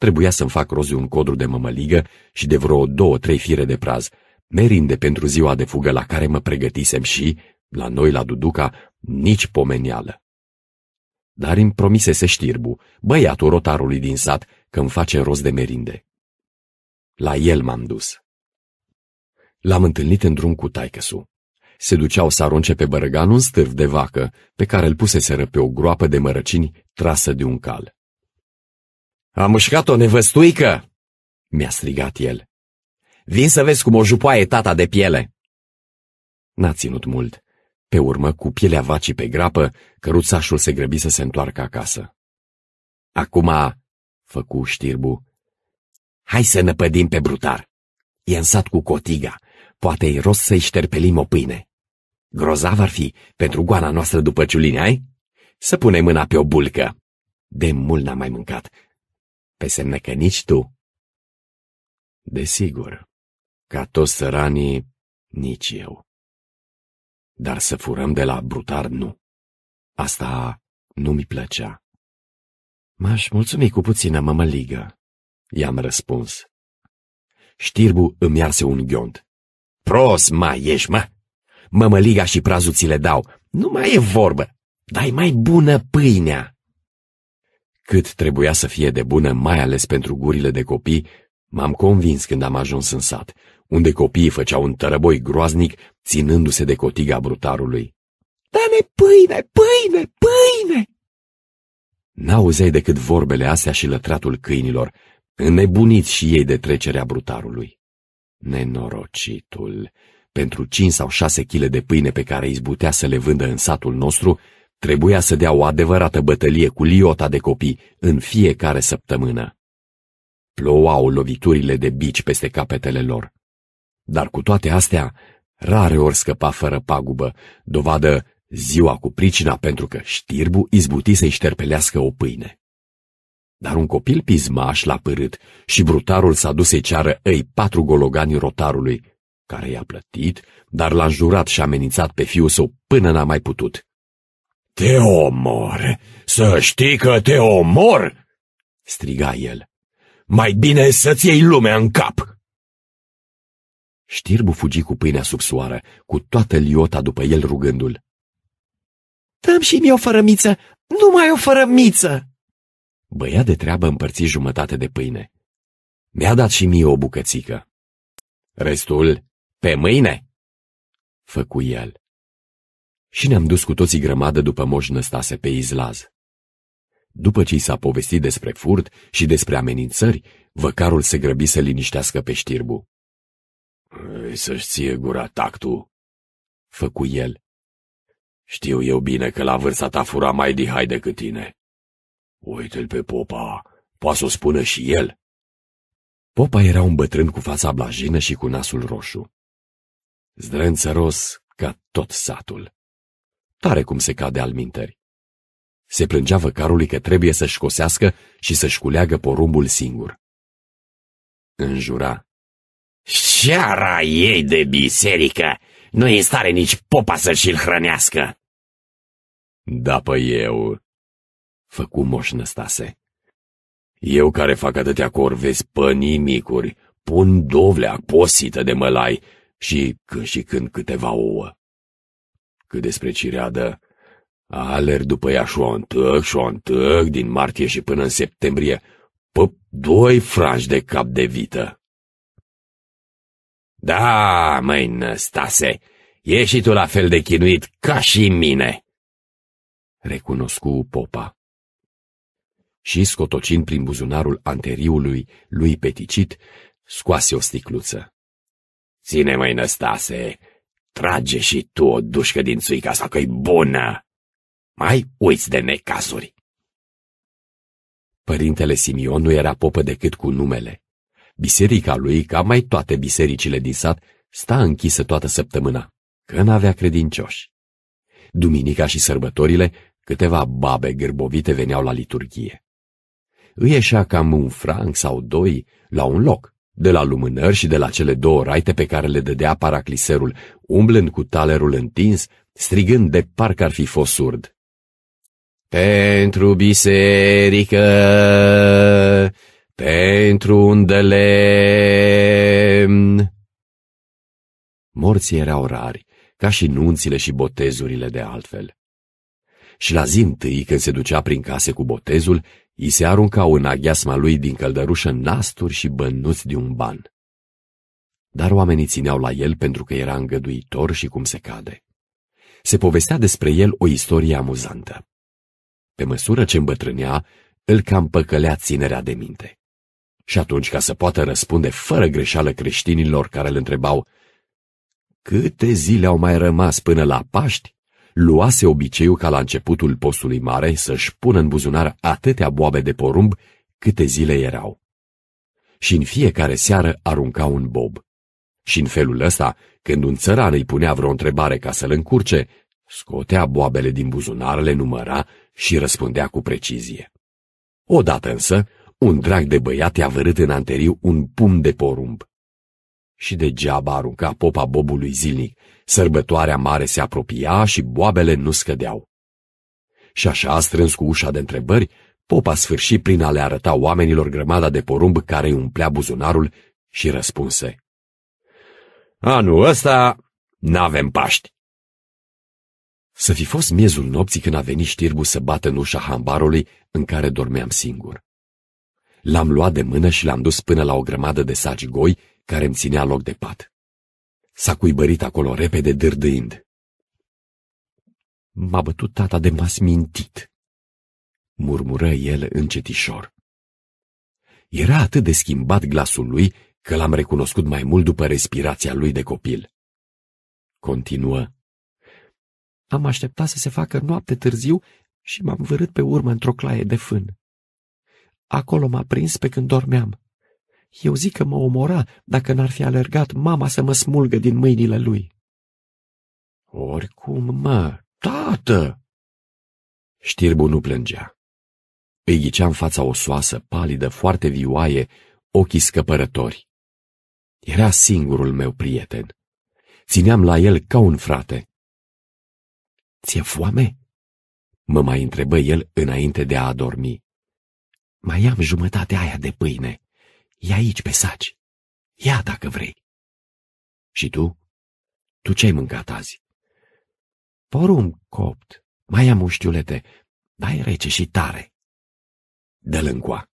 Trebuia să-mi fac rozi un codru de mămăligă și de vreo două-trei fire de praz, merinde pentru ziua de fugă la care mă pregătisem și, la noi la Duduca, nici pomenială. Dar îmi promisese știrbu, băiatul rotarului din sat, că îmi face roz de merinde. La el m-am dus. L-am întâlnit în drum cu taicăsu. Se duceau să arunce pe bărăgan un stârf de vacă, pe care îl puseseră pe o groapă de mărăcini trasă de un cal. A mușcat-o nevăstuică!" mi-a strigat el. Vin să vezi cum o jupoaie tata de piele!" N-a ținut mult. Pe urmă, cu pielea vacii pe grapă, căruțașul se grăbi să se întoarcă acasă. Acum, făcu știrbu, hai să năpădim pe brutar. E în sat cu cotiga, poate e rost să-i șterpelim o pâine. Grozav ar fi pentru goana noastră după ciulini, ai? Să punem mâna pe o bulcă. De mult n-am mai mâncat, pe semne că nici tu. Desigur, ca toți săranii, nici eu. Dar să furăm de la brutar, nu. Asta nu mi plăcea. M-aș mulțumi cu puțină mămăligă, i-am răspuns. Știrbu îmi arse un ghiont. Pros, ma, ești, mă! Mămăliga și prazuțile dau. Nu mai e vorbă. Dai mai bună pâinea. Cât trebuia să fie de bună, mai ales pentru gurile de copii, m-am convins când am ajuns în sat, unde copiii făceau un tărăboi groaznic, ținându-se de cotiga brutarului. Da-ne pâine, pâine, pâine! N-auzeai decât vorbele astea și lătratul câinilor, înnebuniți și ei de trecerea brutarului. Nenorocitul! Pentru cinci sau șase chile de pâine pe care izbutea să le vândă în satul nostru, Trebuia să dea o adevărată bătălie cu liota de copii în fiecare săptămână. Plouau loviturile de bici peste capetele lor. Dar cu toate astea, rare ori scăpa fără pagubă, dovadă ziua cu pricina pentru că știrbu izbuti să-i șterpelească o pâine. Dar un copil pismaș l-a părât și brutarul s-a dus să-i ceară ei patru gologani rotarului, care i-a plătit, dar l-a înjurat și amenințat pe fiul său până n-a mai putut. Te omor! Să știi că te omor!" striga el. Mai bine să-ți iei lumea în cap!" Știrbu fugi cu pâinea sub soară, cu toată liota după el rugându-l. Dă-mi și mie o fărămiță, numai o fărămiță! Băia de treabă împărți jumătate de pâine. Mi-a dat și mie o bucățică. Restul, pe mâine, făcu el și ne-am dus cu toții grămadă după moș Năstase pe izlaz. După ce i s-a povestit despre furt și despre amenințări, văcarul se grăbi să liniștească pe știrbu. Să-și ție gura tactul, făcu el. Știu eu bine că la vârsta ta fura mai dihai decât tine. Uite-l pe popa, poate să o spună și el. Popa era un bătrân cu fața blajină și cu nasul roșu. Zdrânțăros ca tot satul. Tare cum se cade al minteri. Se plângea văcarului că trebuie să-și cosească și să-și culeagă porumbul singur. Înjura. Șara ei de biserică! Nu e în stare nici popa să și-l hrănească! Da, pă eu, făcu moșnăstase. Eu care fac atâtea corvezi nimicuri, pun dovlea posită de mălai și când și când câteva ouă. Cât despre cireadă, alerg după ea și o întâc și o întâc din martie și până în septembrie, pe doi franci de cap de vită. Da, măi, Năstase, e și tu la fel de chinuit ca și mine, recunoscu popa. Și scotocind prin buzunarul anteriului lui peticit, scoase o sticluță. Ține, măi, Năstase, Trage și tu o dușcă din țuica asta că-i bună. Mai uiți de necazuri. Părintele Simion nu era popă decât cu numele. Biserica lui, ca mai toate bisericile din sat, sta închisă toată săptămâna, că n-avea credincioși. Duminica și sărbătorile, câteva babe gârbovite veneau la liturghie. Îi ieșea cam un franc sau doi la un loc, de la lumânări și de la cele două raite pe care le dădea paracliserul, umblând cu talerul întins, strigând de parcă ar fi fost surd. Pentru biserică, pentru un de lemn. Morții erau rari, ca și nunțile și botezurile de altfel. Și la zi întâi, când se ducea prin case cu botezul, I se aruncau în aghiasma lui din căldărușă nasturi și bănuți de un ban. Dar oamenii țineau la el pentru că era îngăduitor și cum se cade. Se povestea despre el o istorie amuzantă. Pe măsură ce îmbătrânea, îl cam păcălea ținerea de minte. Și atunci, ca să poată răspunde fără greșeală creștinilor care îl întrebau câte zile au mai rămas până la Paști, luase obiceiul ca la începutul postului mare să-și pună în buzunar atâtea boabe de porumb câte zile erau. Și în fiecare seară arunca un bob. Și în felul ăsta, când un țăran îi punea vreo întrebare ca să-l încurce, scotea boabele din buzunar, le număra și răspundea cu precizie. Odată însă, un drag de băiat i-a vărât în anteriu un pumn de porumb. Și degeaba arunca popa bobului zilnic, Sărbătoarea mare se apropia și boabele nu scădeau. Și așa, strâns cu ușa de întrebări, popa sfârși prin a le arăta oamenilor grămada de porumb care îi umplea buzunarul și răspunse. Anul ăsta n-avem paști. Să fi fost miezul nopții când a venit știrbu să bată în ușa hambarului în care dormeam singur. L-am luat de mână și l-am dus până la o grămadă de saci goi care îmi ținea loc de pat. S-a cuibărit acolo repede, dârdâind. M-a bătut tata de m-a smintit, murmură el încetișor. Era atât de schimbat glasul lui că l-am recunoscut mai mult după respirația lui de copil. Continuă. Am așteptat să se facă noapte târziu și m-am vârât pe urmă într-o claie de fân. Acolo m-a prins pe când dormeam. Eu zic că mă omora dacă n-ar fi alergat mama să mă smulgă din mâinile lui. Oricum, mă, tată! Știrbu nu plângea. Îi ghicea în fața osoasă, palidă, foarte vioaie, ochii scăpărători. Era singurul meu prieten. Țineam la el ca un frate. Ție foame? Mă mai întrebă el înainte de a adormi. Mai am jumătatea aia de pâine. E aici, pe saci. Ia dacă vrei. Și tu? Tu ce-ai mâncat azi? Porum copt. Mai am uștiulete, dar e rece și tare. Dă-l încoa.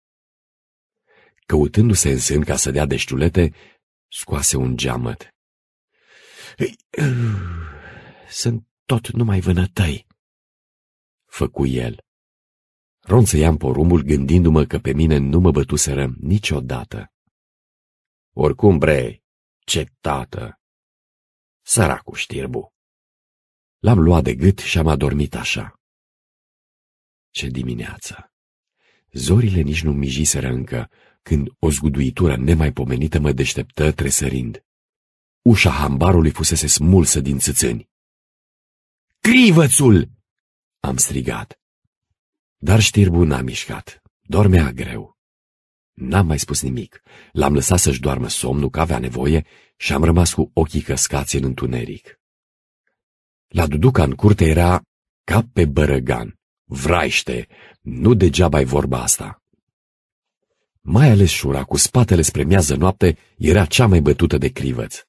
Căutându-se în sân ca să dea de știulete, scoase un geamăt. Uh, sunt tot numai vânătăi, făcu el. Ronțăiam porumbul gândindu-mă că pe mine nu mă bătuseră niciodată. Oricum, bre, ce tată! Săracu știrbu! L-am luat de gât și am adormit așa. Ce dimineață! Zorile nici nu mijiseră încă, când o zguduitură nemaipomenită mă deșteptă tresărind. Ușa hambarului fusese smulsă din țâțâni. Crivățul! Am strigat. Dar știrbu n-a mișcat. Dormea greu. N-am mai spus nimic. L-am lăsat să-și doarmă somnul că avea nevoie și am rămas cu ochii căscați în întuneric. La Duduca în curte era ca pe bărăgan. Vraiște, nu degeaba ai vorba asta. Mai ales șura cu spatele spre miază noapte era cea mai bătută de crivăț.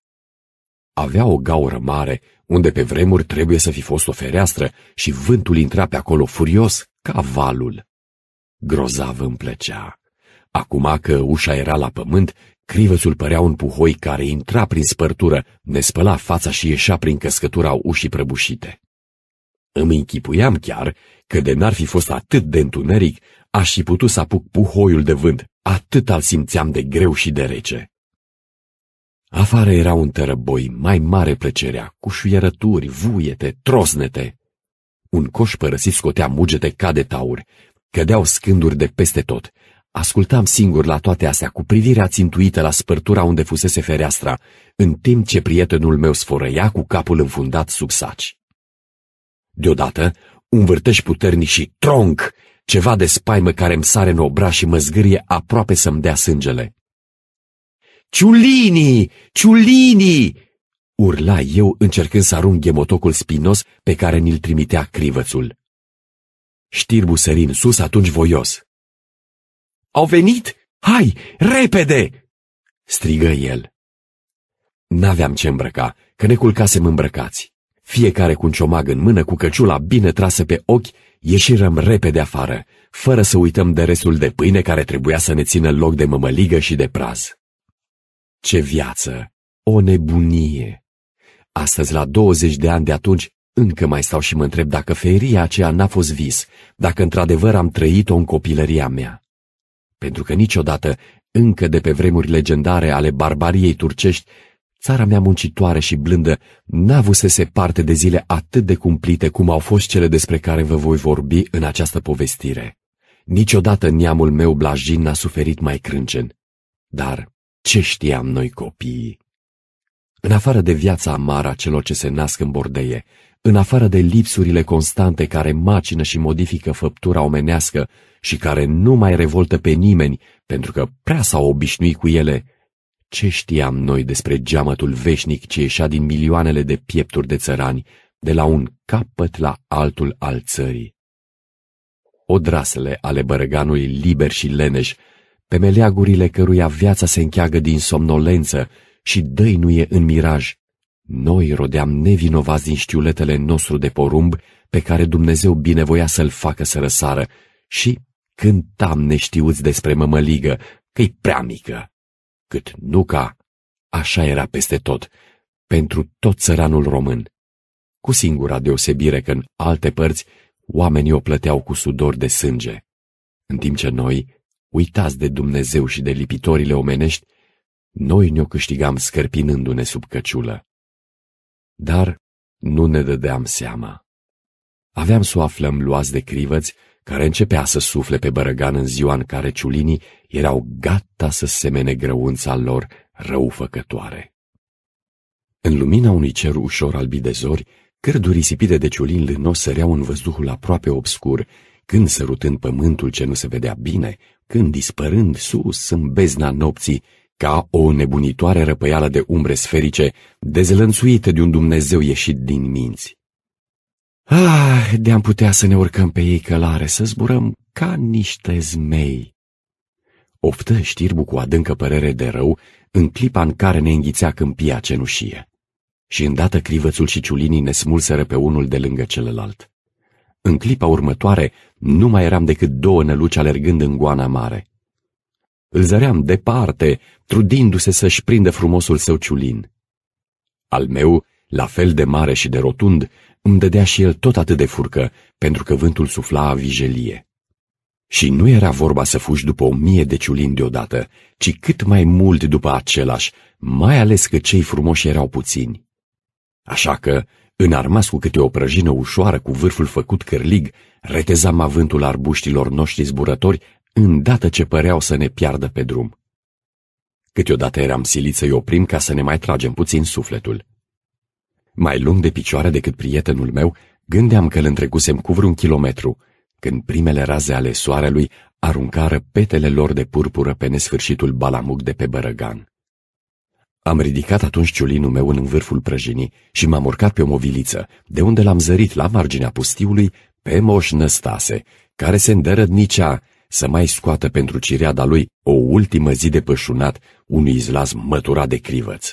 Avea o gaură mare, unde pe vremuri trebuie să fi fost o fereastră și vântul intra pe acolo furios ca valul. Grozav îmi plăcea. Acum că ușa era la pământ, crivățul părea un puhoi care intra prin spărtură, ne spăla fața și ieșea prin căscătura ușii prăbușite. Îmi închipuiam chiar că de n-ar fi fost atât de întuneric, aș fi putut să apuc puhoiul de vânt, atât al simțeam de greu și de rece. Afară era un tărăboi mai mare plăcerea, cu șuierături, vuiete, trosnete. Un coș părăsit scotea mugete ca de tauri, cădeau scânduri de peste tot. Ascultam singur la toate astea, cu privirea țintuită la spărtura unde fusese fereastra, în timp ce prietenul meu sfărăia cu capul înfundat sub saci. Deodată, un vârteș puternic și tronc, ceva de spaimă care îmi sare în obra și mă zgârie aproape să-mi dea sângele. Ciulini! Ciulini! Urla eu încercând să arunc gemotocul spinos pe care ni-l trimitea crivățul. Știrbu sărin sus atunci voios. Au venit! Hai, repede!" strigă el. N-aveam ce îmbrăca, că ne culcasem îmbrăcați. Fiecare cu un ciomag în mână, cu căciula bine trasă pe ochi, ieșirăm repede afară, fără să uităm de restul de pâine care trebuia să ne țină loc de mămăligă și de praz. Ce viață! O nebunie! Astăzi, la 20 de ani de atunci, încă mai stau și mă întreb dacă feria aceea n-a fost vis, dacă într-adevăr am trăit-o în copilăria mea. Pentru că niciodată, încă de pe vremuri legendare ale barbariei turcești, țara mea muncitoare și blândă n se parte de zile atât de cumplite cum au fost cele despre care vă voi vorbi în această povestire. Niciodată neamul meu blajin n-a suferit mai crâncen. Dar ce știam noi copiii? În afară de viața amară a celor ce se nasc în bordeie, în afară de lipsurile constante care macină și modifică făptura omenească și care nu mai revoltă pe nimeni pentru că prea s-au obișnuit cu ele, ce știam noi despre geamătul veșnic ce ieșea din milioanele de piepturi de țărani, de la un capăt la altul al țării? Odrasele ale bărăganului liber și leneș, pe meleagurile căruia viața se încheagă din somnolență și dăinuie în miraj. Noi rodeam nevinovați din știuletele nostru de porumb, pe care Dumnezeu binevoia să-l facă să răsară, și cântam neștiuți despre mămăligă, că-i prea mică. Cât nuca, așa era peste tot, pentru tot țăranul român. Cu singura deosebire că în alte părți oamenii o plăteau cu sudor de sânge. În timp ce noi, uitați de Dumnezeu și de lipitorile omenești, noi ne-o câștigam scărpinându-ne sub căciulă. Dar nu ne dădeam seama. Aveam să o aflăm luați de crivăți, care începea să sufle pe bărăgan în ziua în care ciulinii erau gata să semene grăunța lor răufăcătoare. În lumina unui cer ușor zori, cărduri risipite de ciulin lânos săreau în văzduhul aproape obscur, când sărutând pământul ce nu se vedea bine, când dispărând sus în bezna nopții, ca o nebunitoare răpăială de umbre sferice, dezlănțuită de un Dumnezeu ieșit din minți. Ah, de-am putea să ne urcăm pe ei călare, să zburăm ca niște zmei. Oftă știrbu cu adâncă părere de rău în clipa în care ne înghițea câmpia cenușie. Și îndată crivățul și ciulinii ne smulseră pe unul de lângă celălalt. În clipa următoare nu mai eram decât două năluci alergând în goana mare. Îl zăream departe, trudindu-se să-și prindă frumosul său ciulin. Al meu, la fel de mare și de rotund, îmi dădea și el tot atât de furcă, pentru că vântul sufla a vijelie. Și nu era vorba să fugi după o mie de ciulini deodată, ci cât mai mult după același, mai ales că cei frumoși erau puțini. Așa că, înarmas cu câte o prăjină ușoară cu vârful făcut cărlig, retezam avântul arbuștilor noștri zburători îndată ce păreau să ne piardă pe drum. Câteodată eram silit să-i oprim ca să ne mai tragem puțin sufletul. Mai lung de picioare decât prietenul meu, gândeam că îl întrecusem cu vreun kilometru, când primele raze ale soarelui aruncară petele lor de purpură pe nesfârșitul balamuc de pe bărăgan. Am ridicat atunci ciulinul meu în vârful prăjinii și m-am urcat pe o moviliță, de unde l-am zărit la marginea pustiului pe Moș Năstase, care se îndărădnicea să mai scoată pentru cireada lui o ultimă zi de pășunat unui izlaz măturat de Se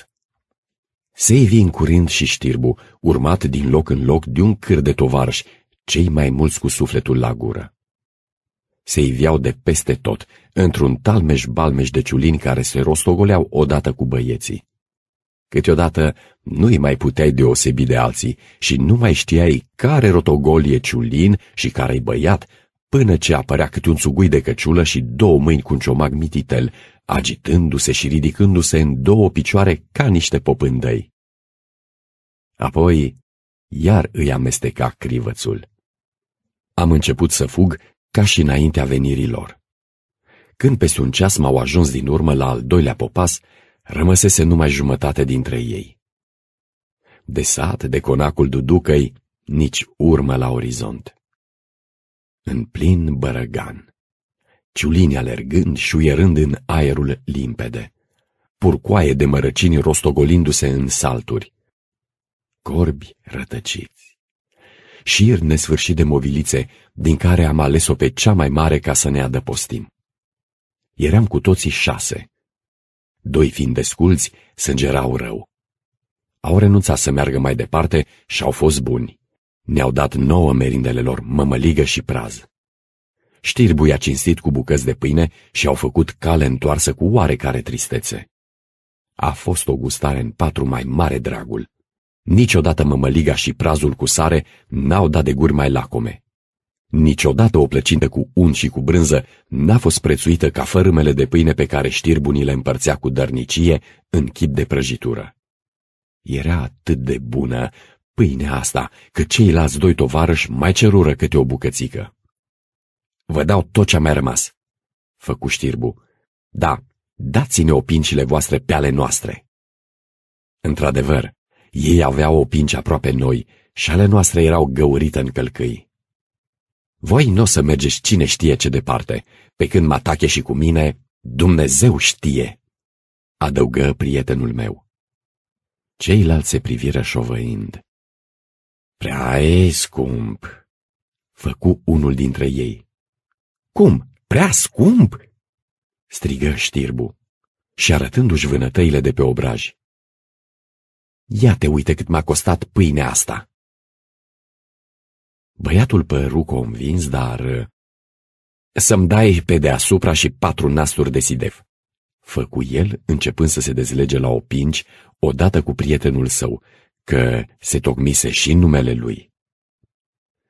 Seivi în curând și știrbu, urmat din loc în loc de un câr de tovarși, cei mai mulți cu sufletul la gură. Se iviau de peste tot, într-un talmeș-balmeș de ciulini care se rostogoleau odată cu băieții. Câteodată nu-i mai puteai deosebi de alții și nu mai știai care rotogol e ciulin și care-i băiat până ce apărea câte un sugui de căciulă și două mâini cu un ciomag mititel, agitându-se și ridicându-se în două picioare ca niște popândăi. Apoi, iar îi amesteca crivățul. Am început să fug ca și înaintea venirii lor. Când peste un ceas m-au ajuns din urmă la al doilea popas, rămăsese numai jumătate dintre ei. De sat, de conacul Duducăi, nici urmă la orizont în plin bărăgan. Ciulini alergând, șuierând în aerul limpede. Purcoaie de mărăcini rostogolindu-se în salturi. Corbi rătăciți. Șir nesfârșit de movilițe, din care am ales-o pe cea mai mare ca să ne adăpostim. Eram cu toții șase. Doi fiind desculți, sângerau rău. Au renunțat să meargă mai departe și au fost buni. Ne-au dat nouă merindele lor, mămăligă și praz. Știrbu i-a cinstit cu bucăți de pâine și au făcut cale întoarsă cu oarecare tristețe. A fost o gustare în patru mai mare dragul. Niciodată mămăliga și prazul cu sare n-au dat de guri mai lacome. Niciodată o plăcintă cu un și cu brânză n-a fost prețuită ca fărâmele de pâine pe care știrbunii le împărțea cu dărnicie în chip de prăjitură. Era atât de bună pâinea asta, că ceilalți doi tovarăși mai cerură câte o bucățică. Vă dau tot ce a mai rămas, făcu știrbu. Da, dați-ne opincile voastre pe ale noastre. Într-adevăr, ei aveau opinci aproape noi și ale noastre erau găurite în călcâi. Voi nu o să mergeți cine știe ce departe, pe când mă atache și cu mine, Dumnezeu știe, adăugă prietenul meu. Ceilalți se priviră șovăind. Prea e scump, făcu unul dintre ei. Cum, prea scump? strigă știrbu și arătându-și vânătăile de pe obraj. Ia te uite cât m-a costat pâinea asta! Băiatul păru convins, dar... Să-mi dai pe deasupra și patru nasturi de sidef. Făcu el, începând să se dezlege la opinci, odată cu prietenul său, că se tocmise și numele lui.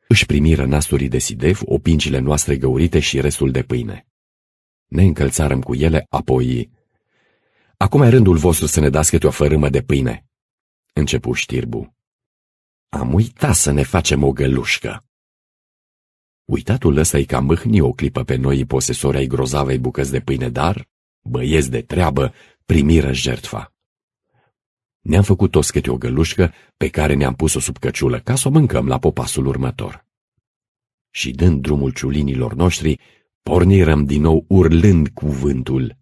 Își primiră nasturii de sidef, opincile noastre găurite și restul de pâine. Ne încălțarăm cu ele, apoi... Acum e rândul vostru să ne dați câte o fărâmă de pâine, începu știrbu. Am uitat să ne facem o gălușcă. Uitatul ăsta i cam mâhni o clipă pe noi posesori ai grozavei bucăți de pâine, dar, băieți de treabă, primiră jertfa. Ne-am făcut toți câte o gălușcă pe care ne-am pus-o sub căciulă ca să o mâncăm la popasul următor. Și dând drumul ciulinilor noștri, pornirăm din nou urlând cuvântul.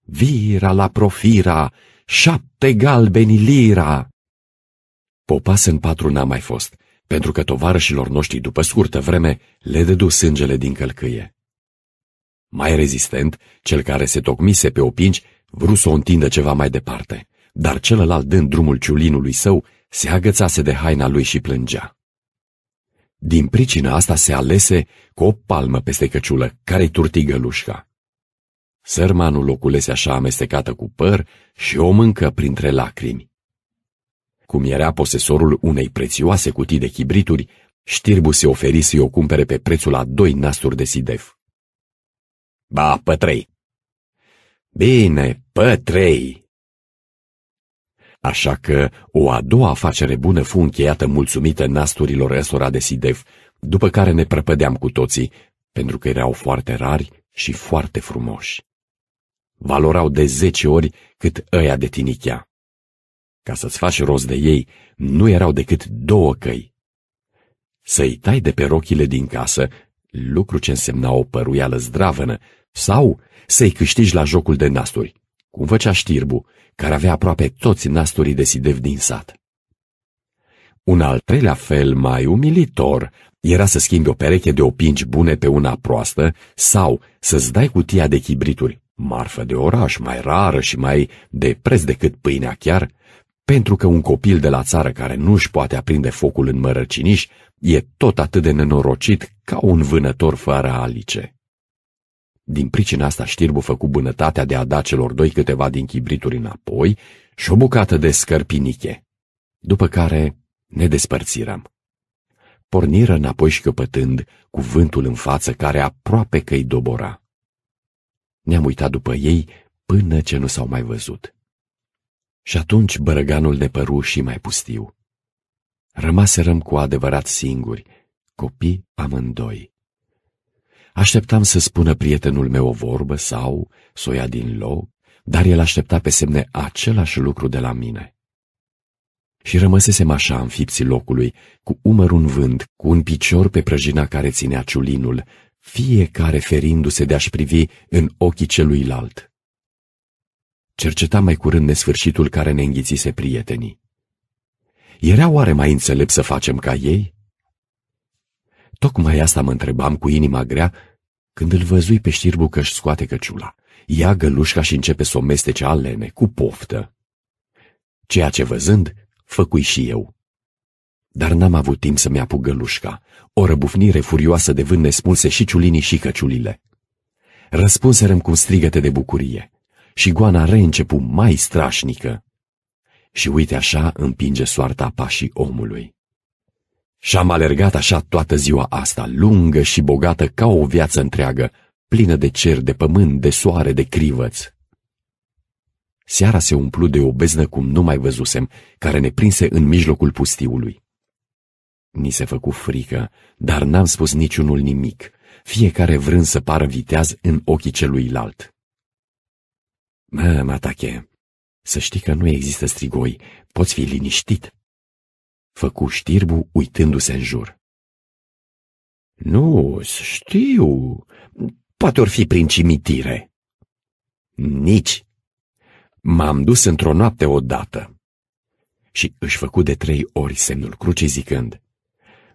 Vira la profira, șapte galbeni lira! Popas în patru n-a mai fost, pentru că tovarășilor noștri după scurtă vreme le dădu sângele din călcâie. Mai rezistent, cel care se tocmise pe opinci, vrut să o întindă ceva mai departe dar celălalt dând drumul ciulinului său, se agățase de haina lui și plângea. Din pricina asta se alese cu o palmă peste căciulă, care-i turtigă lușca. Sărmanul o culese așa amestecată cu păr și o mâncă printre lacrimi. Cum era posesorul unei prețioase cutii de chibrituri, știrbu se oferi să-i o cumpere pe prețul a doi nasturi de sidef. Ba, pătrei! Bine, pătrei! Așa că o a doua afacere bună fu încheiată mulțumită nasturilor ăstora de sidef, după care ne prăpădeam cu toții, pentru că erau foarte rari și foarte frumoși. Valorau de zece ori cât ăia de tinichea. Ca să-ți faci rost de ei, nu erau decât două căi. Să-i tai de pe rochile din casă, lucru ce însemna o păruială zdravănă, sau să-i câștigi la jocul de nasturi, cum făcea știrbu, care avea aproape toți nasturii de sidev din sat. Un al treilea fel mai umilitor era să schimbi o pereche de opinci bune pe una proastă sau să-ți dai cutia de chibrituri, marfă de oraș, mai rară și mai de preț decât pâinea chiar, pentru că un copil de la țară care nu-și poate aprinde focul în mărăciniș e tot atât de nenorocit ca un vânător fără alice. Din pricina asta știrbu făcu bunătatea de a da celor doi câteva din chibrituri înapoi și o bucată de scărpiniche, după care ne despărțirăm. Porniră înapoi șchiopătând cu vântul în față care aproape că îi dobora. Ne-am uitat după ei până ce nu s-au mai văzut. Și atunci bărăganul păru și mai pustiu. Rămaserăm cu adevărat singuri, copii amândoi. Așteptam să spună prietenul meu o vorbă sau să o ia din loc, dar el aștepta pe semne același lucru de la mine. Și rămăsesem așa în fipții locului, cu umărul în vânt, cu un picior pe prăjina care ținea ciulinul, fiecare ferindu-se de a-și privi în ochii celuilalt. Cercetam mai curând nesfârșitul care ne înghițise prietenii. Era oare mai înțelept să facem ca ei? Tocmai asta mă întrebam cu inima grea când îl văzui pe știrbu că își scoate căciula. Ia gălușca și începe să o mestece alene, cu poftă. Ceea ce văzând, făcui și eu. Dar n-am avut timp să-mi apuc gălușca. O răbufnire furioasă de vânt nespulse și ciulinii și căciulile. Răspunserăm cu strigăte de bucurie și goana reîncepu mai strașnică. Și uite așa împinge soarta pașii omului. Și am alergat așa toată ziua asta, lungă și bogată ca o viață întreagă, plină de cer, de pământ, de soare, de crivăț. Seara se umplu de o beznă cum nu mai văzusem, care ne prinse în mijlocul pustiului. Ni se făcu frică, dar n-am spus niciunul nimic, fiecare vrând să pară viteaz în ochii celuilalt. Mă, Matache, să știi că nu există strigoi, poți fi liniștit, făcu știrbu uitându-se în jur. Nu, știu, poate or fi prin cimitire. Nici. M-am dus într-o noapte odată. Și își făcu de trei ori semnul crucii zicând,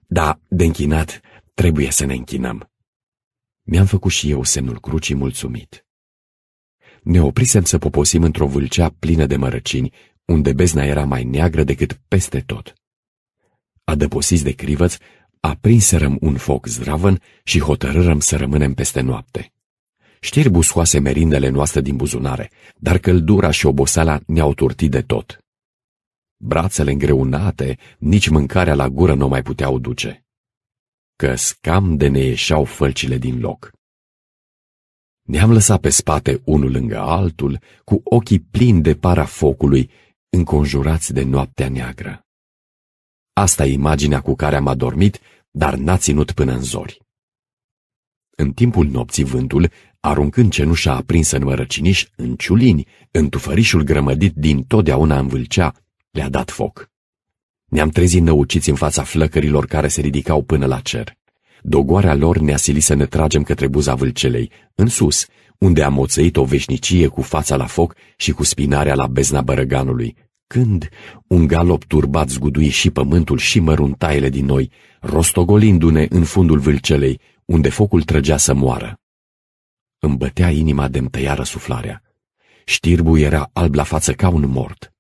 Da, de închinat trebuie să ne închinăm. Mi-am făcut și eu semnul crucii mulțumit. Ne oprisem să poposim într-o vâlcea plină de mărăcini, unde bezna era mai neagră decât peste tot adăposiți de crivăți, aprinserăm un foc zdravăn și hotărârăm să rămânem peste noapte. Știri buscoase merindele noastre din buzunare, dar căldura și oboseala ne-au turtit de tot. Brațele îngreunate, nici mâncarea la gură nu mai puteau duce. Că scam de ne ieșeau fălcile din loc. Ne-am lăsat pe spate unul lângă altul, cu ochii plini de para focului, înconjurați de noaptea neagră. Asta e imaginea cu care am adormit, dar n-a ținut până în zori. În timpul nopții vântul, aruncând cenușa aprinsă în mărăciniș, în ciulini, în tufărișul grămădit din totdeauna în vâlcea, le-a dat foc. Ne-am trezit năuciți în fața flăcărilor care se ridicau până la cer. Dogoarea lor ne-a silit să ne tragem către buza vâlcelei, în sus, unde am oțăit o veșnicie cu fața la foc și cu spinarea la bezna bărăganului, când un galop turbat zgudui și pământul și măruntaile din noi, rostogolindu-ne în fundul vâlcelei, unde focul trăgea să moară. Îmbătea inima de-mi tăia răsuflarea. Știrbul era alb la față ca un mort.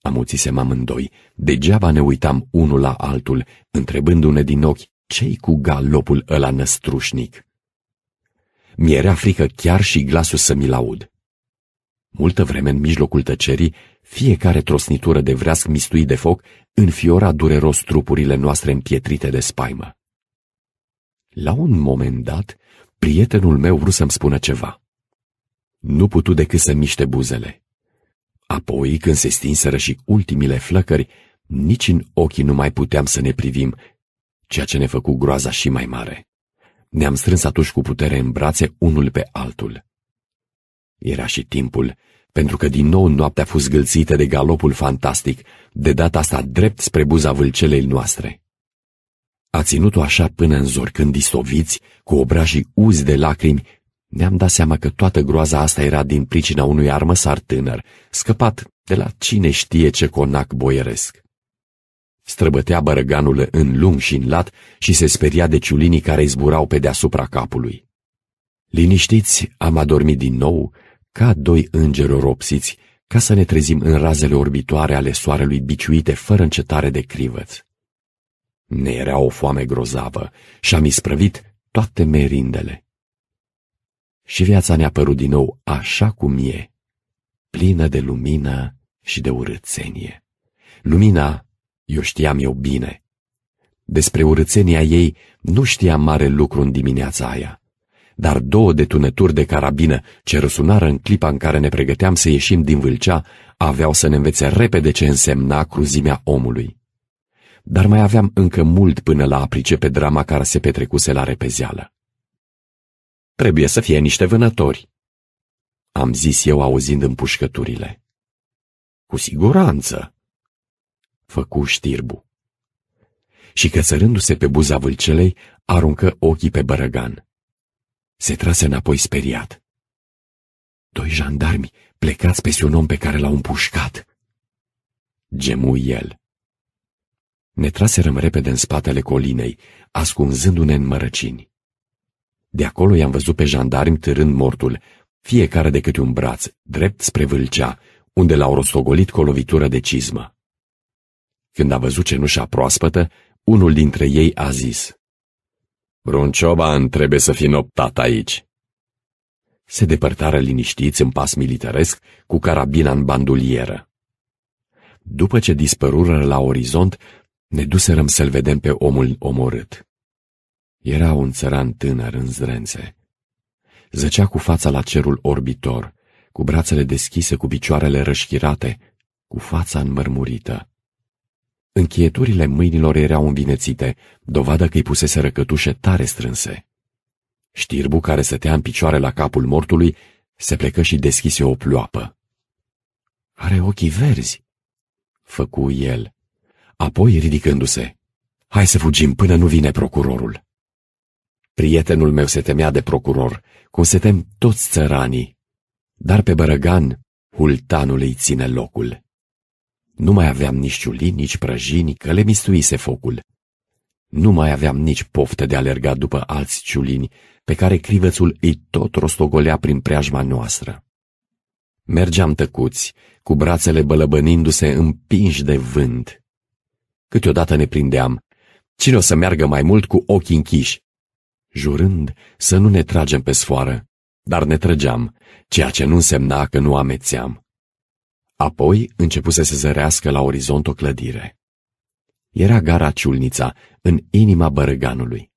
Amuțisem amândoi, degeaba ne uitam unul la altul, întrebându-ne din ochi cei cu galopul ăla năstrușnic. Mi-era frică chiar și glasul să mi-l aud. Multă vreme în mijlocul tăcerii, fiecare trosnitură de vreasc mistui de foc înfiora dureros trupurile noastre împietrite de spaimă. La un moment dat, prietenul meu vrut să-mi spună ceva. Nu putu decât să miște buzele. Apoi, când se stinseră și ultimile flăcări, nici în ochii nu mai puteam să ne privim, ceea ce ne făcu groaza și mai mare. Ne-am strâns atunci cu putere în brațe unul pe altul. Era și timpul pentru că din nou noaptea a fost gălțită de galopul fantastic, de data asta drept spre buza vâlcelei noastre. A ținut-o așa până în zor, când distoviți, cu obrajii uzi de lacrimi, ne-am dat seama că toată groaza asta era din pricina unui armăsar tânăr, scăpat de la cine știe ce conac boieresc. Străbătea bărăganul în lung și în lat și se speria de ciulinii care zburau pe deasupra capului. Liniștiți, am adormit din nou ca doi îngeri oropsiți, ca să ne trezim în razele orbitoare ale soarelui biciuite fără încetare de crivăț. Ne era o foame grozavă și am isprăvit toate merindele. Și viața ne-a părut din nou așa cum e, plină de lumină și de urățenie. Lumina, eu știam eu bine. Despre urățenia ei nu știam mare lucru în dimineața aia dar două detunături de carabină ce răsunară în clipa în care ne pregăteam să ieșim din vâlcea aveau să ne învețe repede ce însemna cruzimea omului. Dar mai aveam încă mult până la a pricepe drama care se petrecuse la repezeală. Trebuie să fie niște vânători, am zis eu auzind împușcăturile. Cu siguranță, făcu știrbu. Și căsărându-se pe buza vâlcelei, aruncă ochii pe bărăgan. Se trase înapoi speriat. Doi jandarmi plecați peste un om pe care l-au împușcat. Gemui el. Ne traserăm repede în spatele colinei, ascunzându-ne în mărăcini. De acolo i-am văzut pe jandarmi târând mortul, fiecare de câte un braț, drept spre Vâlcea, unde l-au rostogolit cu o lovitură de cizmă. Când a văzut cenușa proaspătă, unul dintre ei a zis, vreun cioban trebuie să fi noptat aici. Se depărtară liniștiți în pas militaresc cu carabina în bandulieră. După ce dispărură la orizont, ne duserăm să-l vedem pe omul omorât. Era un țăran tânăr în zrențe. Zăcea cu fața la cerul orbitor, cu brațele deschise, cu picioarele rășchirate, cu fața înmărmurită. Încheieturile mâinilor erau învinețite, dovada că îi pusese răcătușe tare strânse. Știrbu, care stătea în picioare la capul mortului, se plecă și deschise o ploapă. Are ochii verzi, făcu el. Apoi, ridicându-se, hai să fugim până nu vine procurorul. Prietenul meu se temea de procuror, cum se tem toți țăranii, dar pe Bărăgan, hultanul îi ține locul. Nu mai aveam nici ciulini, nici prăjini, că le mistuise focul. Nu mai aveam nici poftă de a alerga după alți ciulini, pe care crivățul îi tot rostogolea prin preajma noastră. Mergeam tăcuți, cu brațele bălăbănindu-se împinși de vânt. Câteodată ne prindeam. Cine o să meargă mai mult cu ochii închiși? Jurând să nu ne tragem pe sfoară, dar ne trăgeam, ceea ce nu însemna că nu amețeam. Apoi începuse să se zărească la orizont o clădire. Era gara Ciulnița, în inima Bărăganului.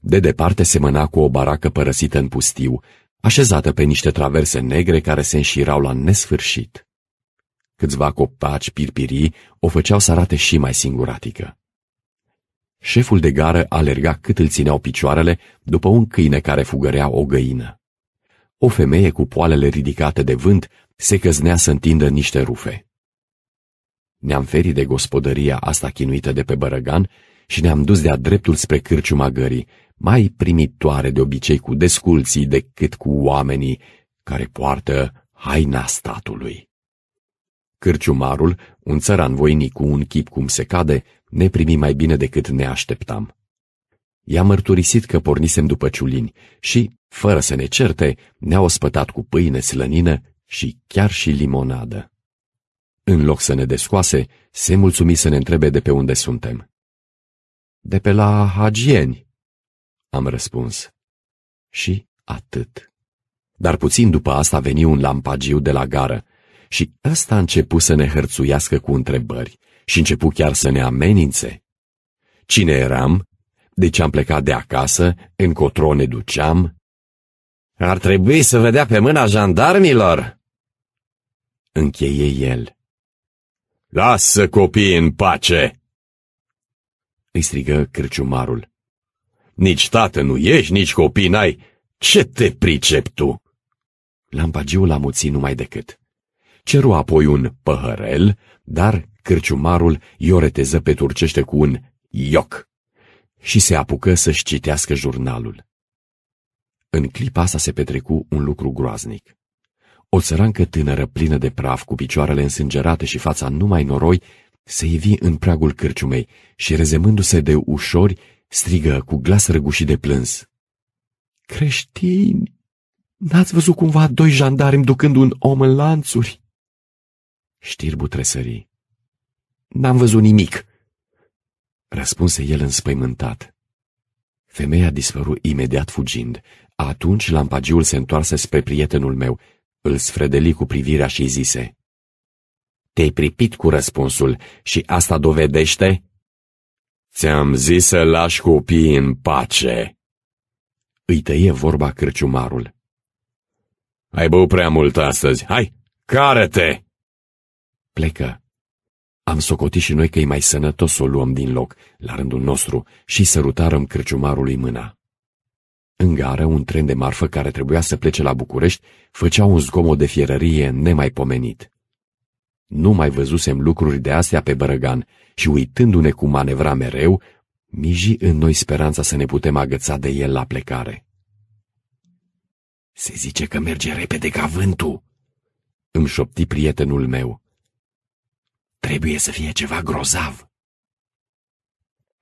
De departe semăna cu o baracă părăsită în pustiu, așezată pe niște traverse negre care se înșirau la nesfârșit. Câțiva copaci pirpirii o făceau să arate și mai singuratică. Șeful de gară alerga cât îl țineau picioarele după un câine care fugărea o găină. O femeie cu poalele ridicate de vânt se căznea să întindă niște rufe. Ne-am ferit de gospodăria asta chinuită de pe Bărăgan și ne-am dus de-a dreptul spre cârciuma gării, mai primitoare de obicei cu desculții decât cu oamenii care poartă haina statului. Cârciumarul, un țăran voinic cu un chip cum se cade, ne primi mai bine decât ne așteptam. I-a mărturisit că pornisem după ciulini și, fără să ne certe, ne-a ospătat cu pâine, slănină și chiar și limonadă. În loc să ne descoase, se mulțumi să ne întrebe de pe unde suntem. De pe la Hagieni, am răspuns. Și atât. Dar puțin după asta veni un lampagiu de la gară și ăsta a început să ne hărțuiască cu întrebări și începu chiar să ne amenințe. Cine eram? De ce am plecat de acasă? Încotro ne duceam? Ar trebui să vedea pe mâna jandarmilor, încheie el. Lasă copiii în pace! Îi strigă cârciumarul. Nici tată nu ești, nici copii n-ai. Ce te pricep tu? Lampagiul l-a muțit numai decât. Ceru apoi un păhărel, dar cârciumarul ioreteză pe turcește cu un ioc și se apucă să-și citească jurnalul. În clipa asta se petrecu un lucru groaznic. O țărancă tânără, plină de praf, cu picioarele însângerate și fața numai noroi, se ivi în pragul cârciumei și, rezemându-se de ușori, strigă cu glas răgușit de plâns. Creștini, n-ați văzut cumva doi jandarmi ducând un om în lanțuri? Știrbu tresării. N-am văzut nimic, răspunse el înspăimântat. Femeia dispăru imediat fugind. Atunci lampagiul se întoarse spre prietenul meu îl sfredeli cu privirea și zise, Te-ai pripit cu răspunsul și asta dovedește? Ți-am zis să lași copiii în pace. Îi tăie vorba cârciumarul. Ai băut prea mult astăzi. Hai, care-te! Plecă. Am socotit și noi că e mai sănătos să o luăm din loc, la rândul nostru, și sărutarăm cârciumarului mâna. În gară, un tren de marfă care trebuia să plece la București făcea un zgomot de fierărie nemaipomenit. Nu mai văzusem lucruri de astea pe Bărăgan și, uitându-ne cum manevra mereu, miji în noi speranța să ne putem agăța de el la plecare. Se zice că merge repede ca vântul, îmi șopti prietenul meu. Trebuie să fie ceva grozav.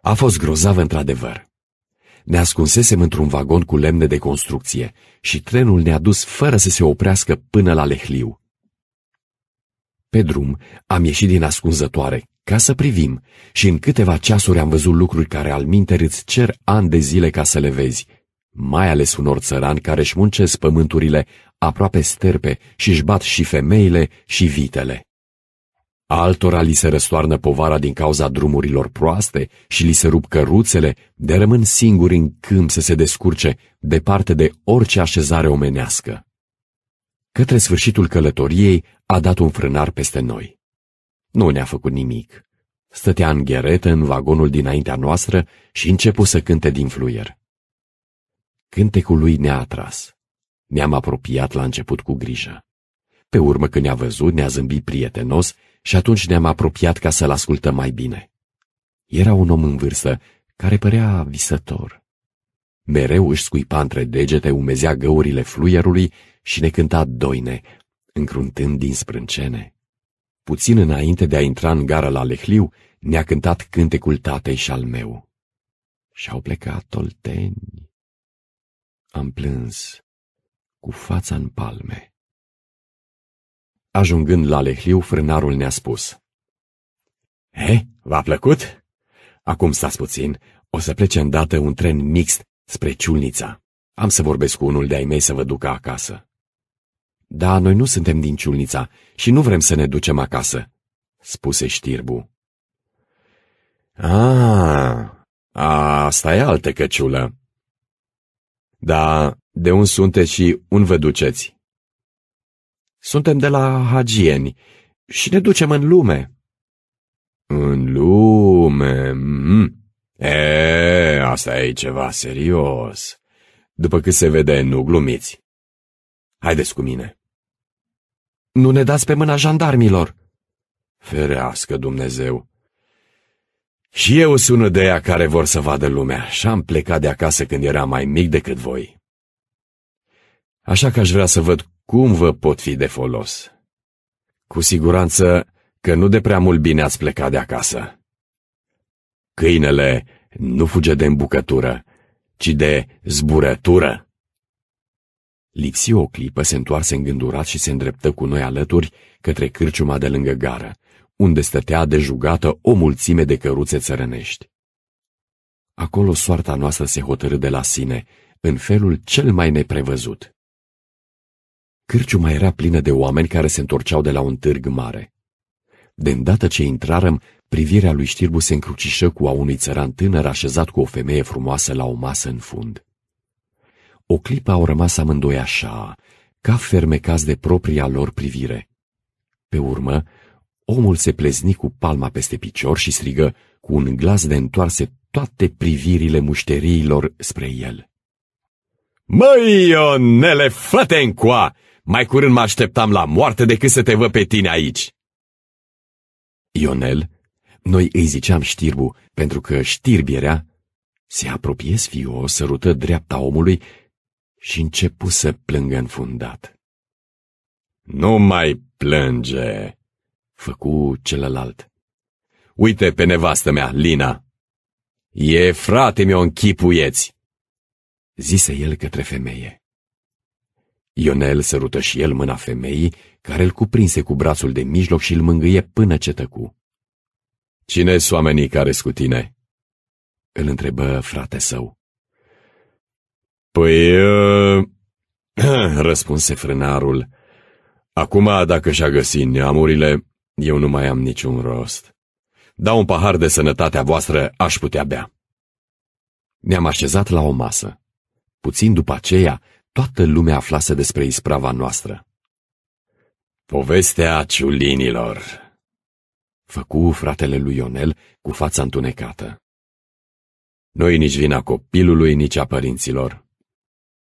A fost grozav într-adevăr. Ne ascunsesem într-un vagon cu lemne de construcție și trenul ne-a dus fără să se oprească până la Lehliu. Pe drum am ieșit din ascunzătoare ca să privim și în câteva ceasuri am văzut lucruri care al minter îți cer ani de zile ca să le vezi, mai ales unor țărani care își muncesc pământurile aproape sterpe și își bat și femeile și vitele altora li se răstoarnă povara din cauza drumurilor proaste și li se rup căruțele, de rămân singuri în câmp să se descurce, departe de orice așezare omenească. Către sfârșitul călătoriei a dat un frânar peste noi. Nu ne-a făcut nimic. Stătea în gheretă în vagonul dinaintea noastră și începu să cânte din fluier. Cântecul lui ne-a atras. Ne-am apropiat la început cu grijă. Pe urmă când ne-a văzut, ne-a zâmbit prietenos și atunci ne-am apropiat ca să-l ascultăm mai bine. Era un om în vârstă, care părea visător. Mereu își scuipa între degete, umezea găurile fluierului și ne cânta doine, încruntând din sprâncene. Puțin înainte de a intra în gara la Lehliu, ne-a cântat cântecul tatei și al meu. Și-au plecat tolteni. Am plâns cu fața în palme. Ajungând la lehliu, frânarul ne-a spus. He, eh, v-a plăcut? Acum stați puțin, o să plece îndată un tren mixt spre Ciulnița. Am să vorbesc cu unul de-ai mei să vă ducă acasă. Da, noi nu suntem din Ciulnița și nu vrem să ne ducem acasă, spuse știrbu. Ah, asta e altă căciulă. Da, de un sunteți și un vă duceți? Suntem de la Hagieni și ne ducem în lume. În lume? Mm. E, asta e ceva serios. După cât se vede, nu glumiți. Haideți cu mine. Nu ne dați pe mâna jandarmilor. Ferească Dumnezeu. Și eu sunt de ea care vor să vadă lumea și am plecat de acasă când era mai mic decât voi. Așa că aș vrea să văd cum vă pot fi de folos? Cu siguranță că nu de prea mult bine ați plecat de acasă. Câinele nu fuge de îmbucătură, ci de zburătură. Lipsi o clipă, se întoarse îngândurat și se îndreptă cu noi alături către cârciuma de lângă gară, unde stătea dejugată o mulțime de căruțe țărănești. Acolo soarta noastră se hotărâ de la sine, în felul cel mai neprevăzut. Cârciuma era plină de oameni care se întorceau de la un târg mare. De îndată ce intrarăm, privirea lui Știrbu se încrucișă cu a unui țăran tânăr așezat cu o femeie frumoasă la o masă în fund. O clipă au rămas amândoi așa, ca fermecați de propria lor privire. Pe urmă, omul se plezni cu palma peste picior și strigă cu un glas de întoarse toate privirile mușteriilor spre el. Măi, Ionele, fă-te-ncoa! Mai curând mă așteptam la moarte decât să te văd pe tine aici. Ionel, noi îi ziceam știrbu, pentru că știrbierea se apropie o sărută dreapta omului și începu să plângă înfundat. Nu mai plânge, făcu celălalt. Uite pe nevastă mea, Lina. E frate mi-o închipuieți, zise el către femeie. Ionel sărută și el mâna femeii, care îl cuprinse cu brațul de mijloc și îl mângâie până ce tăcu. cine sunt oamenii care cu tine?" îl întrebă frate său. Păi, uh, *clears throat* răspunse frânarul, acum dacă și-a găsit neamurile, eu nu mai am niciun rost. Da un pahar de sănătatea voastră aș putea bea. Ne-am așezat la o masă. Puțin după aceea, Toată lumea aflase despre isprava noastră. Povestea ciulinilor, făcu fratele lui Ionel cu fața întunecată. Noi nici vina copilului, nici a părinților.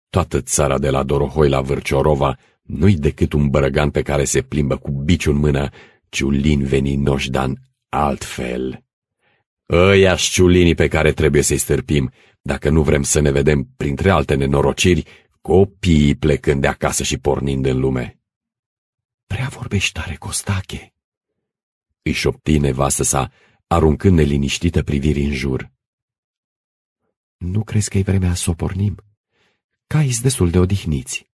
Toată țara de la Dorohoi la Vârciorova nu-i decât un bărăgan pe care se plimbă cu biciul în mână, ciulin veni noșdan altfel. Ăia ciulinii pe care trebuie să-i stârpim, dacă nu vrem să ne vedem, printre alte nenorociri, copiii plecând de acasă și pornind în lume. Prea vorbești tare, Costache, îi șopti nevastă sa, aruncând neliniștită priviri în jur. Nu crezi că e vremea să o pornim? Caiți destul de odihniți.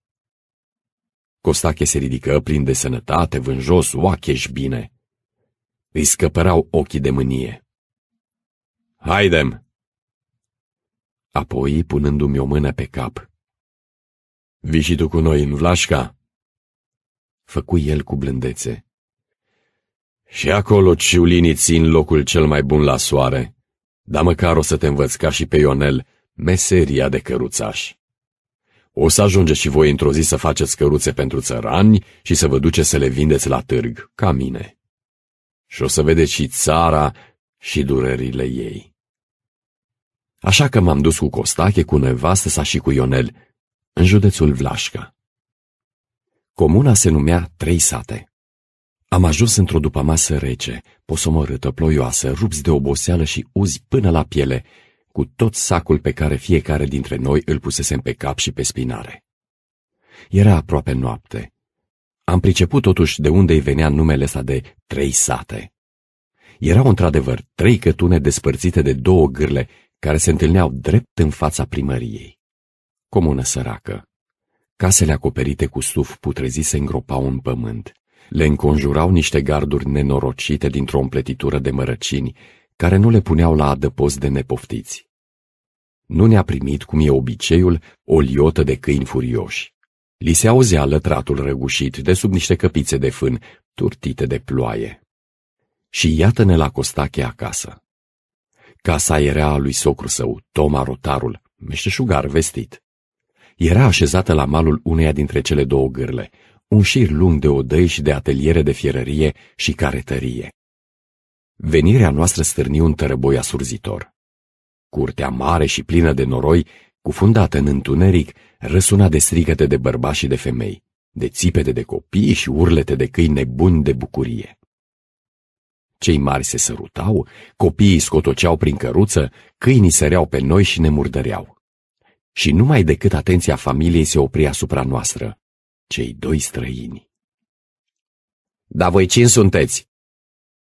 Costache se ridică, plin de sănătate, vânjos, oacheși bine. Îi scăpărau ochii de mânie. Haidem! Apoi, punându-mi o mână pe cap, Vii și tu cu noi în Vlașca?" Făcu el cu blândețe. Și acolo ciulinii țin locul cel mai bun la soare, dar măcar o să te învăț ca și pe Ionel meseria de căruțaș. O să ajungeți și voi într-o zi să faceți căruțe pentru țărani și să vă duceți să le vindeți la târg, ca mine. Și o să vedeți și țara și durerile ei. Așa că m-am dus cu Costache, cu nevastă sa și cu Ionel în județul Vlașca. Comuna se numea Trei Sate. Am ajuns într-o dupămasă rece, posomorâtă, ploioasă, rupți de oboseală și uzi până la piele, cu tot sacul pe care fiecare dintre noi îl pusesem pe cap și pe spinare. Era aproape noapte. Am priceput totuși de unde îi venea numele sa de Trei Sate. Erau într-adevăr trei cătune despărțite de două gârle care se întâlneau drept în fața primăriei comună săracă. Casele acoperite cu suf putrezi se îngropau în pământ. Le înconjurau niște garduri nenorocite dintr-o împletitură de mărăcini, care nu le puneau la adăpost de nepoftiți. Nu ne-a primit, cum e obiceiul, o liotă de câini furioși. Li se auzea lătratul răgușit de sub niște căpițe de fân, turtite de ploaie. Și iată-ne la Costache acasă. Casa era a lui socru său, Toma Rotarul, meșteșugar vestit era așezată la malul uneia dintre cele două gârle, un șir lung de odăi și de ateliere de fierărie și caretărie. Venirea noastră stârni un tărăboi asurzitor. Curtea mare și plină de noroi, cufundată în întuneric, răsuna de strigăte de bărbați și de femei, de țipete de copii și urlete de câini nebuni de bucurie. Cei mari se sărutau, copiii scotoceau prin căruță, câinii săreau pe noi și ne murdăreau și numai decât atenția familiei se opri asupra noastră, cei doi străini. Dar voi cine sunteți?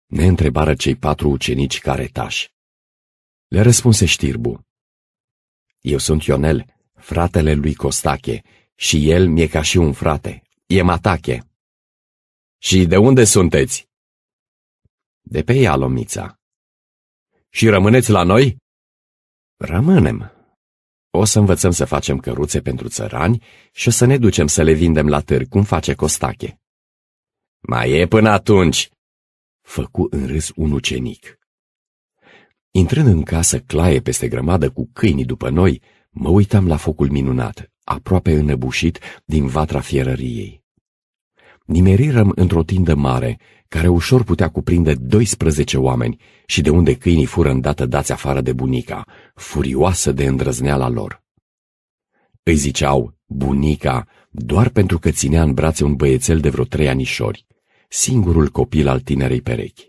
Ne întrebară cei patru ucenici care tași. Le răspunse știrbu. Eu sunt Ionel, fratele lui Costache, și el mi-e ca și un frate, e Matache. Și de unde sunteți? De pe ea, Lomița. Și rămâneți la noi? Rămânem, o să învățăm să facem căruțe pentru țărani și o să ne ducem să le vindem la târg, cum face Costache. Mai e până atunci, făcu în râs un ucenic. Intrând în casă claie peste grămadă cu câinii după noi, mă uitam la focul minunat, aproape înăbușit din vatra fierăriei nimerirăm într-o tindă mare, care ușor putea cuprinde 12 oameni și de unde câinii fură îndată dați afară de bunica, furioasă de îndrăzneala lor. Îi ziceau bunica doar pentru că ținea în brațe un băiețel de vreo trei anișori, singurul copil al tinerei perechi.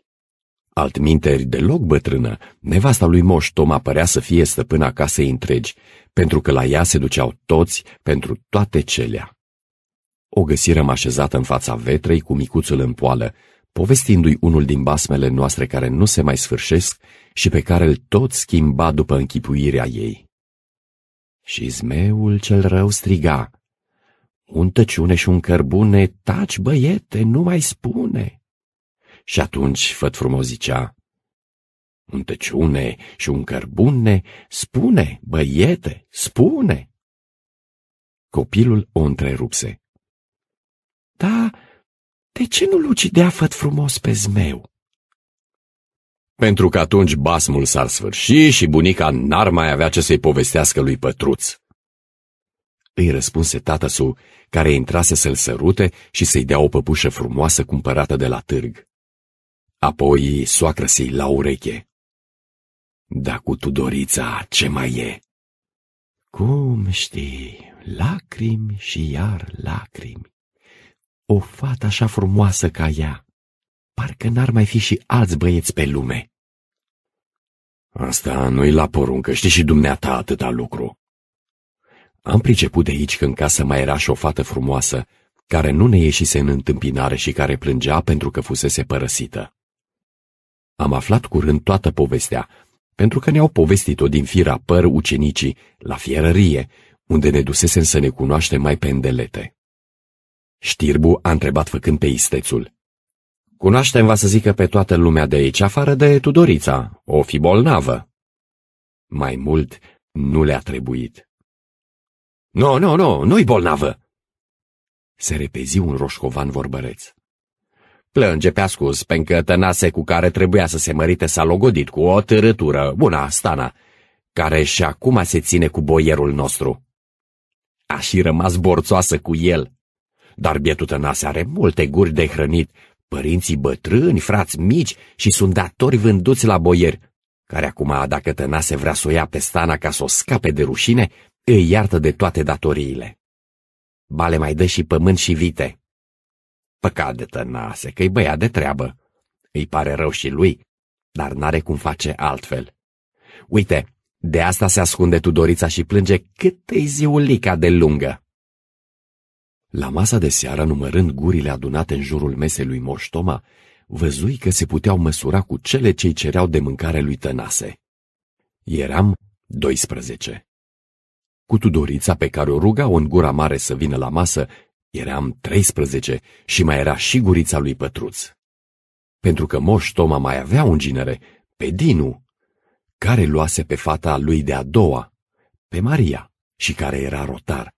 Altminteri, deloc bătrână, nevasta lui Moș Toma părea să fie stăpâna casei întregi, pentru că la ea se duceau toți pentru toate celea. O găsirăm așezată în fața vetrei cu micuțul în poală, povestindu-i unul din basmele noastre care nu se mai sfârșesc și pe care îl tot schimba după închipuirea ei. Și zmeul cel rău striga, Un tăciune și un cărbune, taci, băiete, nu mai spune!" Și atunci făt frumos zicea, Un tăciune și un cărbune, spune, băiete, spune!" Copilul o întrerupse. Da, de ce nu-l ucidea făt frumos pe zmeu? Pentru că atunci basmul s-ar sfârși și bunica n-ar mai avea ce să-i povestească lui Pătruț. Îi răspunse tatăsu, care intrase să-l sărute și să-i dea o păpușă frumoasă cumpărată de la târg. Apoi soacră se la ureche. Da cu Tudorița ce mai e? Cum știi, lacrimi și iar lacrimi o fată așa frumoasă ca ea. Parcă n-ar mai fi și alți băieți pe lume. Asta nu-i la poruncă, știi și dumneata atâta lucru. Am priceput de aici că în casă mai era și o fată frumoasă, care nu ne ieșise în întâmpinare și care plângea pentru că fusese părăsită. Am aflat curând toată povestea, pentru că ne-au povestit-o din fira păr ucenicii, la fierărie, unde ne dusesem să ne cunoaștem mai pendelete. Știrbu a întrebat făcând pe istețul. Cunoaștem, va să zică, pe toată lumea de aici, afară de Tudorița. O fi bolnavă. Mai mult nu le-a trebuit. Nu, no, nu, no, nu, no, nu-i bolnavă! Se repezi un roșcovan vorbăreț. Plânge pe ascuns, pentru că tănase cu care trebuia să se mărite s-a logodit cu o târătură, bună stana, care și acum se ține cu boierul nostru. A și rămas borțoasă cu el dar bietul tănase are multe guri de hrănit, părinții bătrâni, frați mici și sunt datori vânduți la boieri, care acum, dacă tănase vrea să o ia pe stana ca să o scape de rușine, îi iartă de toate datoriile. Bale mai dă și pământ și vite. Păcat de tănase, că-i băia de treabă. Îi pare rău și lui, dar n-are cum face altfel. Uite, de asta se ascunde Tudorița și plânge cât e ziulica de lungă. La masa de seară, numărând gurile adunate în jurul mesei lui Moștoma, văzui că se puteau măsura cu cele ce-i cereau de mâncare lui Tănase. Eram 12. Cu Tudorița pe care o ruga în gura mare să vină la masă, eram 13 și mai era și gurița lui Pătruț. Pentru că Moș Toma mai avea un ginere, pe Dinu, care luase pe fata lui de-a doua, pe Maria, și care era rotar,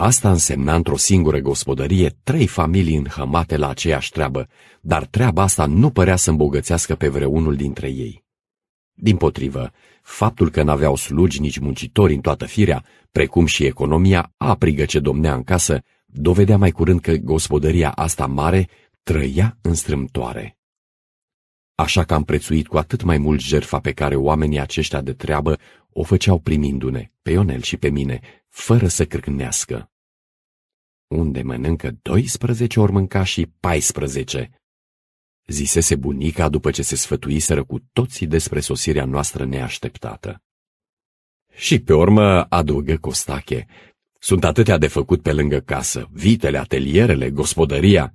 Asta însemna într-o singură gospodărie trei familii înhămate la aceeași treabă, dar treaba asta nu părea să îmbogățească pe vreunul dintre ei. Din potrivă, faptul că n-aveau slugi nici muncitori în toată firea, precum și economia aprigă ce domnea în casă, dovedea mai curând că gospodăria asta mare trăia în strâmtoare. Așa că am prețuit cu atât mai mult jertfa pe care oamenii aceștia de treabă o făceau primindu-ne, pe Ionel și pe mine, fără să crâcnească. Unde mănâncă 12 ori mânca și 14, zisese bunica după ce se sfătuiseră cu toții despre sosirea noastră neașteptată. Și pe urmă adăugă Costache, sunt atâtea de făcut pe lângă casă, vitele, atelierele, gospodăria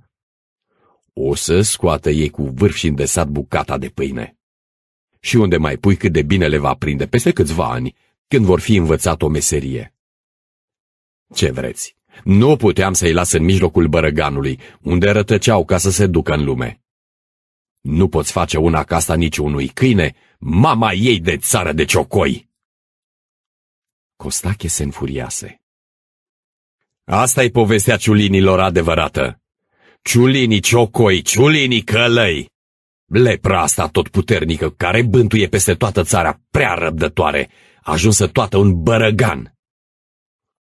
o să scoată ei cu vârf și îndesat bucata de pâine. Și unde mai pui cât de bine le va prinde peste câțiva ani, când vor fi învățat o meserie. Ce vreți? Nu puteam să-i las în mijlocul bărăganului, unde rătăceau ca să se ducă în lume. Nu poți face una ca asta nici unui câine, mama ei de țară de ciocoi! Costache se înfuriase. Asta e povestea ciulinilor adevărată. Ciulinii ciocoi, ciulinii călăi! Lepra asta totputernică, care bântuie peste toată țara, prea răbdătoare, ajunsă toată un bărăgan.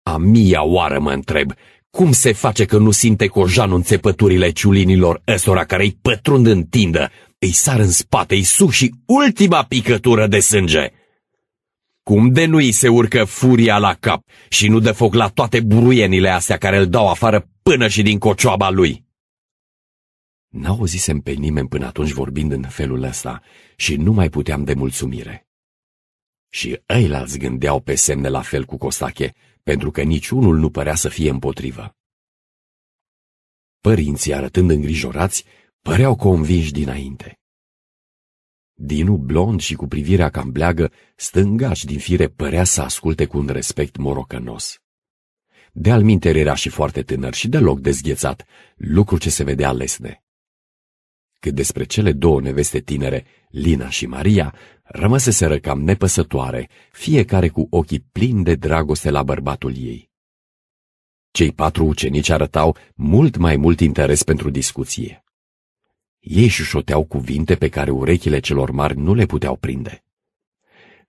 A mia oară mă întreb, cum se face că nu simte în țepăturile ciulinilor ăstora care îi pătrund în tindă, îi sar în spate, îi suc și ultima picătură de sânge? Cum de nu îi se urcă furia la cap și nu dă foc la toate buruienile astea care îl dau afară până și din cocioaba lui? N-auzisem pe nimeni până atunci vorbind în felul ăsta și nu mai puteam de mulțumire. Și ăilalți gândeau pe semne la fel cu Costache, pentru că niciunul nu părea să fie împotrivă. Părinții, arătând îngrijorați, păreau convinși dinainte. Dinu, blond și cu privirea cam bleagă, stângaș din fire, părea să asculte cu un respect morocănos. De-al era și foarte tânăr și deloc dezghețat, lucru ce se vedea lesne cât despre cele două neveste tinere, Lina și Maria, rămăseseră cam nepăsătoare, fiecare cu ochii plini de dragoste la bărbatul ei. Cei patru ucenici arătau mult mai mult interes pentru discuție. Ei șușoteau cuvinte pe care urechile celor mari nu le puteau prinde.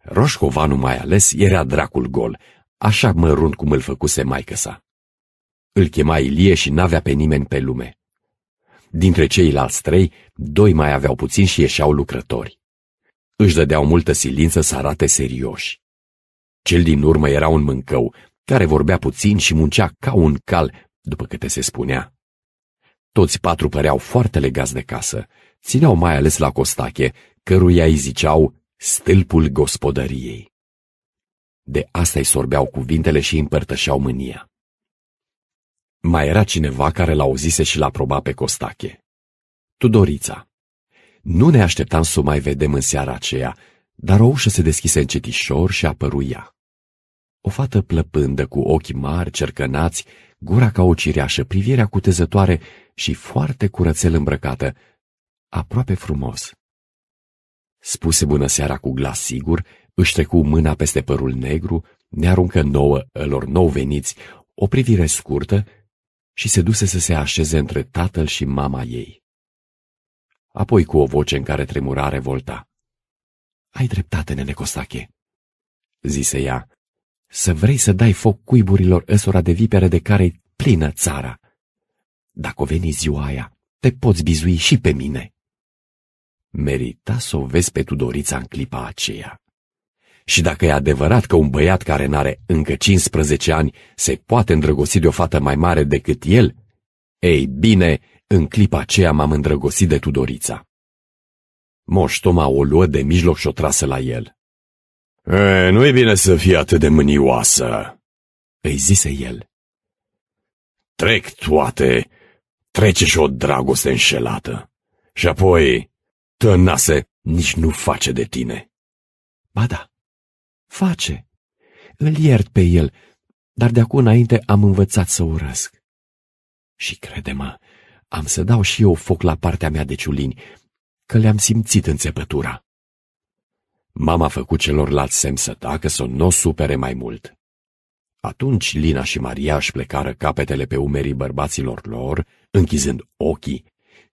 Roșcovanu mai ales era dracul gol, așa mărunt cum îl făcuse maică sa. Îl chema Ilie și n-avea pe nimeni pe lume. Dintre ceilalți trei, doi mai aveau puțin și ieșeau lucrători. Își dădeau multă silință să arate serioși. Cel din urmă era un mâncău, care vorbea puțin și muncea ca un cal, după câte se spunea. Toți patru păreau foarte legați de casă, țineau mai ales la Costache, căruia îi ziceau stâlpul gospodăriei. De asta îi sorbeau cuvintele și îi împărtășeau mânia. Mai era cineva care l-auzise și l-aproba pe Costache. Tudorița. Nu ne așteptam să o mai vedem în seara aceea, dar o ușă se deschise încetișor și apăruia. O fată plăpândă, cu ochi mari, cercănați, gura ca o cireașă, privirea cutezătoare și foarte curățel îmbrăcată, aproape frumos. Spuse bună seara cu glas sigur, își trecu mâna peste părul negru, ne aruncă nouă, lor nou veniți, o privire scurtă și se duse să se așeze între tatăl și mama ei. Apoi cu o voce în care tremura revolta. Ai dreptate, nene Costache, zise ea, să vrei să dai foc cuiburilor ăsora de vipere de care plină țara. Dacă o veni ziua aia, te poți bizui și pe mine. Merita să o vezi pe Tudorița în clipa aceea. Și dacă e adevărat că un băiat care n-are încă 15 ani se poate îndrăgosi de o fată mai mare decât el, ei bine, în clipa aceea m-am îndrăgosit de Tudorița. Moș Toma o luă de mijloc și o trasă la el. E, nu e bine să fii atât de mânioasă, îi zise el. Trec toate, trece și o dragoste înșelată. Și apoi, tănase, nici nu face de tine. Ba da, Face. Îl iert pe el, dar de acum înainte am învățat să urăsc. Și crede-mă, am să dau și eu foc la partea mea de ciulini, că le-am simțit înțepătura. Mama a făcut celorlalți semn să tacă să nu o supere mai mult. Atunci Lina și Maria își plecară capetele pe umerii bărbaților lor, închizând ochii,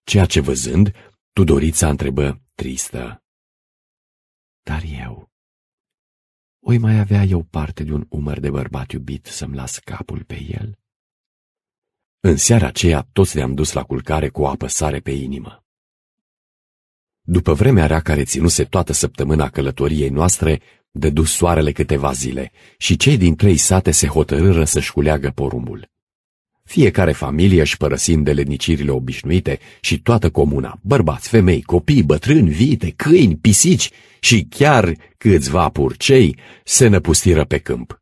ceea ce văzând, Tudorița întrebă tristă. Dar eu? Oi mai avea eu parte de un umăr de bărbat iubit să-mi las capul pe el? În seara aceea toți le am dus la culcare cu o apăsare pe inimă. După vremea rea care ținuse toată săptămâna călătoriei noastre, dădu soarele câteva zile și cei din trei sate se hotărâră să-și culeagă porumbul. Fiecare familie își părăsind de lenicirile obișnuite și toată comuna, bărbați, femei, copii, bătrâni, vite, câini, pisici și chiar câțiva purcei, se năpustiră pe câmp.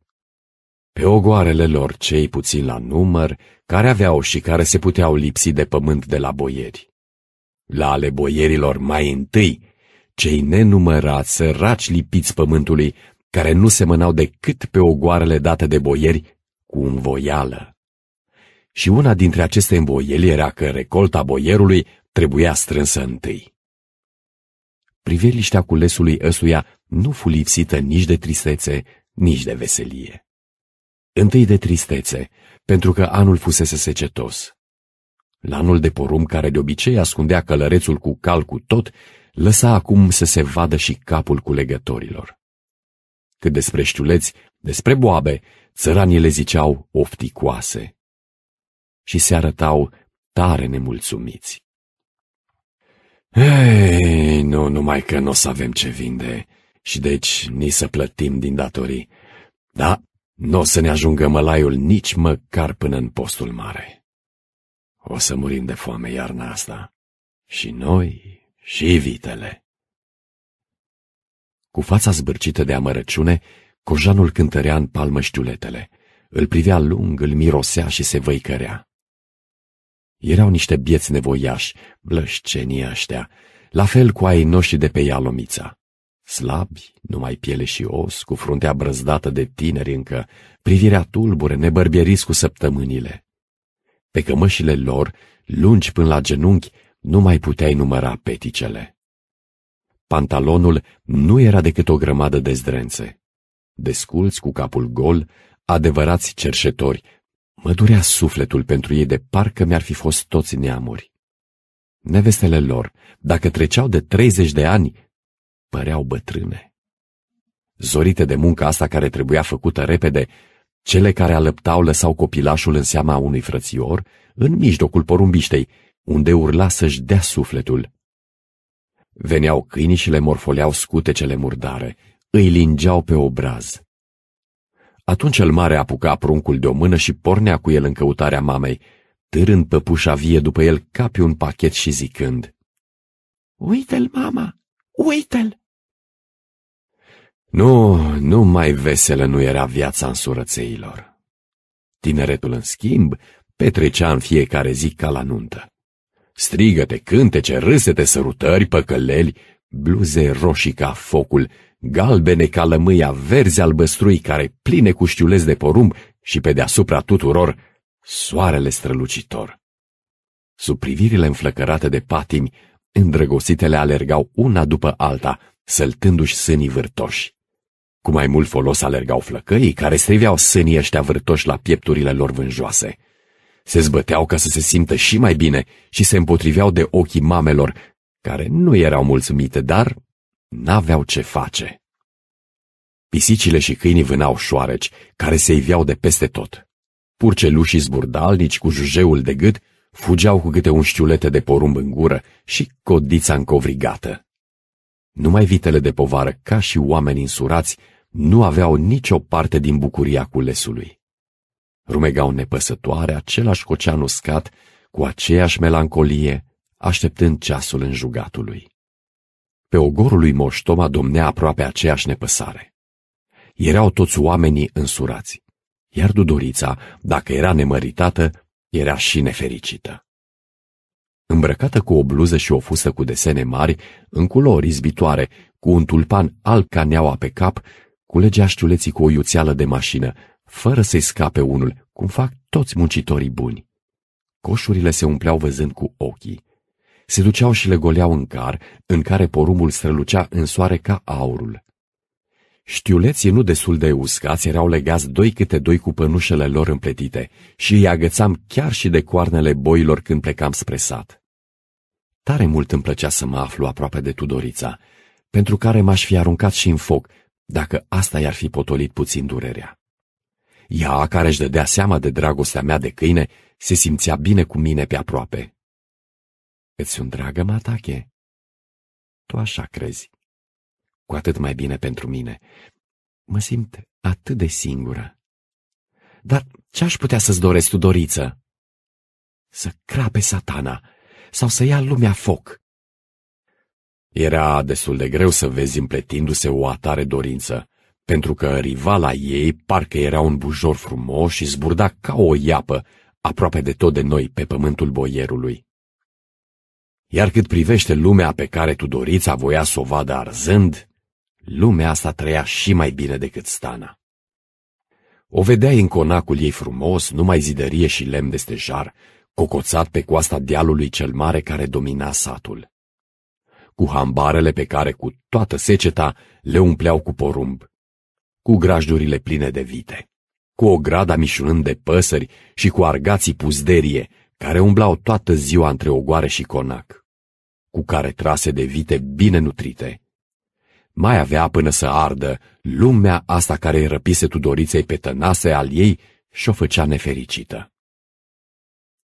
Pe ogoarele lor, cei puțin la număr, care aveau și care se puteau lipsi de pământ de la boieri. La ale boierilor mai întâi, cei nenumărați săraci lipiți pământului, care nu semănau decât pe ogoarele date de boieri cu învoială și una dintre aceste învoieli era că recolta boierului trebuia strânsă întâi. Priveliștea culesului ăsuia nu fu lipsită nici de tristețe, nici de veselie. Întâi de tristețe, pentru că anul fusese secetos. La anul de porum, care de obicei ascundea călărețul cu cal cu tot, lăsa acum să se vadă și capul culegătorilor. Cât despre știuleți, despre boabe, țăranii le ziceau ofticoase și se arătau tare nemulțumiți. Ei, nu numai că nu o să avem ce vinde și deci ni să plătim din datorii, da, nu o să ne ajungă mălaiul nici măcar până în postul mare. O să murim de foame iarna asta, și noi, și vitele. Cu fața zbârcită de amărăciune, Cojanul cântărea în palmă știuletele. Îl privea lung, îl mirosea și se văicărea. Erau niște bieți nevoiași, blășcenii ăștia, la fel cu ai noștri de pe Ialomița. Slabi, numai piele și os, cu fruntea brăzdată de tineri încă, privirea tulbure, nebărbieriți cu săptămânile. Pe cămășile lor, lungi până la genunchi, nu mai puteai număra peticele. Pantalonul nu era decât o grămadă de zdrențe. Desculți cu capul gol, adevărați cerșetori, Mă durea sufletul pentru ei de parcă mi-ar fi fost toți neamuri. Nevestele lor, dacă treceau de 30 de ani, păreau bătrâne. Zorite de munca asta care trebuia făcută repede, cele care alăptau lăsau copilașul în seama unui frățior, în mijlocul porumbiștei, unde urla să-și dea sufletul. Veneau câinii și le morfoleau scutecele murdare, îi lingeau pe obraz. Atunci el mare apuca pruncul de o mână și pornea cu el în căutarea mamei, târând păpușa vie după el ca pe un pachet și zicând, Uite-l, mama! Uite-l! Nu, nu mai veselă nu era viața în surățeilor. Tineretul, în schimb, petrecea în fiecare zi ca la nuntă. Strigăte, cântece, râsete, sărutări, păcăleli, bluze roșii ca focul, galbene ca lămâia, verzi albăstrui, care pline cu știuleți de porumb și pe deasupra tuturor, soarele strălucitor. Sub privirile înflăcărate de patimi, îndrăgositele alergau una după alta, săltându-și sânii vârtoși. Cu mai mult folos alergau flăcăii, care striveau sânii ăștia vârtoși la piepturile lor vânjoase. Se zbăteau ca să se simtă și mai bine și se împotriveau de ochii mamelor, care nu erau mulțumite, dar N-aveau ce face. Pisicile și câinii vânau șoareci, care se iveau de peste tot. Purcelușii zburdalnici cu jujeul de gât fugeau cu câte un știulete de porumb în gură și codița încovrigată. Numai vitele de povară, ca și oameni însurați, nu aveau nicio parte din bucuria culesului. Rumegau nepăsătoare același cocean uscat, cu aceeași melancolie, așteptând ceasul înjugatului. Pe ogorul lui moștoma domnea aproape aceeași nepăsare. Erau toți oamenii însurați, iar Dudorița, dacă era nemăritată, era și nefericită. Îmbrăcată cu o bluză și o fusă cu desene mari, în culori izbitoare, cu un tulpan alb ca neaua pe cap, culegea știuleții cu o iuțeală de mașină, fără să-i scape unul, cum fac toți muncitorii buni. Coșurile se umpleau văzând cu ochii se duceau și le goleau în car, în care porumbul strălucea în soare ca aurul. Știuleții nu destul de uscați erau legați doi câte doi cu pănușele lor împletite și îi agățam chiar și de coarnele boilor când plecam spre sat. Tare mult îmi plăcea să mă aflu aproape de Tudorița, pentru care m-aș fi aruncat și în foc, dacă asta i-ar fi potolit puțin durerea. Ea, care își dădea seama de dragostea mea de câine, se simțea bine cu mine pe aproape. Îți sunt dragă, Matache? Tu așa crezi. Cu atât mai bine pentru mine. Mă simt atât de singură. Dar ce aș putea să-ți doresc tu, Doriță? Să crape satana sau să ia lumea foc. Era destul de greu să vezi împletindu-se o atare dorință, pentru că rivala ei parcă era un bujor frumos și zburda ca o iapă, aproape de tot de noi pe pământul boierului. Iar cât privește lumea pe care tu a voia să o vadă arzând, lumea asta trăia și mai bine decât Stana. O vedeai în conacul ei frumos, numai zidărie și lemn de stejar, cocoțat pe coasta dealului cel mare care domina satul. Cu hambarele pe care cu toată seceta le umpleau cu porumb, cu grajdurile pline de vite, cu o grada mișunând de păsări și cu argații puzderie, care umblau toată ziua între ogoare și conac cu care trase de vite bine nutrite. Mai avea până să ardă lumea asta care îi răpise Tudoriței pe tănase al ei și o făcea nefericită.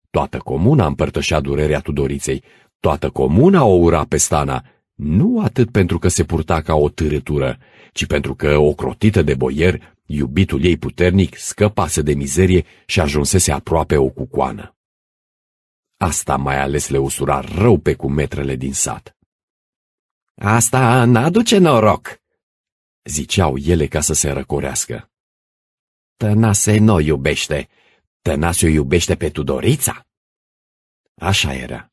Toată comuna împărtășea durerea Tudoriței, toată comuna o ura pe Stana, nu atât pentru că se purta ca o târâtură, ci pentru că, ocrotită de boier, iubitul ei puternic scăpase de mizerie și ajunsese aproape o cucoană. Asta mai ales le usura rău pe cu metrele din sat. Asta n-aduce noroc, ziceau ele ca să se răcorească. Tănase nu iubește, o iubește pe Tudorița. Așa era.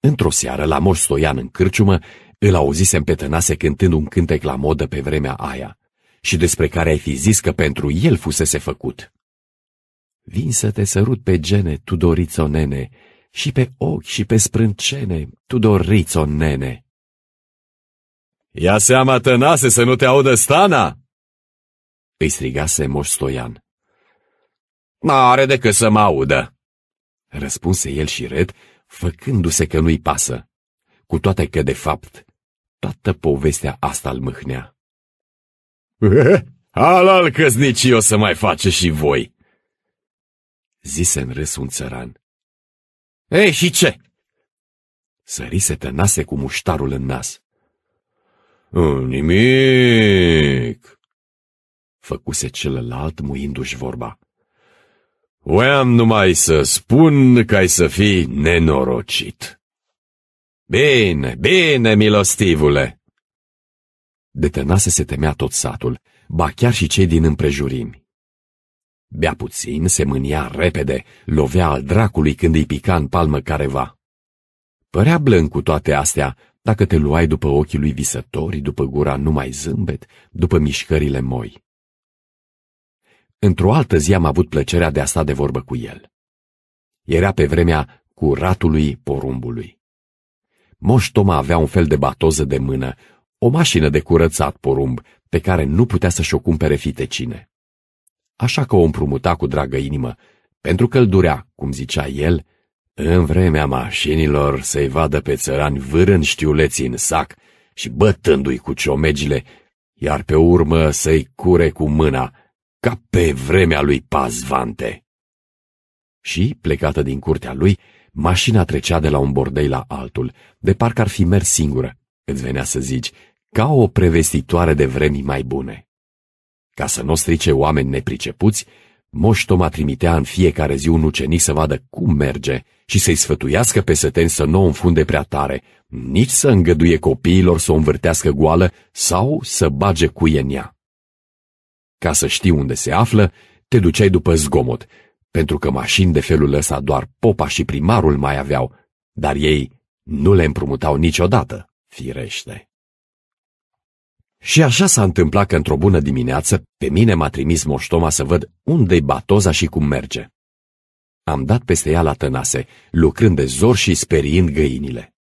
Într-o seară, la Moș Stoian în cârciumă, îl auzisem pe Tănase cântând un cântec la modă pe vremea aia și despre care ai fi zis că pentru el fusese făcut. Vin să te sărut pe gene, Tudorițo nene, și pe ochi și pe sprâncene, tu o nene. Ia seama, tănase, să nu te audă stana! Îi strigase Moș Stoian. N-are decât să mă audă, răspunse el și red, făcându-se că nu-i pasă, cu toate că, de fapt, toată povestea asta îl mâhnea. *laughs* Alal căsnicii o să mai face și voi, zise în râs un țăran. Ei, și ce? Sări se tănase cu muștarul în nas. Ă, nimic! Făcuse celălalt muindu-și vorba. Oeam numai să spun că ai să fii nenorocit. Bine, bine, milostivule! De tănase se temea tot satul, ba chiar și cei din împrejurimi. Bea puțin, se mânia repede, lovea al dracului când îi pica în palmă careva. Părea blând cu toate astea, dacă te luai după ochii lui visători, după gura numai zâmbet, după mișcările moi. Într-o altă zi am avut plăcerea de a sta de vorbă cu el. Era pe vremea curatului porumbului. Moș Toma avea un fel de batoză de mână, o mașină de curățat porumb, pe care nu putea să-și o cumpere fitecine așa că o împrumuta cu dragă inimă, pentru că îl durea, cum zicea el, în vremea mașinilor să-i vadă pe țărani vârând știuleții în sac și bătându-i cu ciomegile, iar pe urmă să-i cure cu mâna, ca pe vremea lui Pazvante. Și, plecată din curtea lui, mașina trecea de la un bordei la altul, de parcă ar fi mers singură, îți venea să zici, ca o prevestitoare de vremi mai bune. Ca să nu strice oameni nepricepuți, Moș Toma trimitea în fiecare zi un ucenic să vadă cum merge și să-i sfătuiască pe săteni să nu o înfunde prea tare, nici să îngăduie copiilor să o învârtească goală sau să bage cu în ea. Ca să știi unde se află, te duceai după zgomot, pentru că mașini de felul ăsta doar popa și primarul mai aveau, dar ei nu le împrumutau niciodată, firește. Și așa s-a întâmplat că într-o bună dimineață pe mine m-a trimis moștoma să văd unde-i batoza și cum merge. Am dat peste ea la Tănase, lucrând de zor și speriind găinile.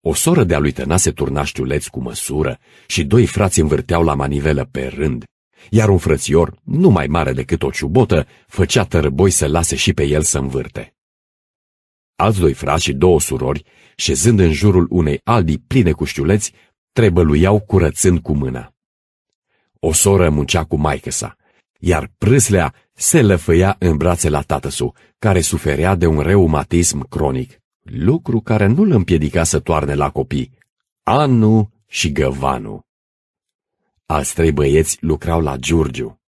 O soră de-a lui Tănase turna știuleț cu măsură și doi frați învârteau la manivelă pe rând, iar un frățior, nu mai mare decât o ciubotă, făcea tărboi să lase și pe el să învârte. Alți doi frați și două surori, șezând în jurul unei albi pline cu știuleți, trebăluiau curățând cu mâna. O soră muncea cu maică sa, iar prâslea se lăfăia în brațe la tatăsu, care suferea de un reumatism cronic, lucru care nu îl împiedica să toarne la copii, Anu și Găvanu. Alți trei băieți lucrau la Giurgiu.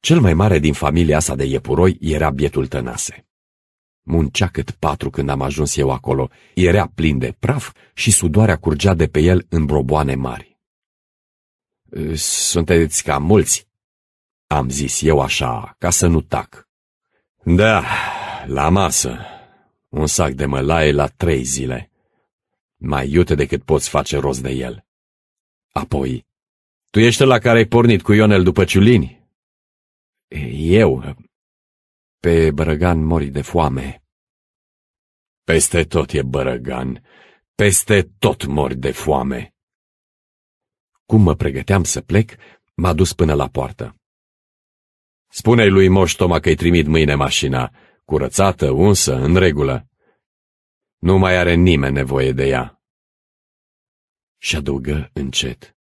Cel mai mare din familia sa de iepuroi era bietul tănase. Muncea cât patru când am ajuns eu acolo, era plin de praf și sudoarea curgea de pe el în broboane mari. Ă, sunteți cam mulți, am zis eu așa, ca să nu tac. Da, la masă, un sac de mălaie la trei zile. Mai iute decât poți face rost de el. Apoi, tu ești la care ai pornit cu Ionel după Ciulini? Eu, pe Bărăgan mori de foame. Peste tot e Bărăgan, peste tot mori de foame. Cum mă pregăteam să plec, m-a dus până la poartă. Spune-i lui Moș Toma că-i trimit mâine mașina, curățată, unsă, în regulă. Nu mai are nimeni nevoie de ea. Și adugă încet.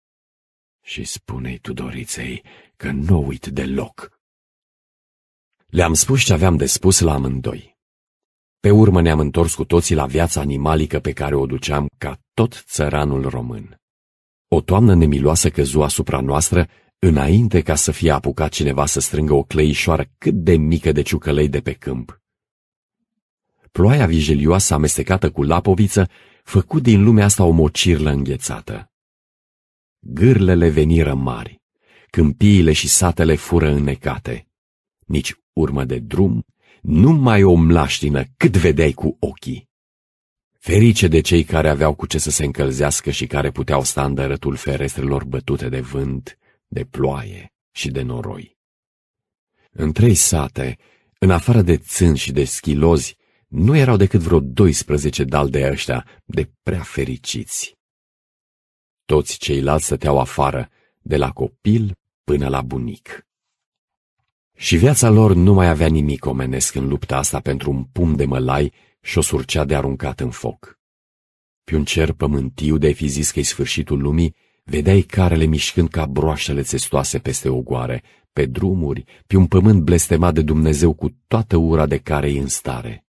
Și spune-i Tudoriței că nu uit deloc le-am spus ce aveam de spus la amândoi. Pe urmă ne-am întors cu toții la viața animalică pe care o duceam ca tot țăranul român. O toamnă nemiloasă căzu asupra noastră, înainte ca să fie apucat cineva să strângă o cleișoară cât de mică de ciucălei de pe câmp. Ploaia vijelioasă amestecată cu lapoviță făcut din lumea asta o mocirlă înghețată. Gârlele veniră mari, câmpiile și satele fură înnecate. Nici urmă de drum, nu mai o mlaștină cât vedeai cu ochii. Ferice de cei care aveau cu ce să se încălzească și care puteau sta în dărătul ferestrelor bătute de vânt, de ploaie și de noroi. În trei sate, în afară de țân și de schilozi, nu erau decât vreo 12 dal de ăștia de prea fericiți. Toți ceilalți stăteau afară, de la copil până la bunic. Și viața lor nu mai avea nimic omenesc în lupta asta pentru un pumn de mălai și o surcea de aruncat în foc. Pe un cer pământiu de fi zis că sfârșitul lumii, vedeai carele mișcând ca broașele țestoase peste ogoare, pe drumuri, pe un pământ blestemat de Dumnezeu cu toată ura de care e în stare.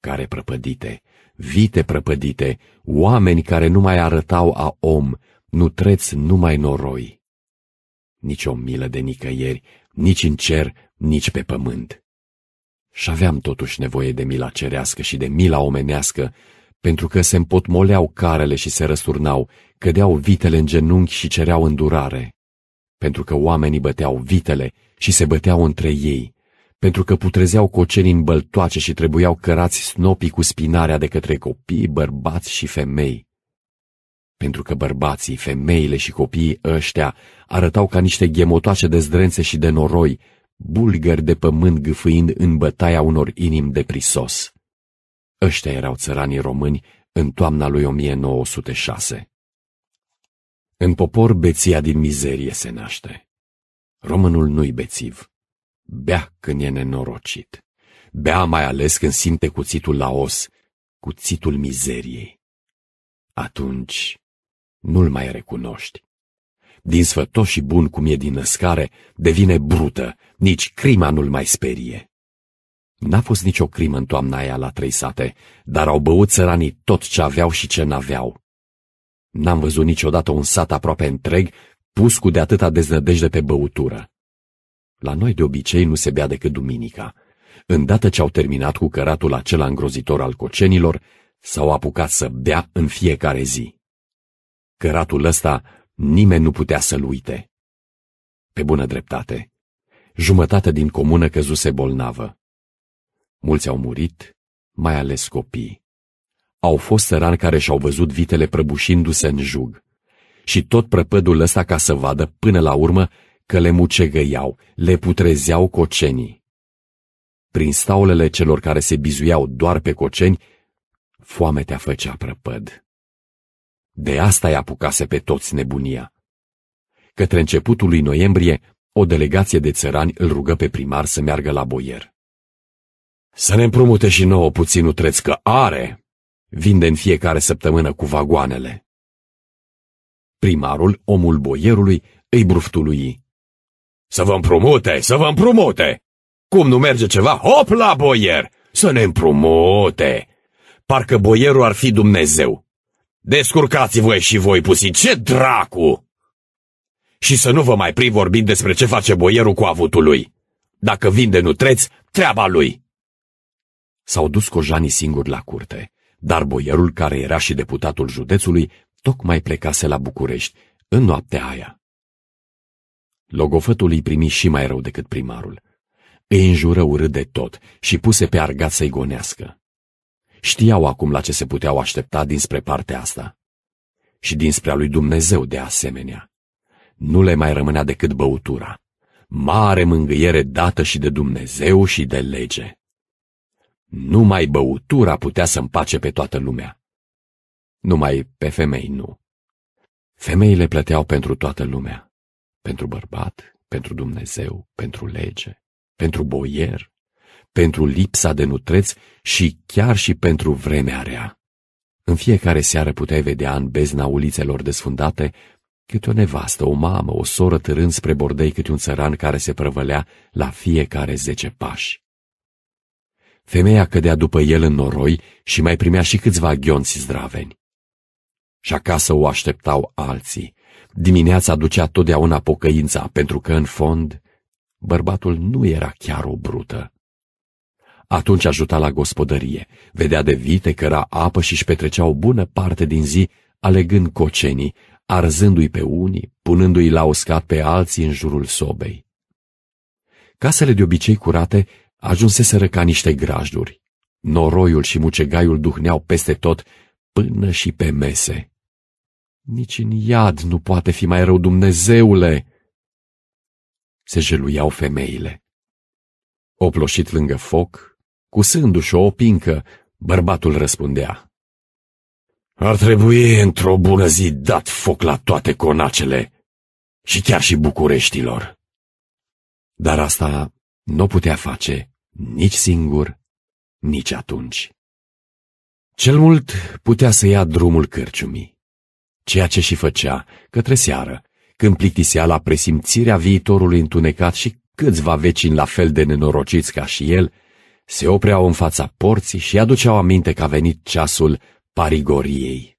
Care prăpădite, vite prăpădite, oameni care nu mai arătau a om, nutreți numai noroi nici o milă de nicăieri, nici în cer, nici pe pământ. Și aveam totuși nevoie de mila cerească și de mila omenească, pentru că se împotmoleau carele și se răsturnau, cădeau vitele în genunchi și cereau îndurare. Pentru că oamenii băteau vitele și se băteau între ei, pentru că putrezeau cocenii în băltoace și trebuiau cărați snopii cu spinarea de către copii, bărbați și femei pentru că bărbații, femeile și copiii ăștia arătau ca niște ghemotoace de zdrențe și de noroi, bulgări de pământ gâfâind în bătaia unor inimi de prisos. Ăștia erau țăranii români în toamna lui 1906. În popor beția din mizerie se naște. Românul nu-i bețiv. Bea când e nenorocit. Bea mai ales când simte cuțitul la os, cuțitul mizeriei. Atunci nu-l mai recunoști. Din sfătoși și bun cum e din născare, devine brută, nici crima nu-l mai sperie. N-a fost nicio crimă în toamna aia la trei sate, dar au băut țăranii tot ce aveau și ce n-aveau. N-am văzut niciodată un sat aproape întreg pus cu de atâta deznădejde pe băutură. La noi de obicei nu se bea decât duminica. Îndată ce au terminat cu căratul acela îngrozitor al cocenilor, s-au apucat să bea în fiecare zi. Căratul ăsta nimeni nu putea să-l uite. Pe bună dreptate, jumătate din comună căzuse bolnavă. Mulți au murit, mai ales copii. Au fost sărani care și-au văzut vitele prăbușindu-se în jug. Și tot prăpădul ăsta ca să vadă, până la urmă, că le mucegăiau, le putrezeau cocenii. Prin staulele celor care se bizuiau doar pe coceni, foamea făcea prăpăd. De asta i-a apucase pe toți nebunia. Către începutul lui noiembrie, o delegație de țărani îl rugă pe primar să meargă la boier. Să ne împrumute și nouă puțin utreț că are! Vinde în fiecare săptămână cu vagoanele. Primarul, omul boierului, îi bruftului. Să vă împrumute, să vă împrumute! Cum nu merge ceva, hop la boier! Să ne împrumute! Parcă boierul ar fi Dumnezeu! Descurcați-vă și voi pusii, ce dracu! Și să nu vă mai pri vorbind despre ce face boierul cu avutul lui. Dacă vinde nutreți, treaba lui. S-au dus cojanii singuri la curte, dar boierul care era și deputatul județului tocmai plecase la București, în noaptea aia. Logofătul îi primi și mai rău decât primarul. Îi înjură urât de tot și puse pe argat să-i gonească. Știau acum la ce se puteau aștepta dinspre partea asta. Și dinspre a lui Dumnezeu de asemenea. Nu le mai rămânea decât băutura. Mare mângâiere dată și de Dumnezeu și de lege. Numai băutura putea să împace pe toată lumea. Numai pe femei nu. Femeile plăteau pentru toată lumea. Pentru bărbat, pentru Dumnezeu, pentru lege, pentru boier, pentru lipsa de nutreți și chiar și pentru vremea rea. În fiecare seară puteai vedea în bezna ulițelor desfundate câte o nevastă, o mamă, o soră târând spre bordei câte un țăran care se prăvălea la fiecare zece pași. Femeia cădea după el în noroi și mai primea și câțiva ghionți zdraveni. Și acasă o așteptau alții. Dimineața aducea totdeauna pocăința, pentru că, în fond, bărbatul nu era chiar o brută. Atunci ajuta la gospodărie, vedea de vite, căra apă și își petrecea o bună parte din zi alegând cocenii, arzându-i pe unii, punându-i la uscat pe alții în jurul sobei. Casele de obicei curate ajunseseră ca niște grajduri. Noroiul și mucegaiul duhneau peste tot, până și pe mese. Nici în iad nu poate fi mai rău, Dumnezeule!" Se jeluiau femeile. Oploșit lângă foc, cusându-și o opincă, bărbatul răspundea. Ar trebui într-o bună zi dat foc la toate conacele și chiar și bucureștilor. Dar asta nu putea face nici singur, nici atunci. Cel mult putea să ia drumul cărciumii, ceea ce și făcea către seară, când plictisea la presimțirea viitorului întunecat și câțiva vecini la fel de nenorociți ca și el, se opreau în fața porții și aduceau aminte că a venit ceasul parigoriei.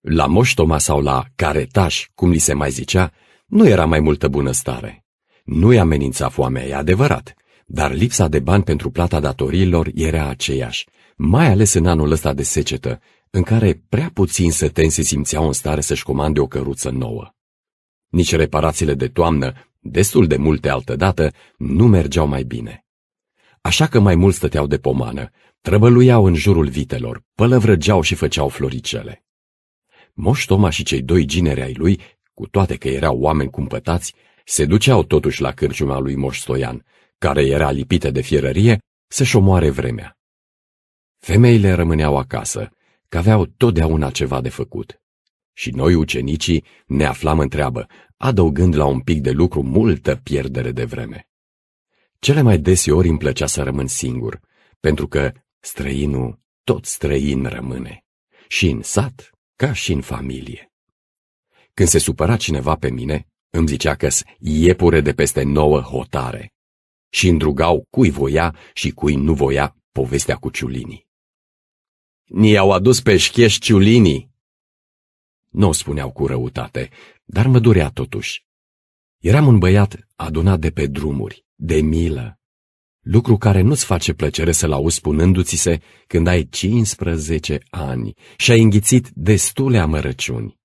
La moștoma sau la caretaș, cum li se mai zicea, nu era mai multă bunăstare. Nu-i amenința foamea, e adevărat, dar lipsa de bani pentru plata datoriilor era aceeași, mai ales în anul ăsta de secetă, în care prea puțin săteni se simțeau în stare să-și comande o căruță nouă. Nici reparațiile de toamnă, destul de multe altădată, nu mergeau mai bine. Așa că mai mult stăteau de pomană, trăbăluiau în jurul vitelor, pălăvrăgeau și făceau floricele. Moș Toma și cei doi gineri ai lui, cu toate că erau oameni cumpătați, se duceau totuși la cârciuma lui Moș Stoian, care era lipită de fierărie, să-și omoare vremea. Femeile rămâneau acasă, că aveau totdeauna ceva de făcut. Și noi, ucenicii, ne aflam în treabă, adăugând la un pic de lucru multă pierdere de vreme. Cele mai ori îmi plăcea să rămân singur, pentru că străinul tot străin rămâne, și în sat, ca și în familie. Când se supăra cineva pe mine, îmi zicea că iepure de peste nouă hotare și îndrugau cui voia și cui nu voia povestea cu ciulinii. Ni-au adus pe șcheș ciulinii! Nu o spuneau cu răutate, dar mă durea totuși. Eram un băiat adunat de pe drumuri, de milă, lucru care nu-ți face plăcere să-l auzi spunându-ți-se când ai 15 ani și ai înghițit destule amărăciuni.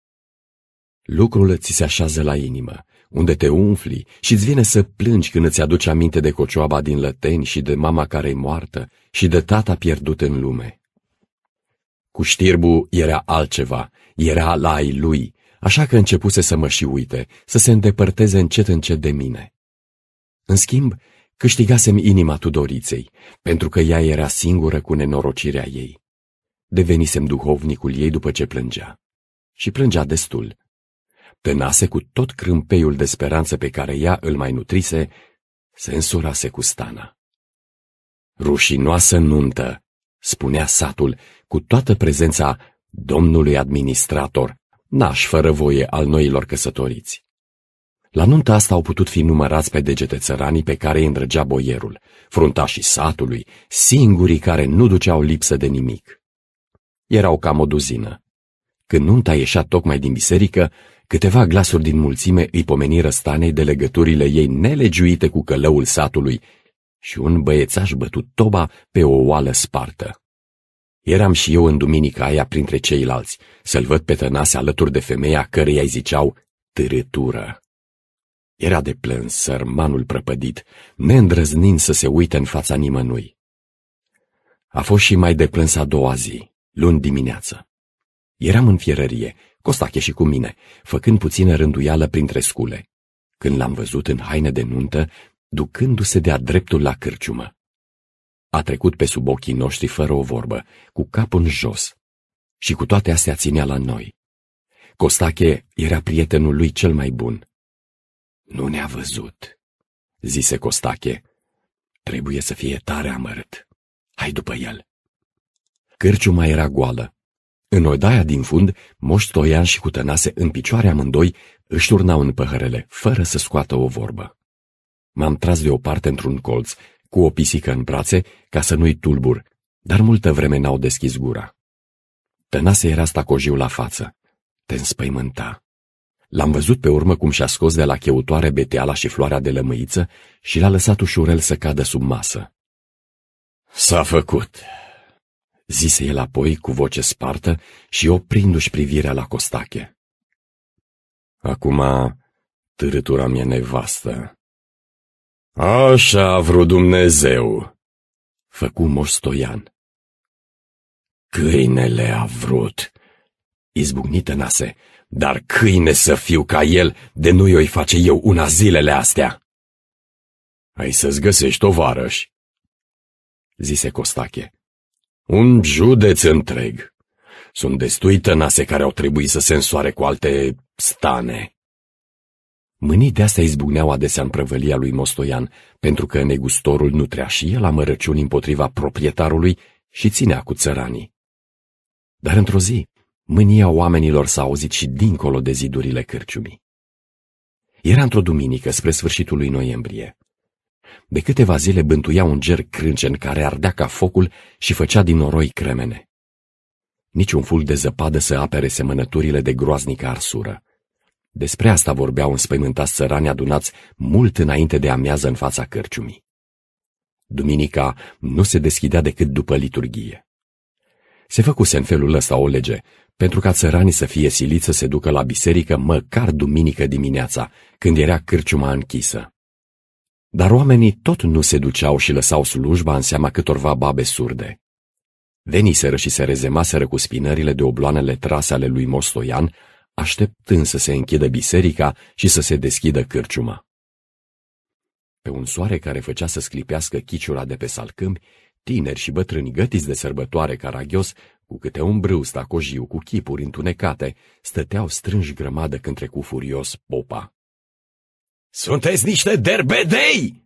Lucrul ți se așează la inimă, unde te umfli și îți vine să plângi când îți aduci aminte de cocioaba din lăteni și de mama care e moartă și de tata pierdut în lume. Cu știrbu era altceva, era la ai lui, așa că începuse să mă și uite, să se îndepărteze încet încet de mine. În schimb, câștigasem inima Tudoriței, pentru că ea era singură cu nenorocirea ei. Devenisem duhovnicul ei după ce plângea. Și plângea destul. Tănase cu tot crâmpeiul de speranță pe care ea îl mai nutrise, se însurase cu stana. Rușinoasă nuntă, spunea satul, cu toată prezența domnului administrator, naș fără voie al noilor căsătoriți. La nunta asta au putut fi numărați pe degete țăranii pe care îi îndrăgea boierul, fruntașii satului, singurii care nu duceau lipsă de nimic. Erau cam o duzină. Când nunta ieșea tocmai din biserică, câteva glasuri din mulțime îi pomeniră stanei de legăturile ei nelegiuite cu călăul satului și un băiețaș bătut toba pe o oală spartă. Eram și eu în duminica aia printre ceilalți, să-l văd pe tănase alături de femeia căreia îi ziceau târâtură. Era de plâns sărmanul prăpădit, neîndrăznind să se uite în fața nimănui. A fost și mai de plâns a doua zi, luni dimineață. Eram în fierărie, Costache și cu mine, făcând puțină rânduială printre scule, când l-am văzut în haine de nuntă, ducându-se de-a dreptul la cârciumă. A trecut pe sub ochii noștri fără o vorbă, cu capul în jos. Și cu toate astea ținea la noi. Costache era prietenul lui cel mai bun. Nu ne-a văzut, zise Costache. Trebuie să fie tare amărât. Hai după el. Cârciuma era goală. În odaia din fund, Moș Stoian și Cutănase în picioare amândoi își turnau în păhărele, fără să scoată o vorbă. M-am tras deoparte într-un colț, cu o pisică în brațe, ca să nu-i tulbur, dar multă vreme n-au deschis gura. Tănase era stacojiu la față. Te înspăimânta. L-am văzut pe urmă cum și-a scos de la cheutoare beteala și floarea de lămâiță și l-a lăsat ușurel să cadă sub masă. S-a făcut, zise el apoi cu voce spartă și oprindu-și privirea la Costache. Acum târâtura mea nevastă. Așa a vrut Dumnezeu, făcu moș Câinele a vrut, izbucnită nase, dar câine să fiu ca el, de nu i-oi face eu una zilele astea. Ai să-ți găsești tovarăș, zise Costache. Un județ întreg. Sunt destui tănase care au trebuit să se însoare cu alte stane. Mânii de astea izbucneau adesea în prăvălia lui Mostoian, pentru că negustorul nu trea și el amărăciuni împotriva proprietarului și ținea cu țăranii. Dar într-o zi, Mânia oamenilor s-a auzit și dincolo de zidurile cârciumii. Era într-o duminică, spre sfârșitul lui noiembrie. De câteva zile bântuia un ger crâncen care ardea ca focul și făcea din noroi cremene. Niciun fulg de zăpadă să apere semănăturile de groaznică arsură. Despre asta vorbeau înspăimântați sărani adunați mult înainte de amiază în fața cărciumii. Duminica nu se deschidea decât după liturghie. Se făcuse în felul ăsta o lege, pentru ca țăranii să fie siliți să se ducă la biserică măcar duminică dimineața, când era cârciuma închisă. Dar oamenii tot nu se duceau și lăsau slujba în seama câtorva babe surde. Veniseră și se rezemaseră cu spinările de obloanele trase ale lui Mostoian, așteptând să se închidă biserica și să se deschidă cârciuma. Pe un soare care făcea să sclipească chiciura de pe salcâmbi, tineri și bătrâni gătiți de sărbătoare caragios, cu câte un brâu stacojiu cu chipuri întunecate, stăteau strânși grămadă când trecu furios popa. Sunteți niște derbedei!"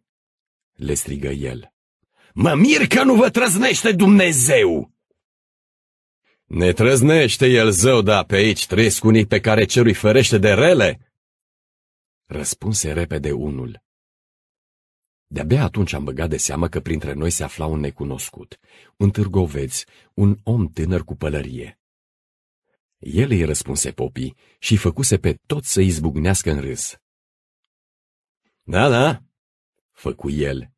le strigă el. Mă mir că nu vă trăznește Dumnezeu!" Ne trăznește el zău, da, pe aici trăiesc unii pe care cerui ferește de rele?" Răspunse repede unul. De-abia atunci am băgat de seamă că printre noi se afla un necunoscut, un târgoveț, un om tânăr cu pălărie. El îi răspunse popii și făcuse pe tot să izbucnească în râs. Da, da, făcu el.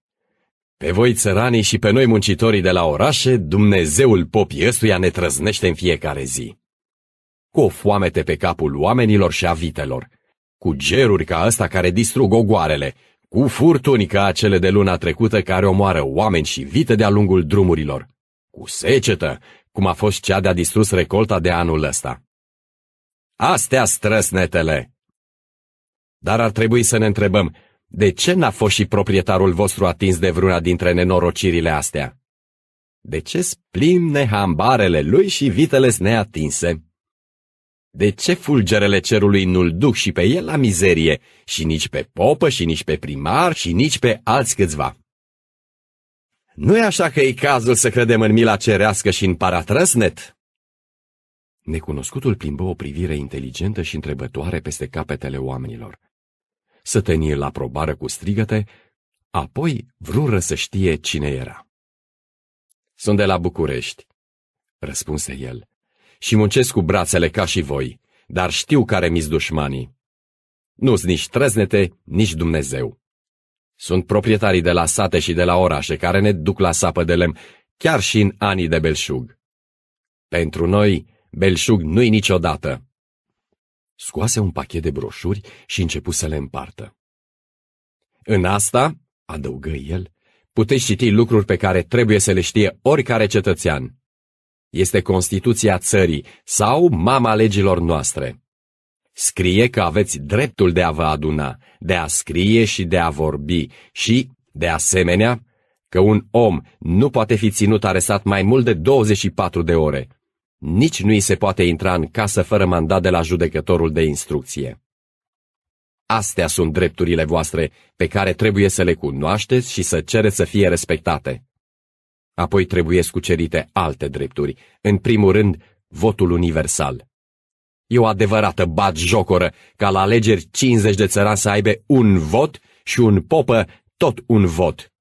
Pe voi țăranii și pe noi muncitorii de la orașe, Dumnezeul popii ăstuia ne trăznește în fiecare zi. Cu o foamete pe capul oamenilor și a vitelor, cu geruri ca ăsta care distrug ogoarele, cu furtuni ca acele de luna trecută care omoară oameni și vite de-a lungul drumurilor, cu secetă, cum a fost cea de-a distrus recolta de anul ăsta. Astea străsnetele! Dar ar trebui să ne întrebăm, de ce n-a fost și proprietarul vostru atins de vreuna dintre nenorocirile astea? De ce splim nehambarele lui și vitele neatinse? De ce fulgerele cerului nu-l duc și pe el la mizerie, și nici pe popă, și nici pe primar, și nici pe alți câțiva? nu e așa că e cazul să credem în mila cerească și în paratrăsnet? Necunoscutul plimbă o privire inteligentă și întrebătoare peste capetele oamenilor. Să te la probară cu strigăte, apoi vrură să știe cine era. Sunt de la București, răspunse el și muncesc cu brațele ca și voi, dar știu care mi-s dușmanii. Nu-s nici trăznete, nici Dumnezeu. Sunt proprietarii de la sate și de la orașe care ne duc la sapă de lemn, chiar și în anii de belșug. Pentru noi, belșug nu-i niciodată. Scoase un pachet de broșuri și începu să le împartă. În asta, adăugă el, puteți citi lucruri pe care trebuie să le știe oricare cetățean. Este Constituția țării sau mama legilor noastre. Scrie că aveți dreptul de a vă aduna, de a scrie și de a vorbi și, de asemenea, că un om nu poate fi ținut arestat mai mult de 24 de ore. Nici nu îi se poate intra în casă fără mandat de la judecătorul de instrucție. Astea sunt drepturile voastre pe care trebuie să le cunoașteți și să cereți să fie respectate. Apoi trebuie scucerite alte drepturi, în primul rând votul universal. E o adevărată bat jocoră ca la alegeri 50 de țărani să aibă un vot și un popă tot un vot.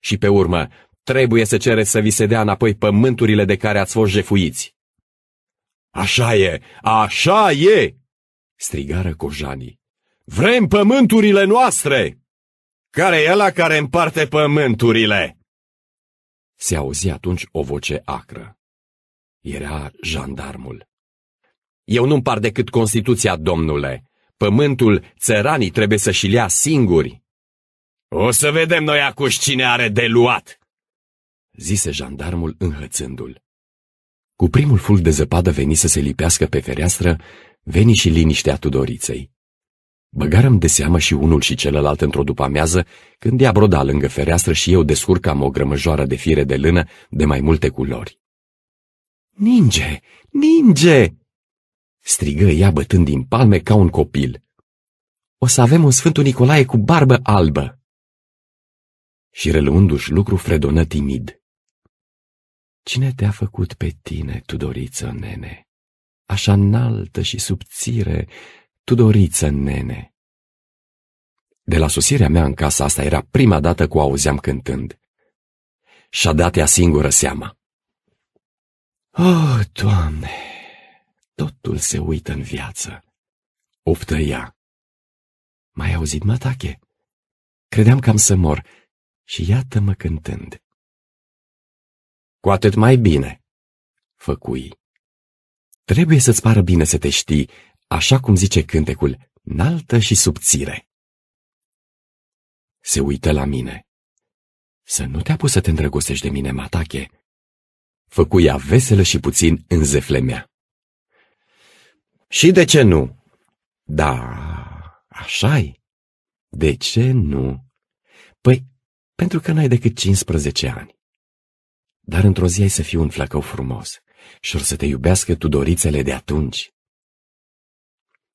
Și pe urmă, trebuie să cere să vi se dea înapoi pământurile de care ați fost jefuiți. Așa e, așa e, strigară cojanii. Vrem pământurile noastre! Care e la care împarte pământurile? Se auzi atunci o voce acră. Era jandarmul. Eu nu-mi par decât Constituția, domnule. Pământul, țăranii trebuie să și lea singuri. O să vedem noi acuși cine are de luat, zise jandarmul înhățându-l. Cu primul fulg de zăpadă veni să se lipească pe fereastră, veni și liniștea Tudoriței. Băgarăm de seamă și unul și celălalt într-o după-amiază, când ea broda lângă fereastră și eu descurcam o grămăjoară de fire de lână de mai multe culori. Ninge! Ninge! strigă ea bătând din palme ca un copil. O să avem un Sfântul Nicolae cu barbă albă! Și reluându-și lucru, fredonă timid. Cine te-a făcut pe tine, Tudoriță, nene? Așa înaltă și subțire, Tudoriță, nene. De la sosirea mea în casa asta era prima dată cu auzeam cântând. Și-a dat ea singură seama. Oh, Doamne, totul se uită în viață. Oftă ea. Mai auzit, mă, Credeam că am să mor și iată-mă cântând. Cu atât mai bine, făcui. Trebuie să-ți pară bine să te știi așa cum zice cântecul, înaltă și subțire. Se uită la mine. Să nu te apuci să te îndrăgostești de mine, Matache. Făcuia veselă și puțin în zeflemea. Și de ce nu? Da, așa -i. De ce nu? Păi, pentru că n-ai decât 15 ani. Dar într-o zi ai să fii un flacău frumos și o să te iubească tudorițele de atunci.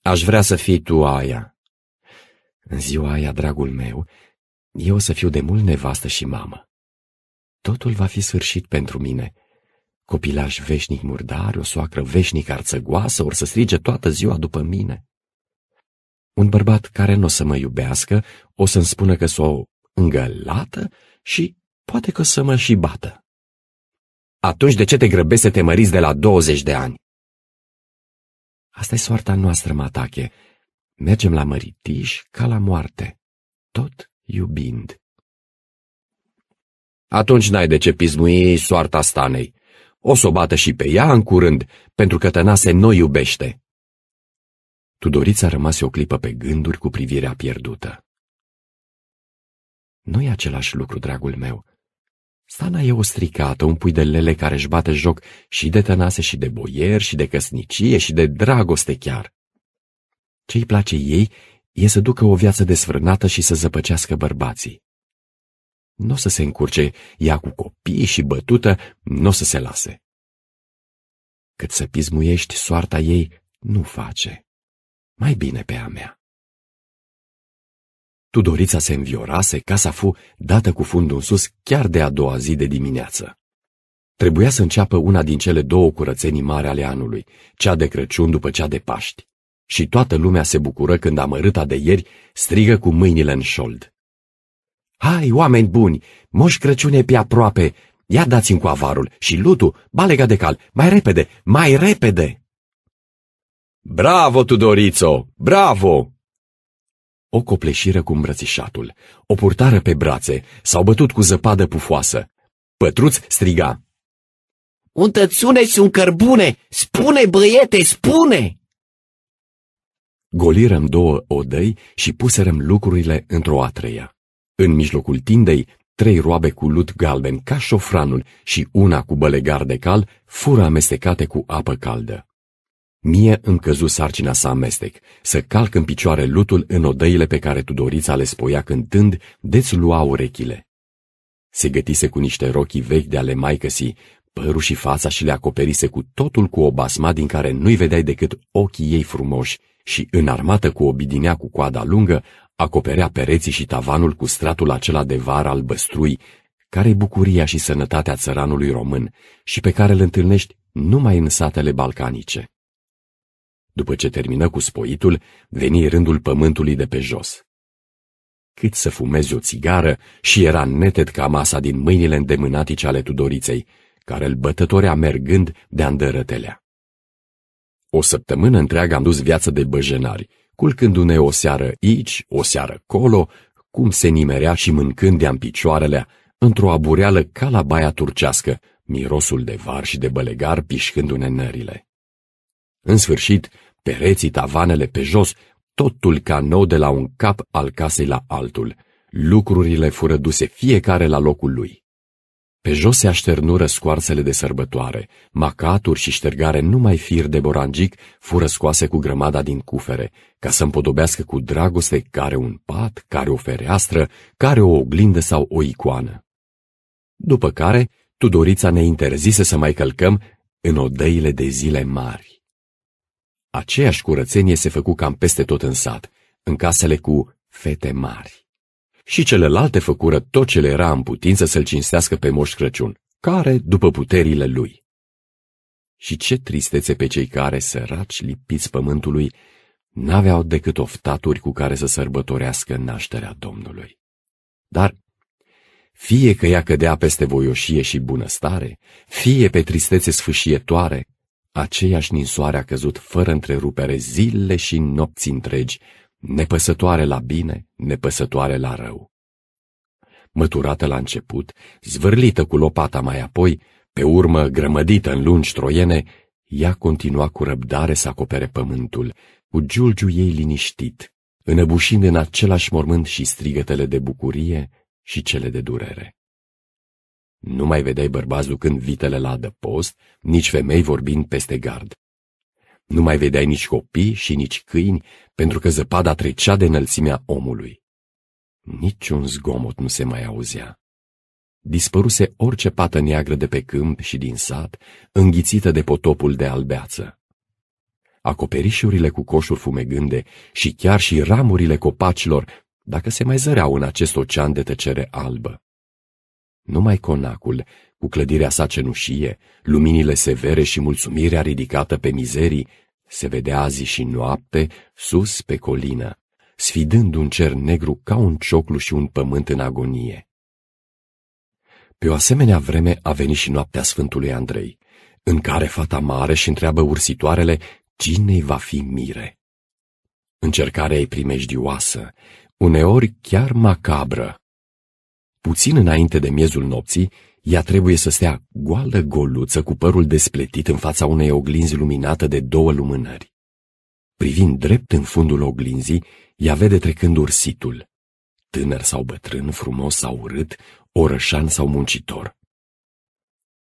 Aș vrea să fii tu aia. În ziua aia, dragul meu, eu o să fiu de mult nevastă și mamă. Totul va fi sfârșit pentru mine. Copilaș veșnic murdar, o soacră veșnic arțăgoasă, or să strige toată ziua după mine. Un bărbat care nu o să mă iubească, o să-mi spună că s-o îngălată și poate că o să mă și bată. Atunci de ce te grăbești să te măriți de la 20 de ani? asta e soarta noastră, Matache. Mergem la măritiș ca la moarte, tot iubind. Atunci n-ai de ce pismui soarta stanei. O să o bată și pe ea în curând, pentru că Tănase nu iubește. Tudorița rămase o clipă pe gânduri cu privirea pierdută. Nu i același lucru, dragul meu, Stana e o stricată, un pui de lele care își bate joc și de tănase și de boier și de căsnicie și de dragoste chiar. Ce-i place ei e să ducă o viață desfrânată și să zăpăcească bărbații. Nu o să se încurce ea cu copii și bătută, nu o să se lase. Cât să pismuiești, soarta ei nu face. Mai bine pe a mea. Tudorița se înviorase, casa fu dată cu fundul în sus chiar de a doua zi de dimineață. Trebuia să înceapă una din cele două curățenii mari ale anului, cea de Crăciun după cea de Paști. Și toată lumea se bucură când amărâta de ieri strigă cu mâinile în șold. Hai, oameni buni, moș Crăciun e pe aproape, ia dați-mi cu avarul și lutu, balega de cal, mai repede, mai repede! Bravo, Tudorițo, bravo! O copleșiră cu îmbrățișatul, o purtară pe brațe, s-au bătut cu zăpadă pufoasă. Pătruț striga. Un tățune și un cărbune! Spune, băiete, spune! Golirăm două odăi și puserăm lucrurile într-o a treia. În mijlocul tindei, trei roabe cu lut galben ca șofranul și una cu bălegar de cal fură amestecate cu apă caldă. Mie îmi căzu sarcina să amestec, să calc în picioare lutul în odăile pe care Tudorița le spoia cântând, lua urechile. Se gătise cu niște rochii vechi de ale maicăsii, părul și fața și le acoperise cu totul cu o basma din care nu-i vedeai decât ochii ei frumoși și, înarmată cu o bidinea cu coada lungă, acoperea pereții și tavanul cu stratul acela de var băstrui, care bucuria și sănătatea țăranului român și pe care îl întâlnești numai în satele balcanice. După ce termină cu spoitul, veni rândul pământului de pe jos. Cât să fumezi o țigară și era neted ca masa din mâinile îndemânatice ale Tudoriței, care îl bătătorea mergând de-a îndărătelea. O săptămână întreagă am dus viață de băjenari, culcându-ne o seară aici, o seară colo, cum se nimerea și mâncând de-am picioarele, într-o abureală ca la baia turcească, mirosul de var și de bălegar pișcându-ne nările. În sfârșit, pereții, tavanele pe jos, totul ca nou de la un cap al casei la altul. Lucrurile fură duse fiecare la locul lui. Pe jos se așternură scoarsele de sărbătoare, macaturi și ștergare numai fir de borangic fură scoase cu grămada din cufere, ca să împodobească cu dragoste care un pat, care o fereastră, care o oglindă sau o icoană. După care, Tudorița ne interzise să mai călcăm în odăile de zile mari. Aceeași curățenie se făcu cam peste tot în sat, în casele cu fete mari. Și celelalte făcură tot ce le era în putință să-l cinstească pe Moș Crăciun, care după puterile lui. Și ce tristețe pe cei care, săraci, lipiți pământului, n-aveau decât oftaturi cu care să sărbătorească nașterea Domnului. Dar fie că ea cădea peste voioșie și bunăstare, fie pe tristețe sfâșietoare, aceeași ninsoare a căzut fără întrerupere zile și nopți întregi, nepăsătoare la bine, nepăsătoare la rău. Măturată la început, zvârlită cu lopata mai apoi, pe urmă grămădită în lungi troiene, ea continua cu răbdare să acopere pământul, cu giulgiu ei liniștit, înăbușind în același mormânt și strigătele de bucurie și cele de durere. Nu mai vedeai bărbați ducând vitele la adăpost, nici femei vorbind peste gard. Nu mai vedeai nici copii și nici câini, pentru că zăpada trecea de înălțimea omului. Niciun zgomot nu se mai auzea. Dispăruse orice pată neagră de pe câmp și din sat, înghițită de potopul de albeață. Acoperișurile cu coșuri fumegânde și chiar și ramurile copacilor, dacă se mai zăreau în acest ocean de tăcere albă. Numai conacul, cu clădirea sa cenușie, luminile severe și mulțumirea ridicată pe mizerii, se vedea azi și noapte, sus pe colină, sfidând un cer negru ca un cioclu și un pământ în agonie. Pe o asemenea vreme a venit și noaptea Sfântului Andrei, în care fata mare și întreabă ursitoarele cine-i va fi mire. Încercarea ei primejdioasă, uneori chiar macabră, Puțin înainte de miezul nopții, ea trebuie să stea goală goluță cu părul despletit în fața unei oglinzi luminată de două lumânări. Privind drept în fundul oglinzii, ea vede trecând ursitul, tânăr sau bătrân, frumos sau urât, orășan sau muncitor.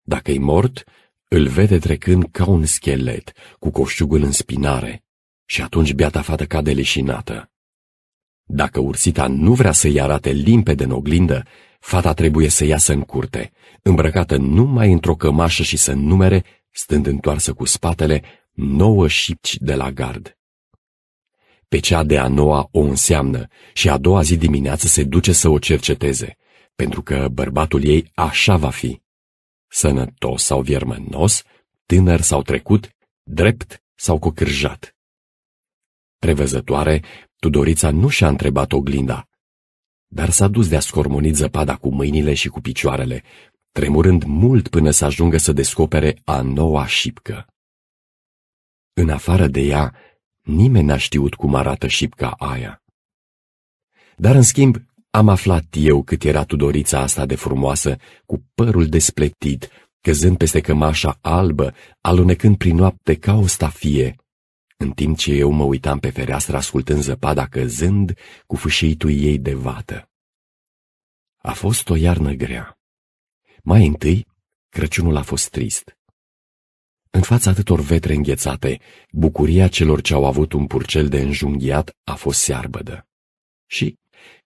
Dacă-i mort, îl vede trecând ca un schelet, cu coșciugul în spinare, și atunci beata fată cade leșinată. Dacă ursita nu vrea să-i arate limpede în oglindă Fata trebuie să iasă în curte, îmbrăcată numai într-o cămașă și să numere, stând întoarsă cu spatele, nouă șipci de la gard. Pe cea de a noua o înseamnă și a doua zi dimineață se duce să o cerceteze, pentru că bărbatul ei așa va fi. Sănătos sau viermănos, tânăr sau trecut, drept sau cocârjat. Prevăzătoare, Tudorița nu și-a întrebat oglinda, dar s-a dus de-a scormonit zăpada cu mâinile și cu picioarele, tremurând mult până să ajungă să descopere a noua șipcă. În afară de ea, nimeni n-a știut cum arată șipca aia. Dar, în schimb, am aflat eu cât era Tudorița asta de frumoasă, cu părul despletit, căzând peste cămașa albă, alunecând prin noapte ca o stafie, în timp ce eu mă uitam pe fereastră ascultând zăpada căzând cu fâșeitul ei de vată. A fost o iarnă grea. Mai întâi, Crăciunul a fost trist. În fața atâtor vetre înghețate, bucuria celor ce au avut un purcel de înjunghiat a fost searbădă. Și,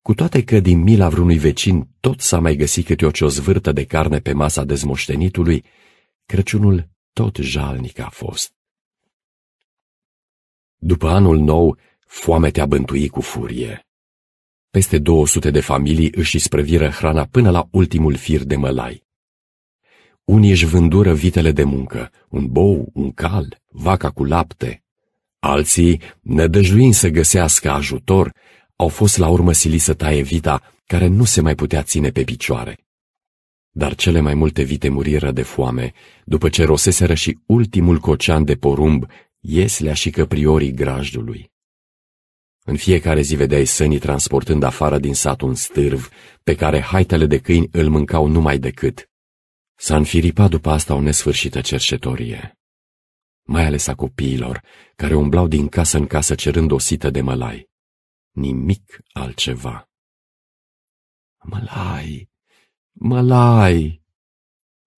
cu toate că din mila vreunui vecin tot s-a mai găsit câte o ciozvârtă de carne pe masa dezmoștenitului, Crăciunul tot jalnic a fost. După anul nou, te-a bântui cu furie. Peste 200 de familii își spreviră hrana până la ultimul fir de mălai. Unii își vândură vitele de muncă, un bou, un cal, vaca cu lapte. Alții, nădăjduind să găsească ajutor, au fost la urmă sili să taie vita, care nu se mai putea ține pe picioare. Dar cele mai multe vite muriră de foame, după ce roseseră și ultimul cocean de porumb ieslea și căpriorii grajdului. În fiecare zi vedeai sânii transportând afară din sat un stârv, pe care haitele de câini îl mâncau numai decât. S-a înfiripat după asta o nesfârșită cercetorie, mai ales a copiilor, care umblau din casă în casă cerând o sită de mălai. Nimic altceva. Mălai, mălai,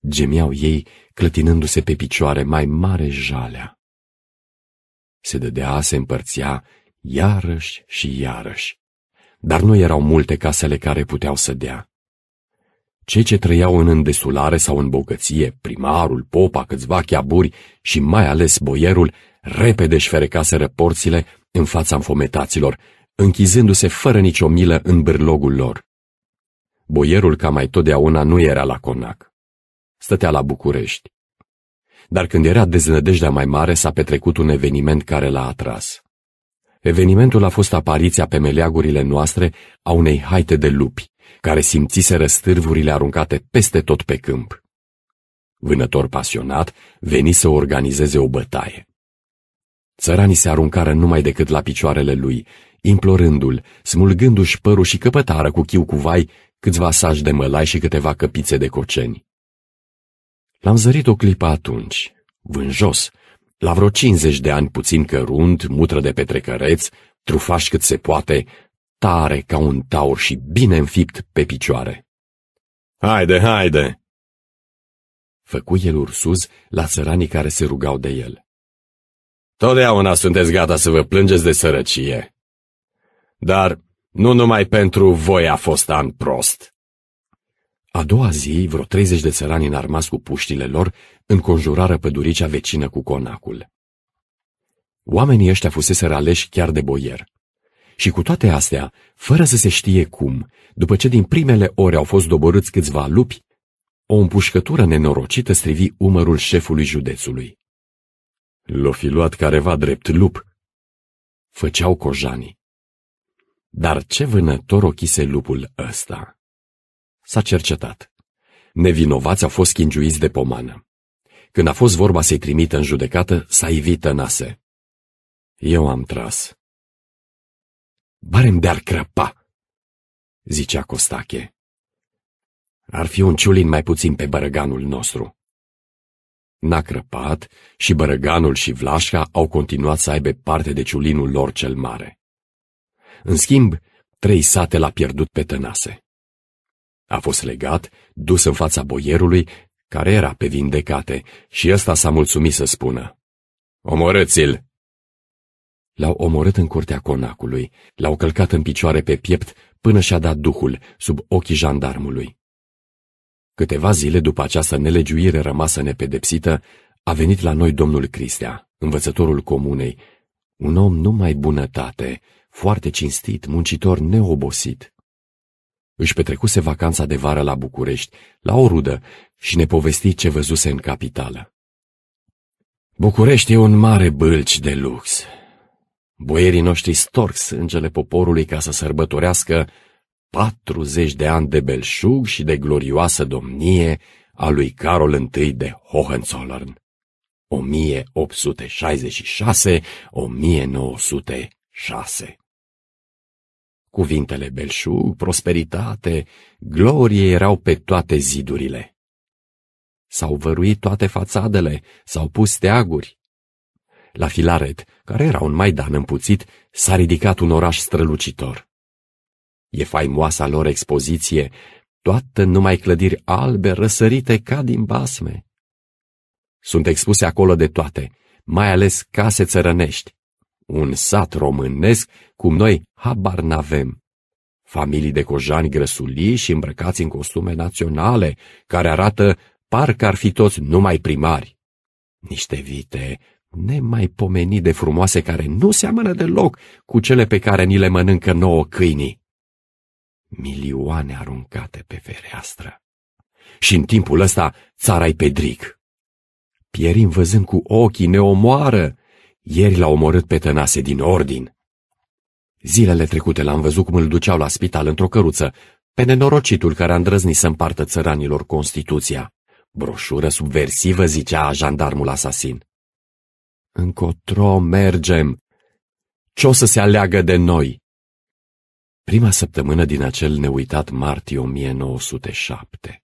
gemeau ei, clătinându-se pe picioare mai mare jalea se dădea, se împărțea, iarăși și iarăși. Dar nu erau multe casele care puteau să dea. Cei ce trăiau în îndesulare sau în bogăție, primarul, popa, câțiva chiaburi și mai ales boierul, repede își ferecaseră porțile în fața înfometaților, închizându-se fără nicio milă în bârlogul lor. Boierul ca mai totdeauna nu era la conac. Stătea la București, dar când era deznădejdea mai mare s-a petrecut un eveniment care l-a atras. Evenimentul a fost apariția pe meleagurile noastre a unei haite de lupi, care simțiseră stârvurile aruncate peste tot pe câmp. Vânător pasionat, veni să organizeze o bătaie. Țăranii se aruncară numai decât la picioarele lui, implorându-l, smulgându-și părul și căpătară cu chiu cu vai câțiva saci de mălai și câteva căpițe de coceni. L-am zărit o clipă atunci, vânjos, la vreo 50 de ani puțin cărunt, mutră de petrecăreț, trufaș cât se poate, tare ca un taur și bine înfipt pe picioare. Haide, haide! Făcu el ursuz la țăranii care se rugau de el. Totdeauna sunteți gata să vă plângeți de sărăcie. Dar nu numai pentru voi a fost an prost. A doua zi, vreo 30 de țărani înarmați cu puștile lor înconjurară păduricea vecină cu conacul. Oamenii ăștia fuseseră aleși chiar de boier. Și cu toate astea, fără să se știe cum, după ce din primele ore au fost doborâți câțiva lupi, o împușcătură nenorocită strivi umărul șefului județului. L-o fi luat careva drept lup, făceau cojanii. Dar ce vânător ochise lupul ăsta! S-a cercetat. Nevinovați au fost chingiuiți de pomană. Când a fost vorba să-i trimită în judecată, s-a ivit tănase. Eu am tras. Barem de-ar crăpa, zicea Costache. Ar fi un ciulin mai puțin pe bărăganul nostru. N-a crăpat și bărăganul și vlașca au continuat să aibă parte de ciulinul lor cel mare. În schimb, trei sate l-a pierdut pe tănase. A fost legat, dus în fața boierului, care era pe vindecate, și ăsta s-a mulțumit să spună. Omorâți-l! L-au omorât în curtea conacului, l-au călcat în picioare pe piept până și-a dat duhul sub ochii jandarmului. Câteva zile după această nelegiuire rămasă nepedepsită, a venit la noi domnul Cristea, învățătorul comunei, un om numai bunătate, foarte cinstit, muncitor neobosit. Își petrecuse vacanța de vară la București, la o rudă, și ne povesti ce văzuse în capitală. București e un mare bâlci de lux. Boierii noștri storc sângele poporului ca să sărbătorească 40 de ani de belșug și de glorioasă domnie a lui Carol I de Hohenzollern. 1866-1906 Cuvintele belșug, prosperitate, glorie erau pe toate zidurile. S-au văruit toate fațadele, s-au pus teaguri. La Filaret, care era un maidan împuțit, s-a ridicat un oraș strălucitor. E faimoasa lor expoziție, toată numai clădiri albe răsărite ca din basme. Sunt expuse acolo de toate, mai ales case țărănești, un sat românesc cum noi habar n-avem. Familii de cojani grăsulii și îmbrăcați în costume naționale, care arată parcă ar fi toți numai primari. Niște vite nemaipomenit de frumoase care nu seamănă deloc cu cele pe care ni le mănâncă nouă câinii. Milioane aruncate pe fereastră. Și în timpul ăsta țara-i pedric. Pierim văzând cu ochii ne omoară ieri l-a omorât pe tănase din ordin. Zilele trecute l-am văzut cum îl duceau la spital într-o căruță, pe nenorocitul care a îndrăznit să împartă țăranilor Constituția. Broșură subversivă, zicea jandarmul asasin. Încotro mergem! Ce o să se aleagă de noi? Prima săptămână din acel neuitat martie 1907,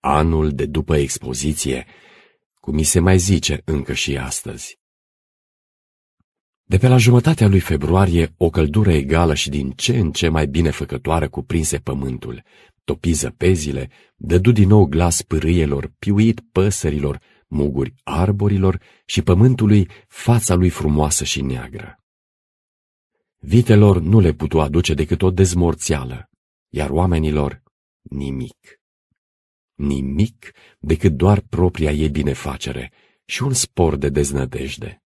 anul de după expoziție, cum mi se mai zice încă și astăzi. De pe la jumătatea lui februarie, o căldură egală și din ce în ce mai binefăcătoare cuprinse pământul, topi zăpezile, dădu din nou glas pârâielor, piuit păsărilor, muguri arborilor și pământului fața lui frumoasă și neagră. Vitelor nu le putu aduce decât o dezmorțială, iar oamenilor nimic. Nimic decât doar propria ei binefacere și un spor de deznădejde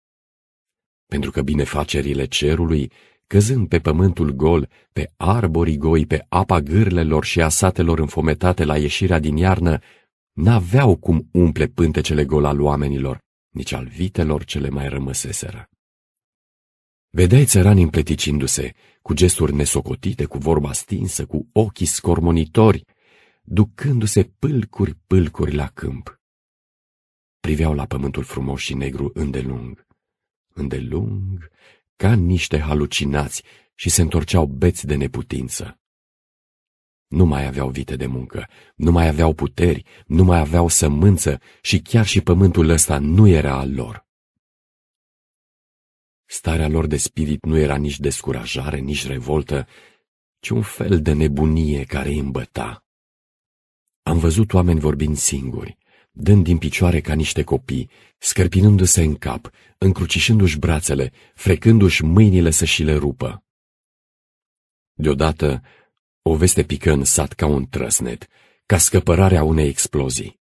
pentru că binefacerile cerului, căzând pe pământul gol, pe arborii goi, pe apa gârlelor și a satelor înfometate la ieșirea din iarnă, n-aveau cum umple pântecele gol al oamenilor, nici al vitelor cele mai rămăseseră. Vedeai țăranii împleticindu-se, cu gesturi nesocotite, cu vorba stinsă, cu ochii scormonitori, ducându-se pâlcuri-pâlcuri la câmp. Priveau la pământul frumos și negru îndelung îndelung, ca niște halucinați și se întorceau beți de neputință. Nu mai aveau vite de muncă, nu mai aveau puteri, nu mai aveau sămânță și chiar și pământul ăsta nu era al lor. Starea lor de spirit nu era nici descurajare, nici revoltă, ci un fel de nebunie care îi îmbăta. Am văzut oameni vorbind singuri, dând din picioare ca niște copii, scărpinându-se în cap, încrucișându-și brațele, frecându-și mâinile să și le rupă. Deodată, o veste pică în sat ca un trăsnet, ca scăpărarea unei explozii.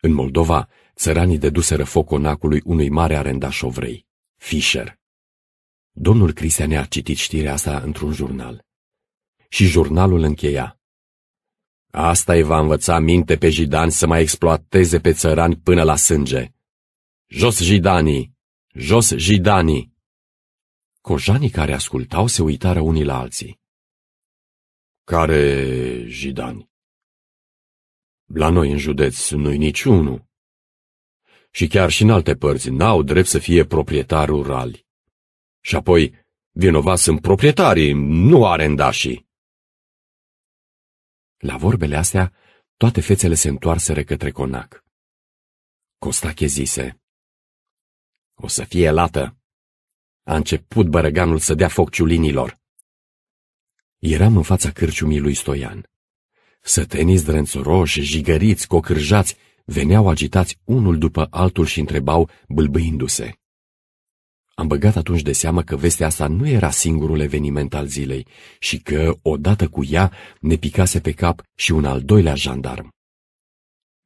În Moldova, țăranii deduseră foc onacului unui mare arendaș ovrei, Fischer. Domnul Cristian a citit știrea asta într-un jurnal. Și jurnalul încheia. Asta îi va învăța minte pe jidan să mai exploateze pe țărani până la sânge. Jos jidanii! Jos jidanii! Cojanii care ascultau se uitară unii la alții. Care jidani? La noi în județ nu-i niciunul. Și chiar și în alte părți n-au drept să fie proprietari rurali. Și apoi, vinovați sunt proprietarii, nu arendașii. La vorbele astea, toate fețele se întoarseră către conac. Costache zise, O să fie lată! A început bărăganul să dea foc ciulinilor. Eram în fața cârciumii lui Stoian. Săteniți zdrențuroși, jigăriți, cocârjați, veneau agitați unul după altul și întrebau, bâlbâindu-se. Am băgat atunci de seamă că vestea asta nu era singurul eveniment al zilei și că, odată cu ea, ne picase pe cap și un al doilea jandarm.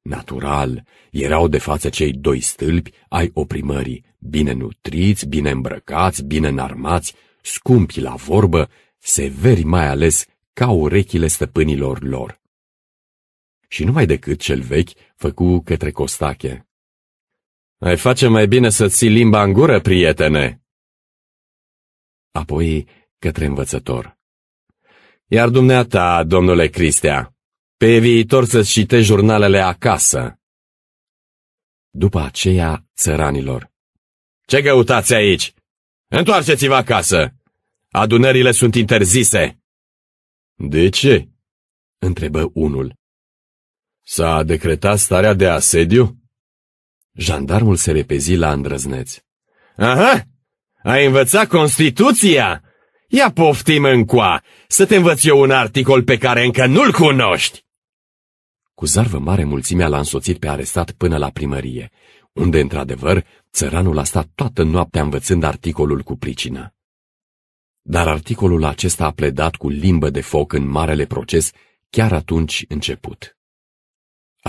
Natural, erau de față cei doi stâlpi ai oprimării, bine nutriți, bine îmbrăcați, bine înarmați, scumpi la vorbă, severi mai ales ca urechile stăpânilor lor. Și numai decât cel vechi făcu către Costache, ai face mai bine să ții limba în gură, prietene! Apoi către învățător. Iar dumneata, domnule Cristea, pe viitor să-ți citești jurnalele acasă. După aceea, țăranilor. Ce căutați aici? Întoarceți-vă acasă! Adunările sunt interzise! De ce? întrebă unul. S-a decretat starea de asediu? Jandarmul se repezi la îndrăzneț. Aha! Ai învățat Constituția? Ia poftim încoa, să te învăț eu un articol pe care încă nu-l cunoști! Cu zarvă mare mulțimea l-a însoțit pe arestat până la primărie, unde, într-adevăr, țăranul a stat toată noaptea învățând articolul cu pricină. Dar articolul acesta a pledat cu limbă de foc în marele proces chiar atunci început.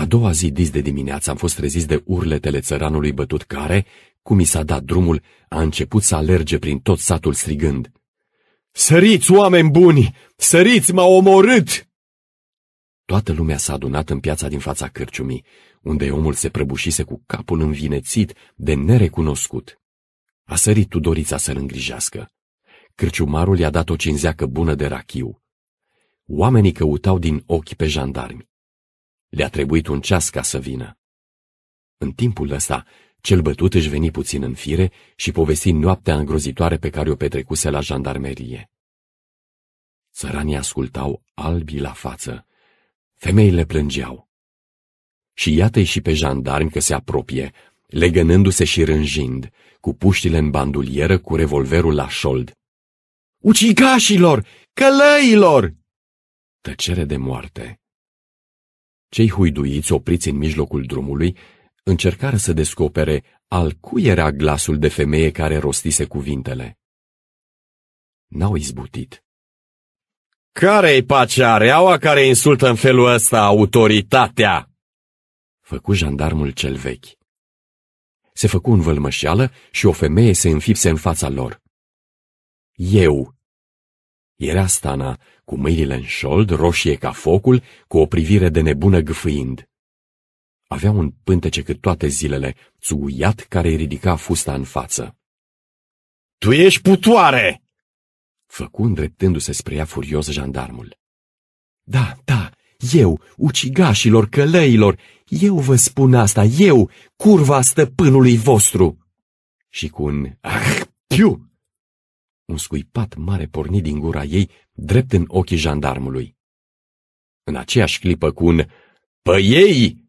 A doua zi dis de dimineață am fost trezit de urletele țăranului bătut care, cum i s-a dat drumul, a început să alerge prin tot satul strigând. Săriți, oameni buni! Săriți, m-a omorât! Toată lumea s-a adunat în piața din fața cărciumii, unde omul se prăbușise cu capul învinețit de nerecunoscut. A sărit Tudorița să-l îngrijească. Cârciumarul i-a dat o cinzeacă bună de rachiu. Oamenii căutau din ochi pe jandarmi. Le-a trebuit un ceas ca să vină. În timpul ăsta, cel bătut își veni puțin în fire și povesti noaptea îngrozitoare pe care o petrecuse la jandarmerie. Țăranii ascultau albi la față. Femeile plângeau. Și iată-i și pe jandarmi că se apropie, legănându-se și rânjind, cu puștile în bandulieră, cu revolverul la șold. Ucigașilor! Călăilor! Tăcere de moarte. Cei huiduiți opriți în mijlocul drumului încercară să descopere al cui era glasul de femeie care rostise cuvintele. N-au izbutit. Care-i pacea reaua care insultă în felul ăsta autoritatea? Făcu jandarmul cel vechi. Se făcu în vălmășeală și o femeie se înfipse în fața lor. Eu era Stana, cu mâinile în șold, roșie ca focul, cu o privire de nebună gâfâind. Avea un pântece cât toate zilele, țuguiat, care îi ridica fusta în față. Tu ești putoare!" Făcu îndreptându-se spre ea furios jandarmul. Da, da, eu, ucigașilor, călăilor, eu vă spun asta, eu, curva stăpânului vostru!" Și cu un ah, piu, un scuipat mare porni din gura ei, drept în ochii jandarmului. În aceeași clipă cu un Pă ei!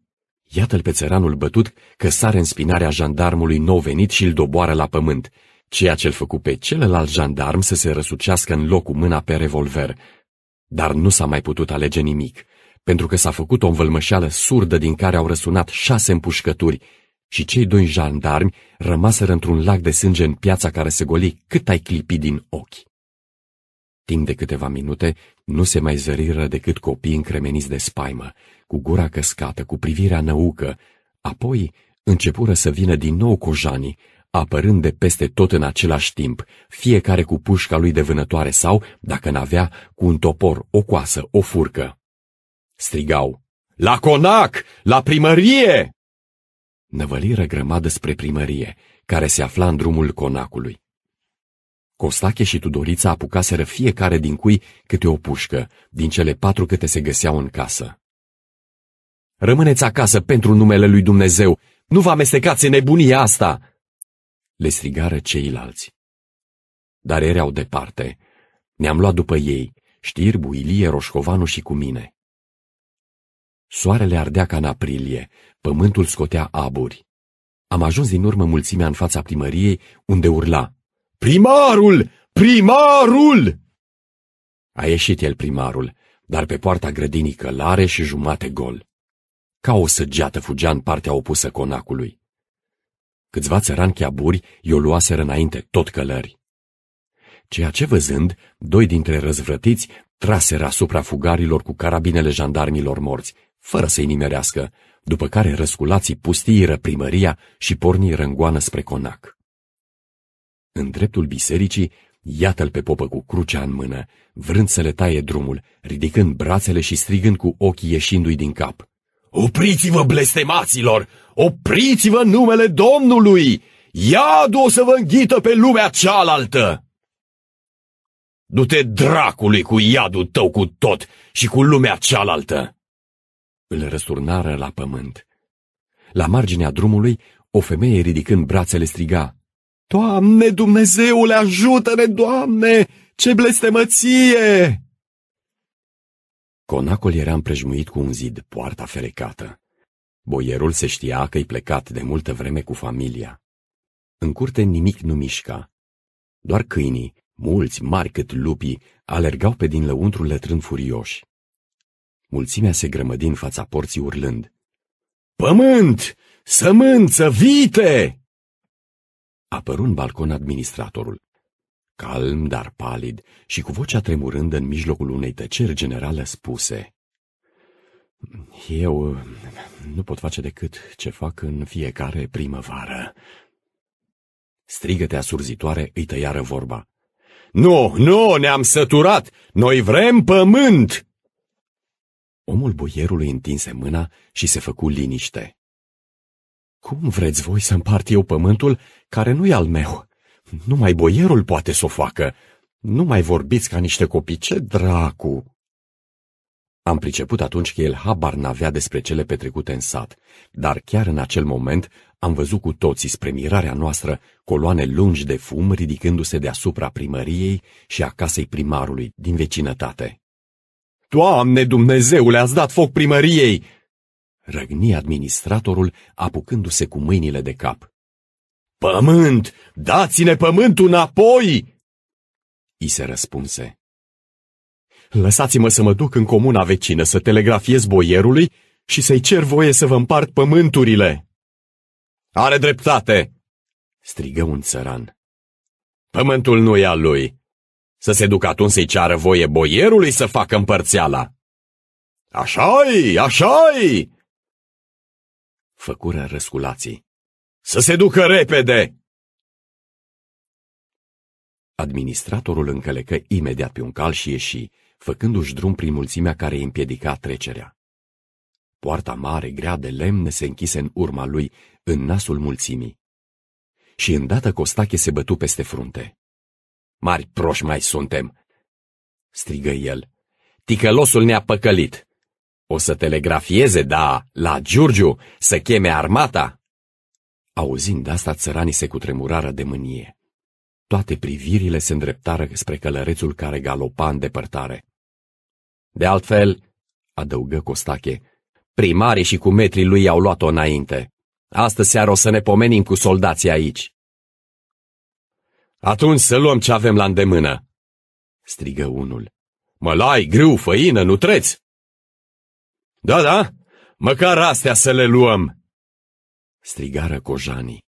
Iată-l pe țăranul bătut că sare în spinarea jandarmului nou venit și îl doboară la pământ, ceea ce-l făcu pe celălalt jandarm să se răsucească în loc cu mâna pe revolver. Dar nu s-a mai putut alege nimic, pentru că s-a făcut o învălmășeală surdă din care au răsunat șase împușcături, și cei doi jandarmi rămaseră într-un lac de sânge în piața care se goli cât ai clipi din ochi. Timp de câteva minute nu se mai zăriră decât copii încremeniți de spaimă, cu gura căscată, cu privirea năucă, apoi începură să vină din nou cojanii, apărând de peste tot în același timp, fiecare cu pușca lui de vânătoare sau, dacă n-avea, cu un topor, o coasă, o furcă. Strigau, la conac, la primărie! năvăliră grămadă spre primărie, care se afla în drumul conacului. Costache și Tudorița apucaseră fiecare din cui câte o pușcă, din cele patru câte se găseau în casă. Rămâneți acasă pentru numele lui Dumnezeu! Nu vă amestecați în nebunia asta!" Le strigară ceilalți. Dar erau departe. Ne-am luat după ei, Știrbu, Ilie, Roșcovanu și cu mine. Soarele ardea ca în aprilie, Pământul scotea aburi. Am ajuns din urmă mulțimea în fața primăriei, unde urla. Primarul! Primarul! A ieșit el primarul, dar pe poarta grădinii călare și jumate gol. Ca o săgeată fugea în partea opusă conacului. Câțiva țărani chiaburi i-o luaseră înainte, tot călări. Ceea ce văzând, doi dintre răzvrătiți traseră asupra fugarilor cu carabinele jandarmilor morți, fără să-i nimerească, după care răsculații pustiiră primăria și porni în spre conac. În dreptul bisericii, iată-l pe popă cu crucea în mână, vrând să le taie drumul, ridicând brațele și strigând cu ochii ieșindu-i din cap. Opriți-vă, blestemaților! Opriți-vă numele Domnului! Iadul o să vă înghită pe lumea cealaltă! Du-te dracului cu iadul tău cu tot și cu lumea cealaltă! îl răsturnară la pământ. La marginea drumului, o femeie ridicând brațele striga, Doamne Dumnezeule, ajută-ne, Doamne! Ce blestemăție! Conacul era împrejmuit cu un zid, poarta ferecată. Boierul se știa că-i plecat de multă vreme cu familia. În curte nimic nu mișca. Doar câinii, mulți mari cât lupii, alergau pe din lăuntru lătrând furioși. Mulțimea se grămădi în fața porții urlând. Pământ! Sămânță! Vite! Apăru în balcon administratorul, calm, dar palid și cu vocea tremurând în mijlocul unei tăceri generale spuse. Eu uh, nu pot face decât ce fac în fiecare primăvară. Strigăte asurzitoare îi tăiară vorba. Nu, nu, ne-am săturat! Noi vrem pământ! Omul boierului întinse mâna și se făcu liniște. Cum vreți voi să împart eu pământul care nu-i al meu? Numai boierul poate să o facă. Nu mai vorbiți ca niște copii, ce dracu! Am priceput atunci că el habar n-avea despre cele petrecute în sat, dar chiar în acel moment am văzut cu toții spre mirarea noastră coloane lungi de fum ridicându-se deasupra primăriei și a casei primarului din vecinătate. Doamne Dumnezeule, ați dat foc primăriei!" Răgni administratorul, apucându-se cu mâinile de cap. Pământ! Dați-ne pământul înapoi!" I se răspunse. Lăsați-mă să mă duc în comuna vecină să telegrafiez boierului și să-i cer voie să vă împart pământurile." Are dreptate!" strigă un țăran. Pământul nu e al lui. Să se ducă atunci să-i ceară voie boierului să facă împărțeala. Așa-i, așa-i! Făcură răsculații. Să se ducă repede! Administratorul încălecă imediat pe un cal și ieși, făcându-și drum prin mulțimea care îi împiedica trecerea. Poarta mare, grea de lemn, se închise în urma lui, în nasul mulțimii. Și îndată Costache se bătu peste frunte. Mari proști mai suntem!" strigă el. Ticălosul ne-a păcălit. O să telegrafieze, da, la Giurgiu, să cheme armata?" Auzind asta, țăranii se cutremurară de mânie. Toate privirile se îndreptară spre călărețul care galopa în depărtare. De altfel, adăugă Costache, primarii și cu metrii lui au luat-o înainte. Astăzi seară o să ne pomenim cu soldații aici. Atunci să luăm ce avem la îndemână!" strigă unul. Mălai, grâu, făină, nutreți! Da, da, măcar astea să le luăm! strigară cojanii.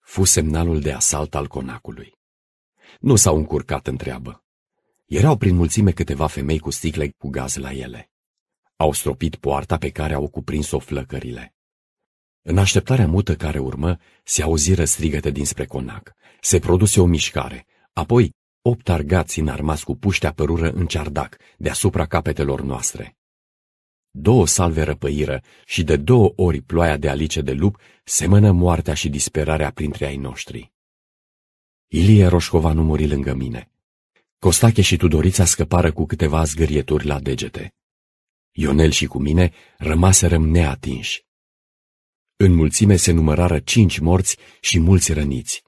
Fu semnalul de asalt al conacului. Nu s-au încurcat în treabă. Erau prin mulțime câteva femei cu sticle cu gaz la ele. Au stropit poarta pe care au cuprins-o flăcările. În așteptarea mută care urmă, se auziră strigăte dinspre conac. Se produse o mișcare. Apoi, opt argați înarmați cu puștea apărură în ceardac, deasupra capetelor noastre. Două salve răpăiră și de două ori ploaia de alice de lup semănă moartea și disperarea printre ai noștri. Ilie Roșcova nu muri lângă mine. Costache și Tudorița scăpară cu câteva zgârieturi la degete. Ionel și cu mine rămaserăm neatinși. În mulțime se numărară cinci morți și mulți răniți.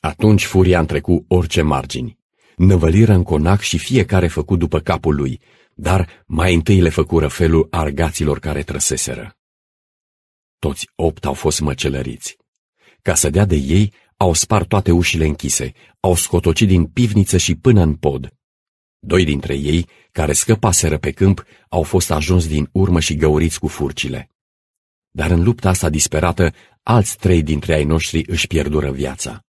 Atunci furia întrecu orice margini. Năvăliră în conac și fiecare făcut după capul lui, dar mai întâi le făcură felul argaților care trăseseră. Toți opt au fost măcelăriți. Ca să dea de ei, au spart toate ușile închise, au scotocit din pivniță și până în pod. Doi dintre ei, care scăpaseră pe câmp, au fost ajuns din urmă și găuriți cu furcile dar în lupta asta disperată, alți trei dintre ai noștri își pierdură viața.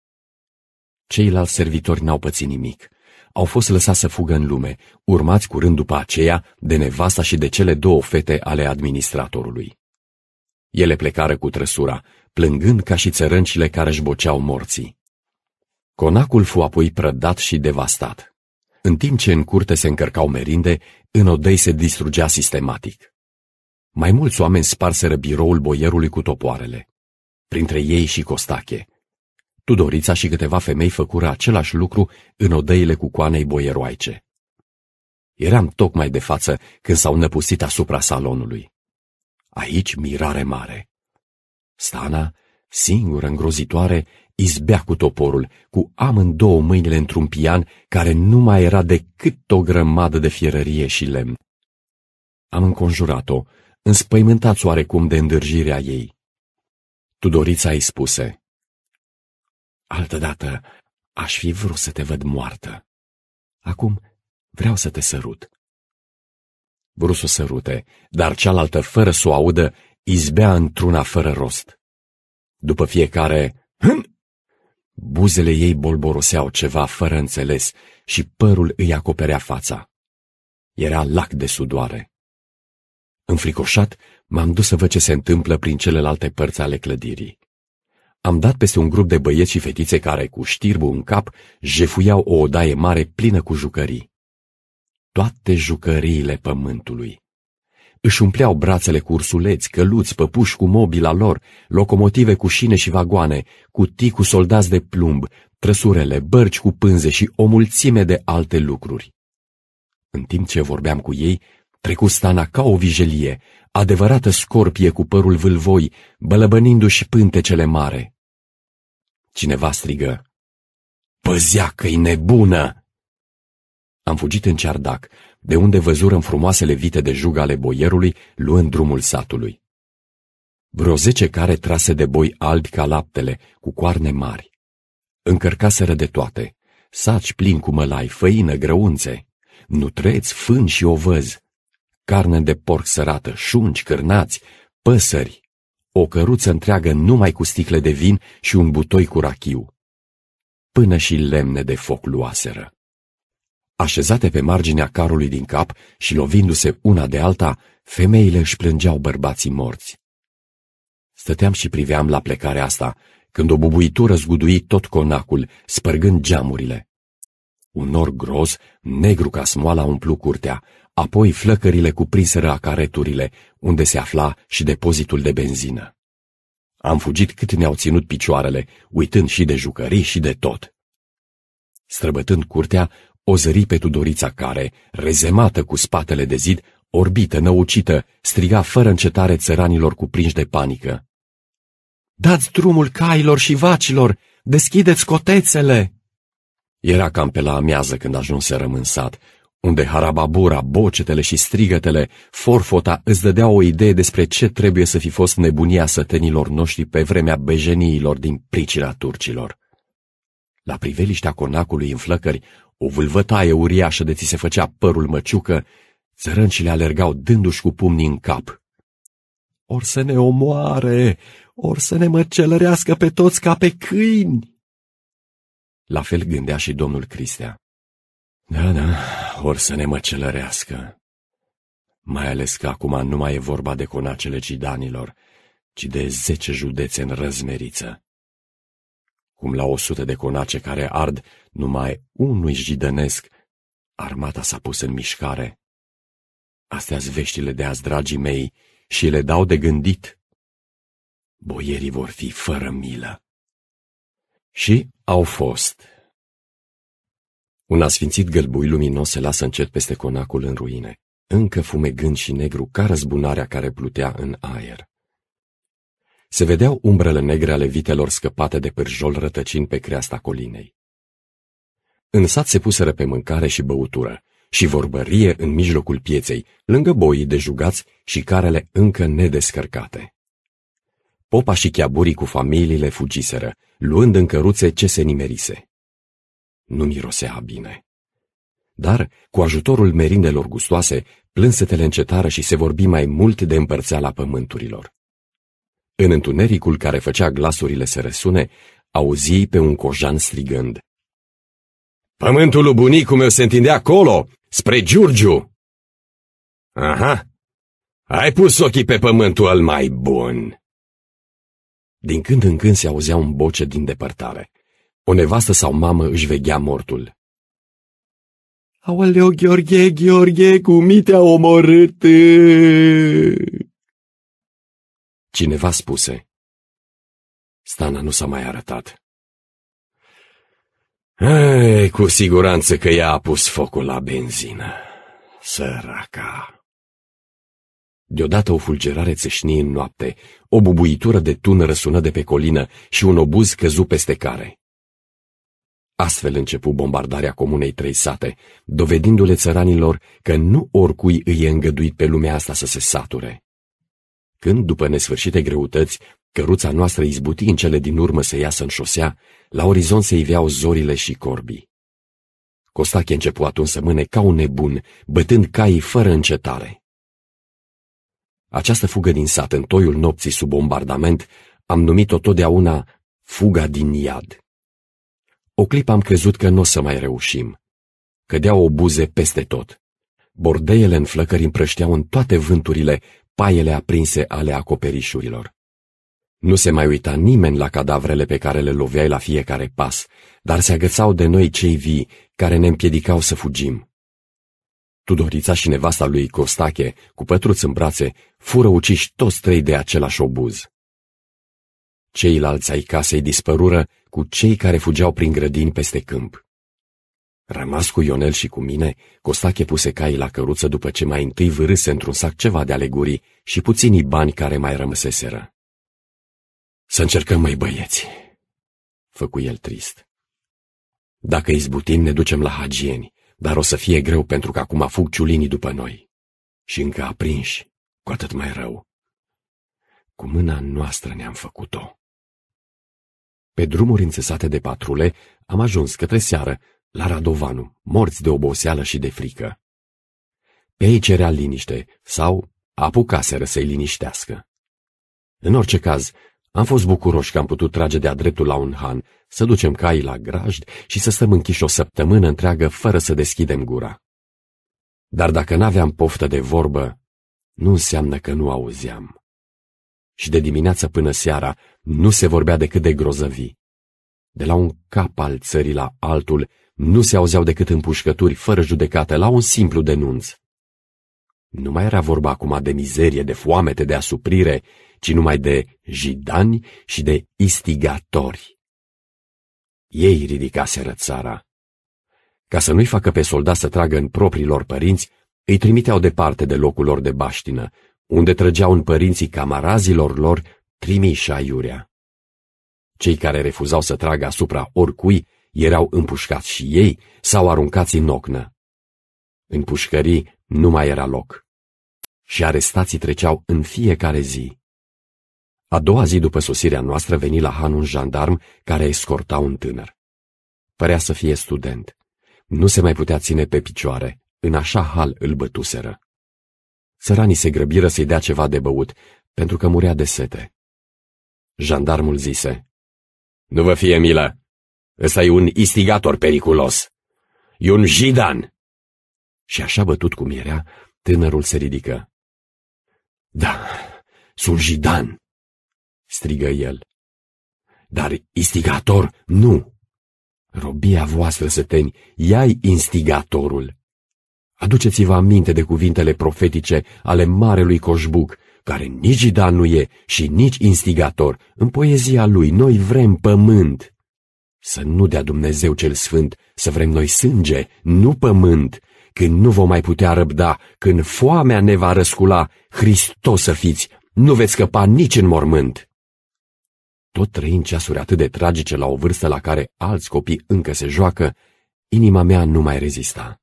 Ceilalți servitori n-au pățit nimic. Au fost lăsați să fugă în lume, urmați curând după aceea de nevasta și de cele două fete ale administratorului. Ele plecară cu trăsura, plângând ca și țărâncile care își boceau morții. Conacul fu apoi prădat și devastat. În timp ce în curte se încărcau merinde, în odei se distrugea sistematic. Mai mulți oameni sparseră biroul boierului cu topoarele, printre ei și Costache. Tudorița și câteva femei făcură același lucru în odăile cu coanei boieroaice. Eram tocmai de față când s-au năpustit asupra salonului. Aici mirare mare. Stana, singură îngrozitoare, izbea cu toporul, cu amândouă mâinile într-un pian care nu mai era decât o grămadă de fierărie și lemn. Am înconjurat-o înspăimântați oarecum de îndârjirea ei. Tudorița îi spuse, Altădată aș fi vrut să te văd moartă. Acum vreau să te sărut. Vreau să sărute, dar cealaltă, fără să o audă, izbea într-una fără rost. După fiecare, Hân! buzele ei bolboroseau ceva fără înțeles și părul îi acoperea fața. Era lac de sudoare. Înfricoșat, m-am dus să văd ce se întâmplă prin celelalte părți ale clădirii. Am dat peste un grup de băieți și fetițe care, cu știrbul în cap, jefuiau o odaie mare plină cu jucării. Toate jucăriile pământului. Își umpleau brațele cu ursuleți, căluți, păpuși cu mobila lor, locomotive cu șine și vagoane, cutii cu soldați de plumb, trăsurele, bărci cu pânze și o mulțime de alte lucruri. În timp ce vorbeam cu ei, trecu stana ca o vijelie, adevărată scorpie cu părul vâlvoi, bălăbănindu-și pântecele mare. Cineva strigă, Păzea că e nebună! Am fugit în ceardac, de unde văzurăm frumoasele vite de jug ale boierului, luând drumul satului. Vreo zece care trase de boi albi ca laptele, cu coarne mari. Încărcaseră de toate, saci plini cu mălai, făină, grăunțe, nutreți, fân și ovăz carne de porc sărată, șunci, cârnați, păsări, o căruță întreagă numai cu sticle de vin și un butoi cu rachiu. Până și lemne de foc luaseră. Așezate pe marginea carului din cap și lovindu-se una de alta, femeile își plângeau bărbații morți. Stăteam și priveam la plecarea asta, când o bubuitură zgudui tot conacul, spărgând geamurile. Un nor gros, negru ca smoala, umplu curtea, apoi flăcările cuprinseră acareturile, unde se afla și depozitul de benzină. Am fugit cât ne-au ținut picioarele, uitând și de jucării și de tot. Străbătând curtea, o zări pe Tudorița care, rezemată cu spatele de zid, orbită, năucită, striga fără încetare țăranilor cuprinși de panică. Dați drumul cailor și vacilor! Deschideți cotețele!" Era cam pe la amiază când ajunserăm în sat, unde harababura, bocetele și strigătele, forfota îți dădea o idee despre ce trebuie să fi fost nebunia sătenilor noștri pe vremea bejeniilor din pricina turcilor. La priveliștea conacului în flăcări, o vâlvătaie uriașă de ți se făcea părul măciucă, țărâncile alergau dându-și cu pumnii în cap. Or să ne omoare, or să ne măcelărească pe toți ca pe câini! La fel gândea și domnul Cristea. Da, da, Or să ne măcelărească. Mai ales că acum nu mai e vorba de conacele cidanilor, ci de zece județe în răzmeriță. Cum la o sută de conace care ard numai unui jidănesc, armata s-a pus în mișcare. astea sunt veștile de azi, dragii mei, și le dau de gândit. Boierii vor fi fără milă. Și au fost. Un asfințit gălbui luminos se lasă încet peste conacul în ruine, încă fumegând și negru ca răzbunarea care plutea în aer. Se vedeau umbrele negre ale vitelor scăpate de pârjol rătăcind pe creasta colinei. În sat se puseră pe mâncare și băutură și vorbărie în mijlocul pieței, lângă boii de jugați și carele încă nedescărcate. Popa și chiaburii cu familiile fugiseră, luând în căruțe ce se nimerise nu mirosea bine. Dar, cu ajutorul merindelor gustoase, plânsetele încetară și se vorbi mai mult de împărțeala pământurilor. În întunericul care făcea glasurile să răsune, auzi pe un cojan strigând. Pământul lui bunicul meu se întindea acolo, spre Giurgiu. Aha, ai pus ochii pe pământul al mai bun. Din când în când se auzea un boce din depărtare. O nevastă sau mamă își vegea mortul. Aoleo, Gheorghe, Gheorghe, cu mi te-a omorât! Cineva spuse. Stana nu s-a mai arătat. Ei, cu siguranță că ea a pus focul la benzină. Săraca! Deodată o fulgerare țâșnie în noapte, o bubuitură de tună răsună de pe colină și un obuz căzu peste care. Astfel începu bombardarea comunei trei sate, dovedindu-le țăranilor că nu oricui îi e îngăduit pe lumea asta să se sature. Când, după nesfârșite greutăți, căruța noastră izbuti în cele din urmă să iasă în șosea, la orizont se iveau zorile și corbii. Costache începu atunci să mâne ca un nebun, bătând caii fără încetare. Această fugă din sat în toiul nopții sub bombardament am numit-o totdeauna fuga din iad. O clipă am crezut că nu o să mai reușim. Cădeau obuze peste tot. Bordeiele în flăcări împrășteau în toate vânturile paiele aprinse ale acoperișurilor. Nu se mai uita nimeni la cadavrele pe care le loveai la fiecare pas, dar se agățau de noi cei vii care ne împiedicau să fugim. Tudorița și nevasta lui Costache, cu pătruț în brațe, fură uciși toți trei de același obuz. Ceilalți ai casei dispărură cu cei care fugeau prin grădini peste câmp. Rămas cu Ionel și cu mine, Costache puse caii la căruță după ce mai întâi vârâse într-un sac ceva de alegurii și puținii bani care mai rămăseseră. Să încercăm, mai băieți, făcu el trist. Dacă izbutim, ne ducem la hagieni, dar o să fie greu pentru că acum fug ciulinii după noi. Și încă aprinși, cu atât mai rău. Cu mâna noastră ne-am făcut-o. Pe drumuri înțesate de patrule, am ajuns către seară, la Radovanu, morți de oboseală și de frică. Pe ei cerea liniște sau apucaseră să-i liniștească. În orice caz, am fost bucuroși că am putut trage de-a dreptul la un han, să ducem cai la grajd și să stăm închiși o săptămână întreagă fără să deschidem gura. Dar dacă n-aveam poftă de vorbă, nu înseamnă că nu auzeam. Și de dimineață până seara nu se vorbea decât de grozăvii. De la un cap al țării la altul, nu se auzeau decât împușcături fără judecată la un simplu denunț. Nu mai era vorba acum de mizerie, de foamete, de asuprire, ci numai de jidani și de istigatori. Ei ridicaseră țara. Ca să nu-i facă pe soldați să tragă în proprii lor părinți, îi trimiteau departe de locul lor de baștină, unde trăgeau în părinții camarazilor lor și aiurea. Cei care refuzau să tragă asupra oricui erau împușcați și ei sau aruncați în ocnă. În pușcării nu mai era loc. Și arestații treceau în fiecare zi. A doua zi după sosirea noastră veni la Han un jandarm care escorta un tânăr. Părea să fie student. Nu se mai putea ține pe picioare, în așa hal îl bătuseră. Săranii se grăbiră să-i dea ceva de băut, pentru că murea de sete. Jandarmul zise. Nu vă fie milă! ăsta e un istigator periculos! E un jidan! Și așa bătut cum era, tânărul se ridică. Da, sunt jidan! strigă el. Dar istigator nu! Robia voastră, săteni, ia-i instigatorul! Aduceți-vă aminte de cuvintele profetice ale marelui coșbuc care nici da nu e și nici instigator, în poezia lui noi vrem pământ. Să nu dea Dumnezeu cel Sfânt, să vrem noi sânge, nu pământ, când nu vom mai putea răbda, când foamea ne va răscula, Hristos să fiți, nu veți scăpa nici în mormânt. Tot trăind ceasuri atât de tragice la o vârstă la care alți copii încă se joacă, inima mea nu mai rezista.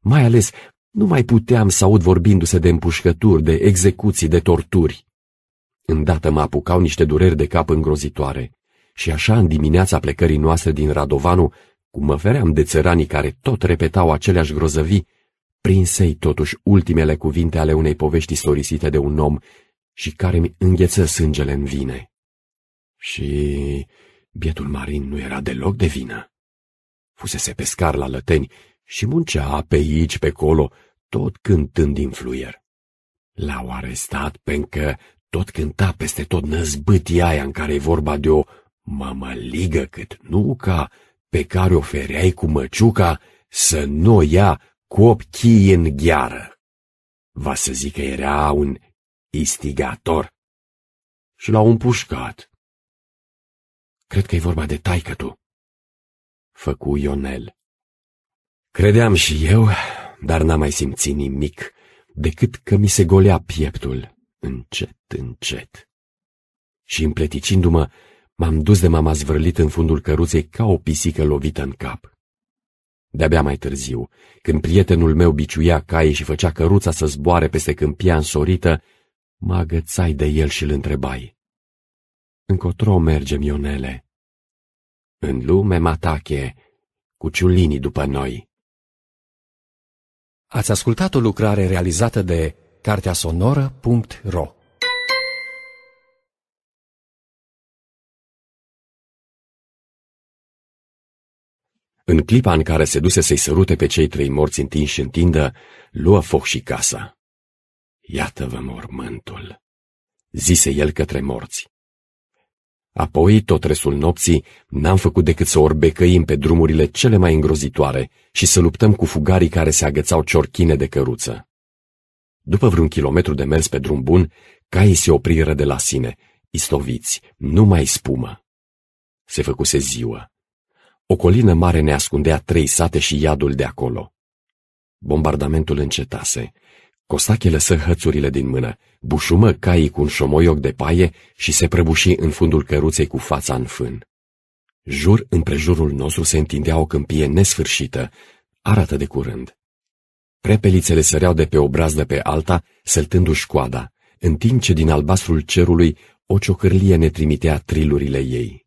Mai ales nu mai puteam să aud vorbindu-se de împușcături, de execuții, de torturi. Îndată mă apucau niște dureri de cap îngrozitoare și așa în dimineața plecării noastre din Radovanu, cum mă feream de țăranii care tot repetau aceleași grozăvi, prinsei totuși ultimele cuvinte ale unei povești istorisite de un om și care mi îngheță sângele în vine. Și bietul marin nu era deloc de vină. Fusese pescar la lăteni și muncea pe aici, pe colo, tot cântând din fluier. L-au arestat pentru că tot cânta peste tot năzbâtia aia în care e vorba de o mămăligă cât nuca pe care o fereai cu măciuca să nu ia cop în gheară. Va să zic că era un istigator. Și l-au împușcat. Cred că e vorba de taicătul. Făcu Ionel. Credeam și eu, dar n-am mai simțit nimic, decât că mi se golea pieptul, încet, încet. Și împleticindu-mă, m-am dus de mama zvârlit în fundul căruței ca o pisică lovită în cap. De-abia mai târziu, când prietenul meu biciuia caie și făcea căruța să zboare peste câmpia însorită, mă agățai de el și îl întrebai. Încotro merge Ionele? În lume, Matache, cu ciulinii după noi. Ați ascultat o lucrare realizată de cartea sonoră.ro În clipa în care se duse să-i sărute pe cei trei morți întinși în tindă, luă foc și casa. Iată-vă mormântul, zise el către morți. Apoi, tot restul nopții, n-am făcut decât să orbecăim pe drumurile cele mai îngrozitoare și să luptăm cu fugarii care se agățau ciorchine de căruță. După vreun kilometru de mers pe drum bun, caii se opriră de la sine, istoviți, nu mai spumă. Se făcuse ziua. O colină mare ne ascundea trei sate și iadul de acolo. Bombardamentul încetase Costache lăsă hățurile din mână, bușumă caii cu un șomoioc de paie și se prăbuși în fundul căruței cu fața în fân. Jur împrejurul nostru se întindea o câmpie nesfârșită, arată de curând. Prepelițele săreau de pe o brazdă pe alta, săltându-și coada, în timp ce din albastrul cerului o ciocârlie ne trimitea trilurile ei.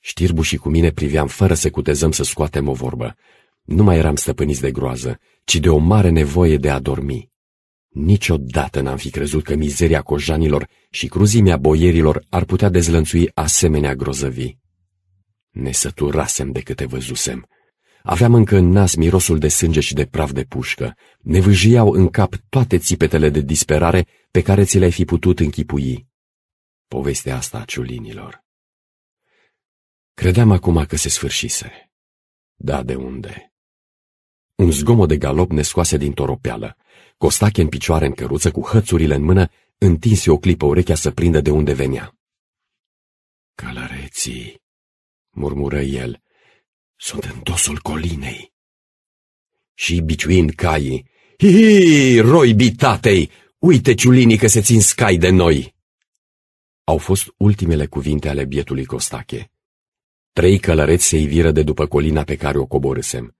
Știrbu și cu mine priveam fără să cutezăm să scoatem o vorbă. Nu mai eram stăpâniți de groază, ci de o mare nevoie de a dormi. Niciodată n-am fi crezut că mizeria cojanilor și cruzimea boierilor ar putea dezlănțui asemenea grozăvii. Ne săturasem de câte văzusem. Aveam încă în nas mirosul de sânge și de praf de pușcă. Ne vâjiau în cap toate țipetele de disperare pe care ți le-ai fi putut închipui. Povestea asta a ciulinilor. Credeam acum că se sfârșise. Da, de unde? Un zgomot de galop ne scoase din toropeală. Costache în picioare în căruță, cu hățurile în mână, întinse o clipă urechea să prindă de unde venea. Călăreții, murmură el, sunt în dosul colinei. Și biciuind caii, hi-hi, roi bitatei, uite ciulinii că se țin scai de noi. Au fost ultimele cuvinte ale bietului Costache. Trei călăreți se iviră de după colina pe care o coborâsem.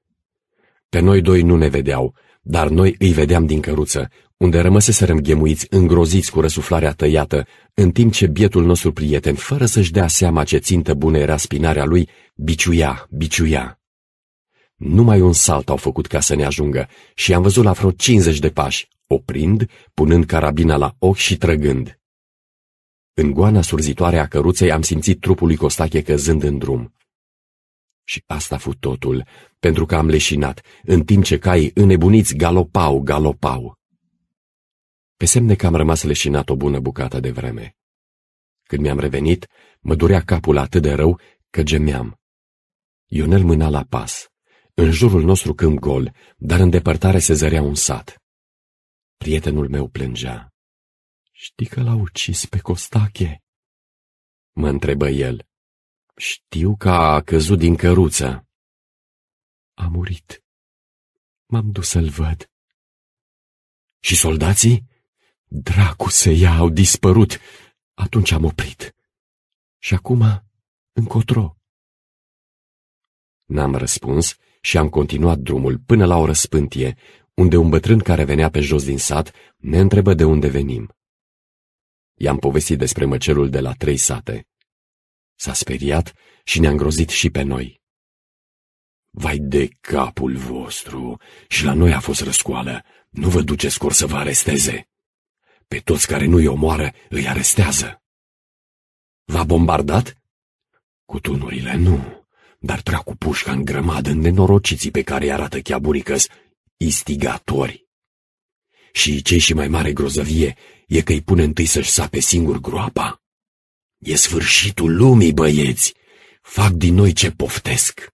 Pe noi doi nu ne vedeau, dar noi îi vedeam din căruță, unde rămăseserăm ghemuiți, îngroziți cu răsuflarea tăiată, în timp ce bietul nostru prieten, fără să-și dea seama ce țintă bună era spinarea lui, biciuia, biciuia. Numai un salt au făcut ca să ne ajungă și am văzut la vreo 50 de pași, oprind, punând carabina la ochi și trăgând. În goana surzitoare a căruței am simțit trupul lui Costache căzând în drum. Și asta fu totul, pentru că am leșinat, în timp ce caii înnebuniți galopau, galopau. Pe semne că am rămas leșinat o bună bucată de vreme. Când mi-am revenit, mă durea capul atât de rău că gemeam. Ionel mâna la pas. În jurul nostru câmp gol, dar în depărtare se zărea un sat. Prietenul meu plângea. Știi că l-a ucis pe Costache?" mă întrebă el. Știu că a căzut din căruță. A murit. M-am dus să-l văd. Și soldații? Dracu să ia, au dispărut. Atunci am oprit. Și acum încotro. N-am răspuns și am continuat drumul până la o răspântie, unde un bătrân care venea pe jos din sat ne întrebă de unde venim. I-am povestit despre măcelul de la trei sate S-a speriat și ne-a îngrozit și pe noi. Vai de capul vostru! Și la noi a fost răscoală. Nu vă duceți cor să vă aresteze. Pe toți care nu-i omoară, îi arestează. V-a bombardat? Cu tunurile nu, dar trag cu pușca în grămadă în nenorociții pe care îi arată cheaburicăs istigatori. Și cei și mai mare grozăvie e că îi pune întâi să-și sape singur groapa. E sfârșitul lumii, băieți! Fac din noi ce poftesc,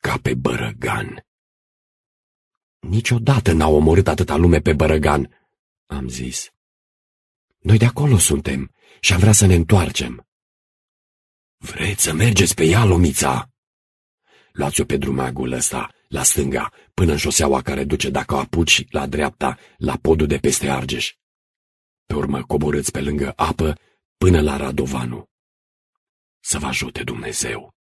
ca pe bărăgan. Niciodată n-au omorât atâta lume pe bărăgan, am zis. Noi de acolo suntem și am vrea să ne întoarcem. Vreți să mergeți pe ea, lomița? Luați-o pe drumagul ăsta, la stânga, până în șoseaua care duce, dacă o apuci, la dreapta, la podul de peste Argeș. Pe urmă coborâți pe lângă apă până la Radovanu. Să vă ajute Dumnezeu!